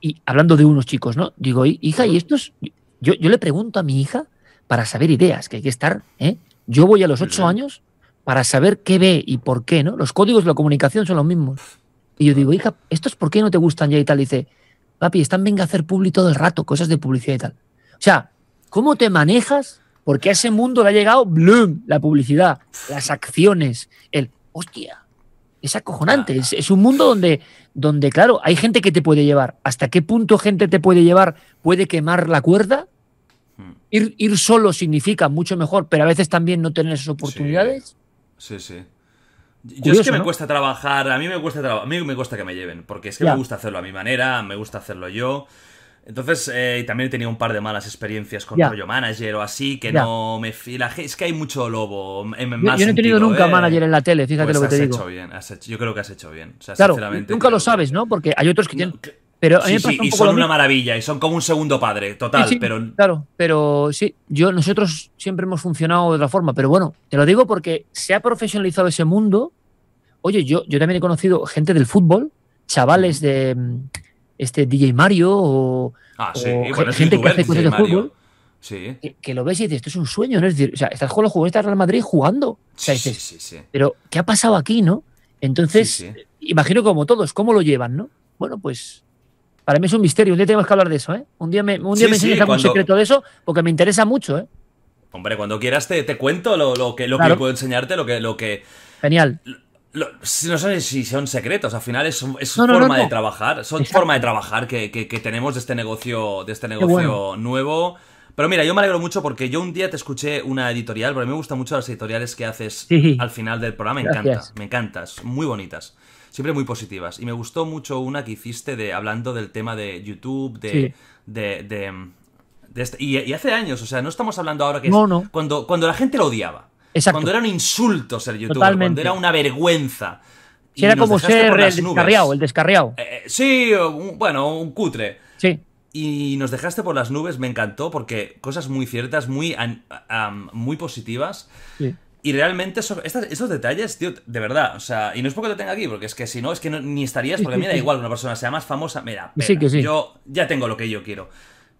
y hablando de unos chicos, ¿no? Digo, hija, y estos. Yo, yo le pregunto a mi hija para saber ideas, que hay que estar, ¿eh? Yo voy a los ocho años para saber qué ve y por qué, ¿no? Los códigos de la comunicación son los mismos. Y yo digo, hija, es por qué no te gustan ya y tal? dice, papi, están venga a hacer publi todo el rato, cosas de publicidad y tal. O sea, ¿cómo te manejas? Porque a ese mundo le ha llegado, bloom La publicidad, las acciones, el, hostia, es acojonante. Es, un mundo donde, donde, claro, hay gente que te puede llevar. ¿Hasta qué punto gente te puede llevar? ¿Puede quemar la cuerda? Hmm. Ir, ir solo significa mucho mejor, pero a veces también no tener esas oportunidades. sí. sí. Yo es que me cuesta trabajar, a mí me cuesta a mí me cuesta que me lleven, porque es que me gusta hacerlo a mi manera, me gusta hacerlo yo. Entonces, eh, también he tenido un par de malas experiencias con rollo manager o así, que no me fila, Es que hay mucho lobo. En, yo, yo, no he tenido nunca ¿eh? manager en la tele, fíjate pues lo que te digo. Hecho yo creo que has hecho bien. O claro, nunca lo sabes, ¿no? Porque hay otros que tienen sí, y son una maravilla, y son como un segundo padre, total. pero... Claro, pero sí, yo, nosotros siempre hemos funcionado de otra forma, pero bueno, te lo digo porque se ha profesionalizado ese mundo. Oye, yo, yo también he conocido gente del fútbol, chavales de mm, este DJ Mario o, ah, gente que hace cosas de fútbol. Que, lo ves y dices, esto es un sueño, ¿no? Es decir, o sea, estás jugando los jugadores Real Madrid jugando. O sea, dices, pero ¿qué ha pasado aquí, no? Entonces, imagino como todos, ¿cómo lo llevan, no? Bueno, pues para mí es un misterio. Un día tenemos que hablar de eso, ¿eh? Un día me, un día me enseñas algún secreto de eso porque me interesa mucho, ¿eh? Hombre, cuando quieras te, te cuento lo, lo que, lo que puedo enseñarte, lo que. Lo que Genial. no sé si son secretos, al final es, es forma de trabajar, son forma de trabajar que, que, tenemos de este negocio, de este negocio nuevo. Pero mira, yo me alegro mucho porque yo un día te escuché una editorial, pero me gustan mucho las editoriales que haces al final del programa, me Gracias. me encantas, muy bonitas siempre muy positivas. Y me gustó mucho una que hiciste de hablando del tema de YouTube, de... de, de, este, y, hace años, o sea, no estamos hablando ahora que no, no. Cuando, cuando la gente lo odiaba. Exacto. Cuando era un insulto ser youtuber, cuando era una vergüenza. y era como ser el descarriado, el descarriado. Eh, eh, sí, bueno, un cutre. Sí. Y nos dejaste por las nubes, me encantó, porque cosas muy ciertas, muy, muy positivas. Sí. Y realmente esos detalles, tío, de verdad, o sea, y no es porque lo tenga aquí, porque es que si no, es que ni estarías, porque da [laughs] igual una persona sea más famosa, mira, sí, que sí. yo ya tengo lo que yo quiero.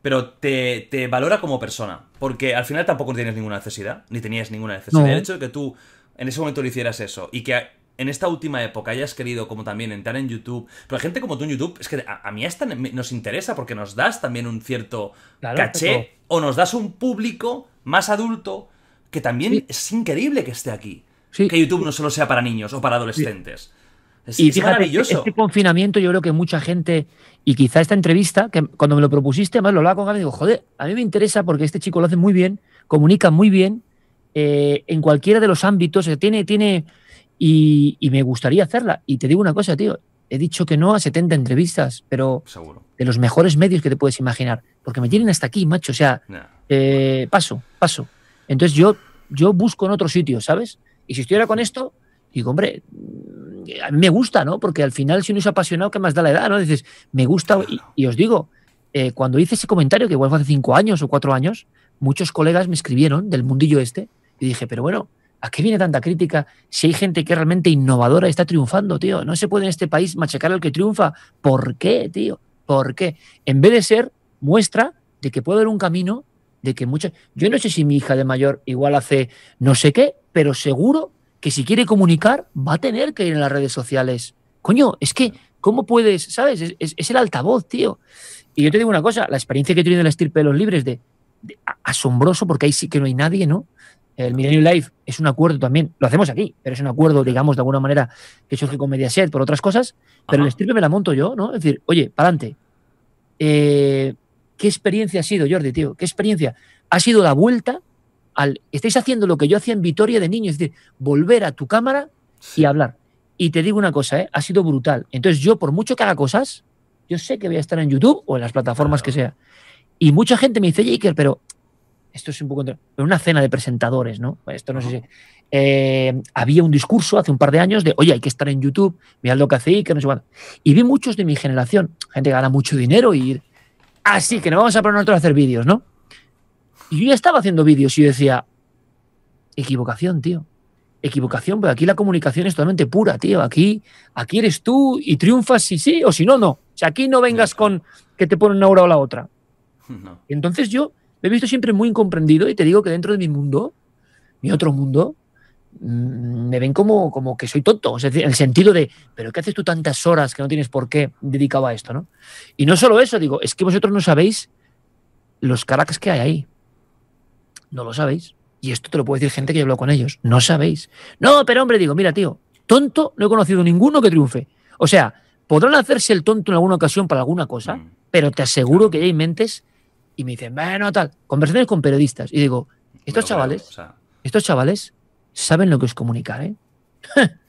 Pero te, valora como persona, porque al final tampoco tienes ninguna necesidad, ni tenías ninguna necesidad. El hecho de que tú en ese momento lo hicieras eso y que en esta última época hayas querido como también entrar en YouTube, pero gente como tú en YouTube, es que a, mí nos interesa porque nos das también un cierto caché o nos das un público más adulto que también es increíble que esté aquí. Que YouTube no solo sea para niños o para adolescentes. Es, es maravilloso. Este confinamiento, yo creo que mucha gente, y quizá esta entrevista, que cuando me lo propusiste, más lo hablaba con Gaby, digo, joder, a mí me interesa porque este chico lo hace muy bien, comunica muy bien, eh, en cualquiera de los ámbitos, tiene, tiene, y, me gustaría hacerla. Y te digo una cosa, tío, he dicho que no a 70 entrevistas, pero de los mejores medios que te puedes imaginar, porque me tienen hasta aquí, macho, o sea, eh, paso, paso. Entonces yo, yo busco en otro sitio, ¿sabes? Y si estuviera con esto, digo, hombre, mm, a mí me gusta, ¿no? Porque al final si uno es apasionado, ¿qué más da la edad, no? Dices, me gusta, y, os digo, eh, cuando hice ese comentario, que igual fue hace cinco años o cuatro años, muchos colegas me escribieron del mundillo este, y dije, pero bueno, ¿A qué viene tanta crítica si hay gente que es realmente innovadora y está triunfando, tío? No se puede en este país machacar al que triunfa. ¿Por qué, tío? ¿Por qué? En vez de ser muestra de que puede haber un camino de que muchas. Yo no sé si mi hija de mayor igual hace no sé qué, pero seguro que si quiere comunicar va a tener que ir en las redes sociales. Coño, es que, ¿cómo puedes? ¿Sabes? Es, el altavoz, tío. Y yo te digo una cosa, la experiencia que he tenido en la estirpe de los libres de, asombroso, porque ahí sí que no hay nadie, ¿no? El Millennium Life es un acuerdo también, lo hacemos aquí, pero es un acuerdo, digamos, de alguna manera, que surge con Mediaset por otras cosas, pero la el estirpe me la monto yo, ¿no? Es decir, oye, para adelante. Eh, ¿Qué experiencia ha sido, Jordi, tío? ¿Qué experiencia? Ha sido la vuelta al. Estáis haciendo lo que yo hacía en Vitoria de niño, es decir, volver a tu cámara y hablar. Y te digo una cosa, ¿eh? ha sido brutal. Entonces, yo, por mucho que haga cosas, yo sé que voy a estar en YouTube o en las plataformas que sea. Y mucha gente me dice, Jaker, pero esto es un poco. En una cena de presentadores, ¿no? Pues esto no sé si. Eh, había un discurso hace un par de años de, oye, hay que estar en YouTube, mirad lo que hace Iker, no sé cuánto. Y vi muchos de mi generación, gente que gana mucho dinero y Así que no vamos a poner nosotros a hacer vídeos, ¿no? Y yo ya estaba haciendo vídeos y yo decía, equivocación, tío. Equivocación, pero aquí la comunicación es totalmente pura, tío. Aquí, aquí eres tú y triunfas si sí o si no, no. O sea, aquí no vengas con que te ponen una hora o la otra. Entonces yo me he visto siempre muy incomprendido y te digo que dentro de mi mundo, mi otro mundo, Mm, me ven como, como que soy tonto, es decir, en el sentido de, pero ¿qué haces tú tantas horas que no tienes por qué dedicado a esto? ¿no? Y no solo eso, digo, es que vosotros no sabéis los caracas que hay ahí. No lo sabéis. Y esto te lo puede decir gente que yo hablado con ellos. No sabéis. No, pero hombre, digo, mira, tío, tonto no he conocido ninguno que triunfe. O sea, podrán hacerse el tonto en alguna ocasión para alguna cosa, mm. pero te aseguro que hay mentes y me dicen, bueno, tal, conversaciones con periodistas. Y digo, estos chavales, estos chavales saben lo que es comunicar, ¿eh?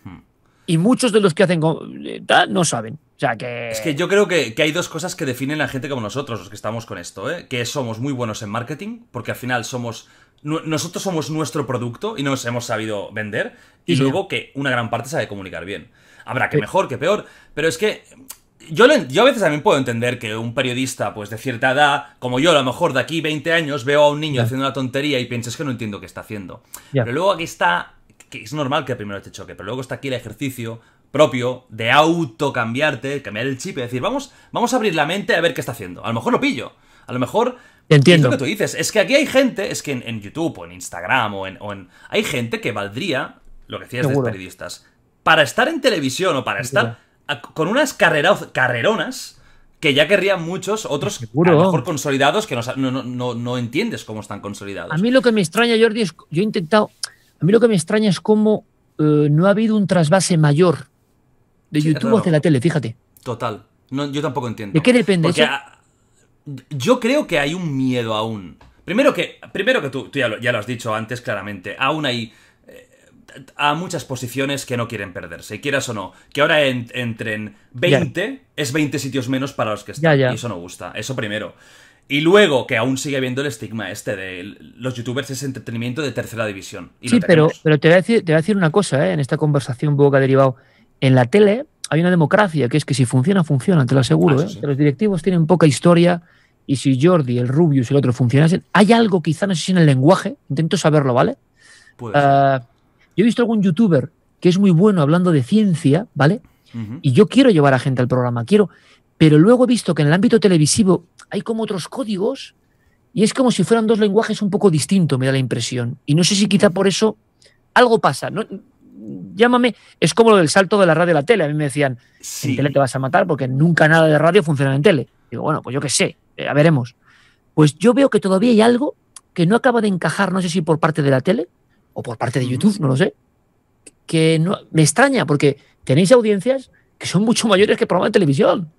Hmm. [laughs] y muchos de los que hacen eh, no saben. O sea que... Es que yo creo que, hay dos cosas que definen a la gente como nosotros, los que estamos con esto, ¿eh? que somos muy buenos en marketing, porque al final somos nosotros somos nuestro producto y nos hemos sabido vender, y luego que una gran parte sabe comunicar bien. Habrá que mejor, que peor, pero es que yo, a veces también puedo entender que un periodista, pues de cierta edad, como yo, a lo mejor de aquí 20 años, veo a un niño haciendo una tontería y piensas que no entiendo qué está haciendo. Pero luego aquí está, que es normal que primero te choque, pero luego está aquí el ejercicio propio de auto cambiarte, cambiar el chip y decir, vamos, vamos a abrir la mente a ver qué está haciendo. A lo mejor lo pillo. A lo mejor Entiendo. lo que tú dices. Es que aquí hay gente, es que en, YouTube o en Instagram o en, Hay gente que valdría, lo que decías de periodistas, para estar en televisión o para estar con unas carreronas que ya querrían muchos, otros a lo mejor consolidados, que no, no, entiendes cómo están consolidados. A mí lo que me extraña, Jordi, es, yo he intentado, a mí lo que me extraña es cómo eh, no ha habido un trasvase mayor de YouTube hacia la tele, fíjate. Total, yo tampoco entiendo. ¿De qué depende? Porque yo creo que hay un miedo aún. Primero que, primero que tú, tú ya, ya lo has dicho antes claramente, aún hay a muchas posiciones que no quieren perderse. quieras o no, que ahora entren 20, es 20 sitios menos para los que están. Y eso no gusta, eso primero. Y luego, que aún sigue habiendo el estigma este de los youtubers es entretenimiento de tercera división. sí, pero, pero te, voy a decir, te a decir una cosa, ¿eh? en esta conversación poco ha derivado. En la tele hay una democracia, que es que si funciona, funciona, te lo aseguro. Ah, ¿eh? los directivos tienen poca historia y si Jordi, el Rubius y el otro funcionasen, hay algo quizá, no sé si en el lenguaje, intento saberlo, ¿vale? pues yo he visto algún youtuber que es muy bueno hablando de ciencia, ¿vale? Y yo quiero llevar a gente al programa, quiero. Pero luego he visto que en el ámbito televisivo hay como otros códigos y es como si fueran dos lenguajes un poco distintos, me da la impresión. Y no sé si quizá por eso algo pasa. llámame, es como lo del salto de la radio a la tele. A mí me decían, si en tele te vas a matar porque nunca nada de radio funciona en tele. Digo, bueno, pues yo qué sé, eh, ya veremos. Pues yo veo que todavía hay algo que no acaba de encajar, no sé si por parte de la tele, por parte de YouTube, no lo sé, que me extraña porque tenéis audiencias que son mucho mayores que programas de televisión.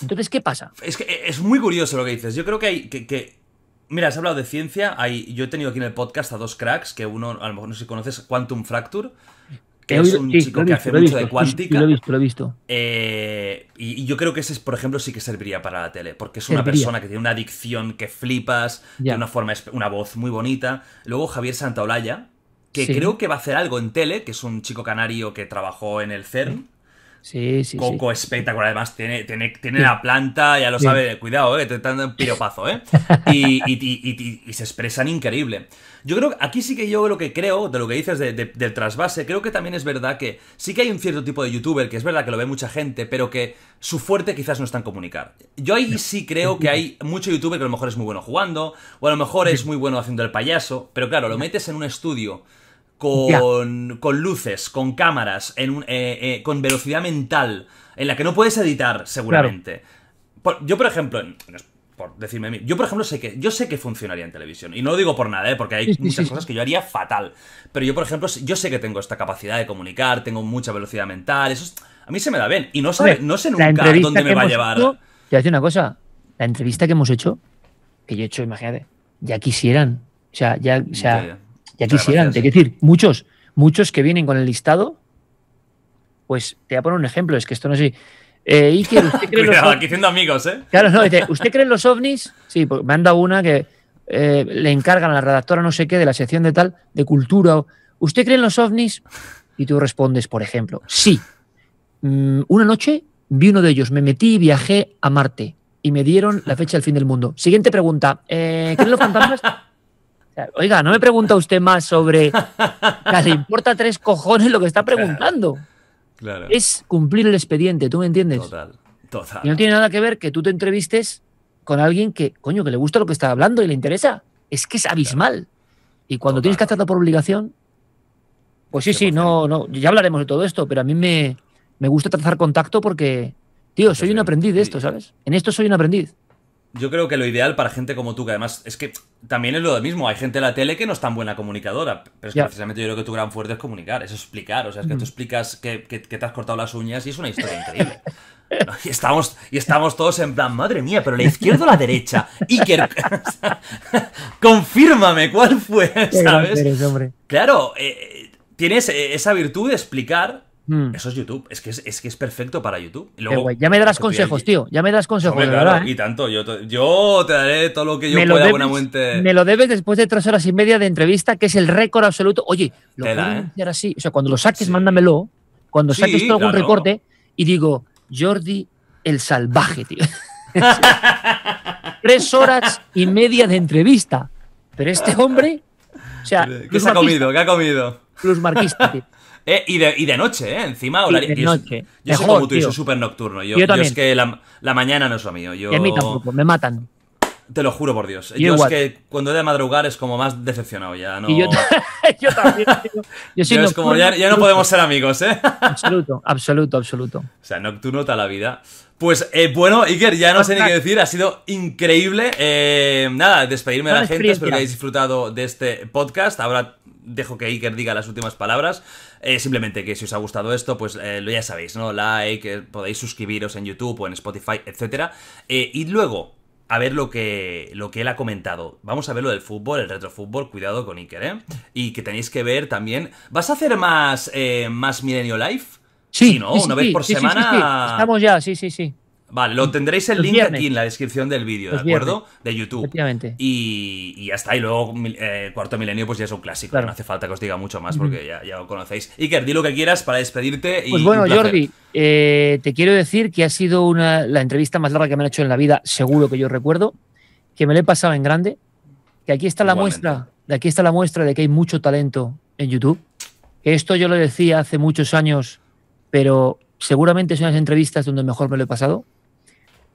Entonces, ¿qué pasa? Es que es muy curioso lo que dices. Yo creo que hay que, Mira, has hablado de ciencia. Hay, yo he tenido aquí en el podcast a dos cracks, que uno, a lo mejor no sé si conoces, Quantum Fracture, que es un chico que hace mucho de cuántica. lo he visto, he visto. Eh, y, yo creo que ese, por ejemplo, sí que serviría para la tele, porque es una persona que tiene una adicción que flipas, tiene una forma, una voz muy bonita. Luego Javier Santaolalla, que creo que va a hacer algo en tele, que es un chico canario que trabajó en el CERN. Sí, sí. Coco espectacular. Además, tiene, tiene, tiene la planta, ya lo sabe, cuidado, ¿eh? te están dando un piropazo, ¿eh? [laughs] Y, se expresan increíble. Yo creo aquí sí que yo lo que creo, de lo que dices del trasvase, creo que también es verdad que sí que hay un cierto tipo de youtuber que es verdad que lo ve mucha gente, pero que su fuerte quizás no está en comunicar. Yo ahí sí creo que hay mucho youtuber que a lo mejor es muy bueno jugando, o a lo mejor es muy bueno haciendo el payaso, pero claro, lo metes en un estudio con, luces, con cámaras, en eh, eh, con velocidad mental, en la que no puedes editar, seguramente. yo, por ejemplo, por decirme yo por ejemplo sé que yo sé que funcionaría en televisión y no lo digo por nada, ¿eh? porque hay muchas cosas que yo haría fatal, pero yo por ejemplo yo sé que tengo esta capacidad de comunicar, tengo mucha velocidad mental, eso a mí se me da bien y no sé, no sé nunca dónde me va a llevar. te una cosa, la entrevista que hemos hecho, que yo he hecho, imagínate, ya quisieran, o sea, ya, ya quisieran, es decir, muchos, muchos que vienen con el listado, pues te voy a poner un ejemplo, es que esto no sé. Eh, ¿usted [laughs] cree aquí amigos, ¿eh? Claro, no, dice, ¿usted cree en los ovnis? Sí, porque me han dado una que eh, le encargan a la redactora no sé qué de la sección de tal, de cultura. ¿Usted cree en los ovnis? Y tú respondes, por ejemplo, sí. Mm, una noche vi uno de ellos, me metí y viajé a Marte y me dieron la fecha del fin del mundo. Siguiente pregunta, eh, ¿creen los fantasmas? [laughs] Oiga, ¿no me pregunta usted más sobre... le importa tres cojones lo que está preguntando. Es cumplir el expediente, ¿tú me entiendes? Total, Y no tiene nada que ver que tú te entrevistes con alguien que, coño, que le gusta lo que está hablando y le interesa. Es que es abismal. Y cuando tienes que hacerlo por obligación, pues sí, sí, no, no, ya hablaremos de todo esto, pero a mí me, me gusta trazar contacto porque, tío, pues soy un aprendiz de esto, ¿sabes? En esto soy un aprendiz yo creo que lo ideal para gente como tú, que además es que también es lo mismo, hay gente en la tele que no es tan buena comunicadora, pero es que precisamente yo creo que tu gran fuerte es comunicar, es explicar, o sea, es que tú mm. explicas que, te has cortado las uñas y es una historia increíble. [laughs] Y, estamos, y estamos todos en plan, madre mía, pero la izquierda o la derecha, y [laughs] confírmame cuál fue, ¿sabes? claro, eh, tienes eh, esa virtud de explicar Mm. Eso es YouTube. Es que es, que es perfecto para YouTube. luego, ya me darás consejos, tío. Ya me darás consejos. Y ¿eh? tanto. Yo, te daré todo lo que yo pueda. Me lo debes después de tres horas y media de entrevista, que es el récord absoluto. Oye, lo puedo ¿eh? anunciar así. O sea, cuando lo saques, mándamelo. Cuando saques algún recorte y digo, Jordi el salvaje, tío. [laughs] tres horas y media de entrevista. Pero este hombre. O sea, ¿Qué se ha comido? ¿Qué ha comido? marquista, tío. Eh, y, de, noche, ¿eh? Encima, Yo, soy como tú, y soy súper nocturno. Yo, es que la, mañana no es lo mío. Yo... me matan. Te lo juro por Dios. Yo, es que cuando he de madrugar es como más decepcionado ya. No... [laughs] yo, también. Tío. Yo es como ya, no podemos ser amigos, ¿eh? absoluto, absoluto, absoluto. O sea, nocturno está la vida. Pues eh, bueno, Iker, ya no sé ni qué decir, ha sido increíble. Eh, nada, despedirme de la gente, espero que hayáis disfrutado de este podcast. Ahora dejo que Iker diga las últimas palabras. Eh, simplemente que si os ha gustado esto, pues lo ya sabéis, ¿no? Like, podéis suscribiros en YouTube o en Spotify, etc. y luego, a ver lo que, lo que él ha comentado. Vamos a ver lo del fútbol, el retrofútbol, cuidado con Iker, ¿eh? Y que tenéis que ver también. ¿Vas a hacer más, más Millennial Life? Sí, ¿no? una vez por semana. Estamos ya, sí, sí, sí. Vale, lo tendréis el link aquí en la descripción del vídeo, ¿de acuerdo? De YouTube. Y, y hasta ahí. Luego, eh, Cuarto Milenio, pues ya es un clásico. No hace falta que os diga mucho más porque ya, lo conocéis. Iker, di lo que quieras para despedirte. Y pues bueno, Jordi, eh, te quiero decir que ha sido la entrevista más larga que me han hecho en la vida, seguro que yo recuerdo. Que me la he pasado en grande. Que aquí está la muestra. De aquí está la muestra de que hay mucho talento en YouTube. Esto yo lo decía hace muchos años pero seguramente son las entrevistas donde mejor me lo he pasado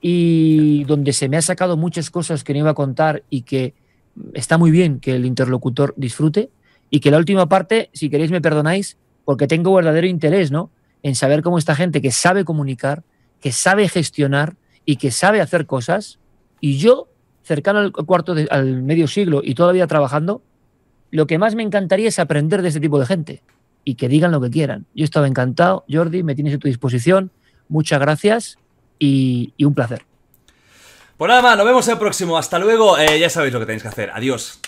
y donde se me ha sacado muchas cosas que no iba a contar y que está muy bien que el interlocutor disfrute y que la última parte, si queréis me perdonáis, porque tengo verdadero interés, ¿no? En saber cómo esta gente que sabe comunicar, que sabe gestionar y que sabe hacer cosas, y yo, cercano al cuarto, al medio siglo y todavía trabajando, lo que más me encantaría es aprender de ese tipo de gente y que digan lo que quieran. Yo estaba encantado. Jordi, me tienes a tu disposición. Muchas gracias y, un placer. Pues nada más, nos vemos el próximo. Hasta luego. Eh, ya sabéis lo que tenéis que hacer. Adiós.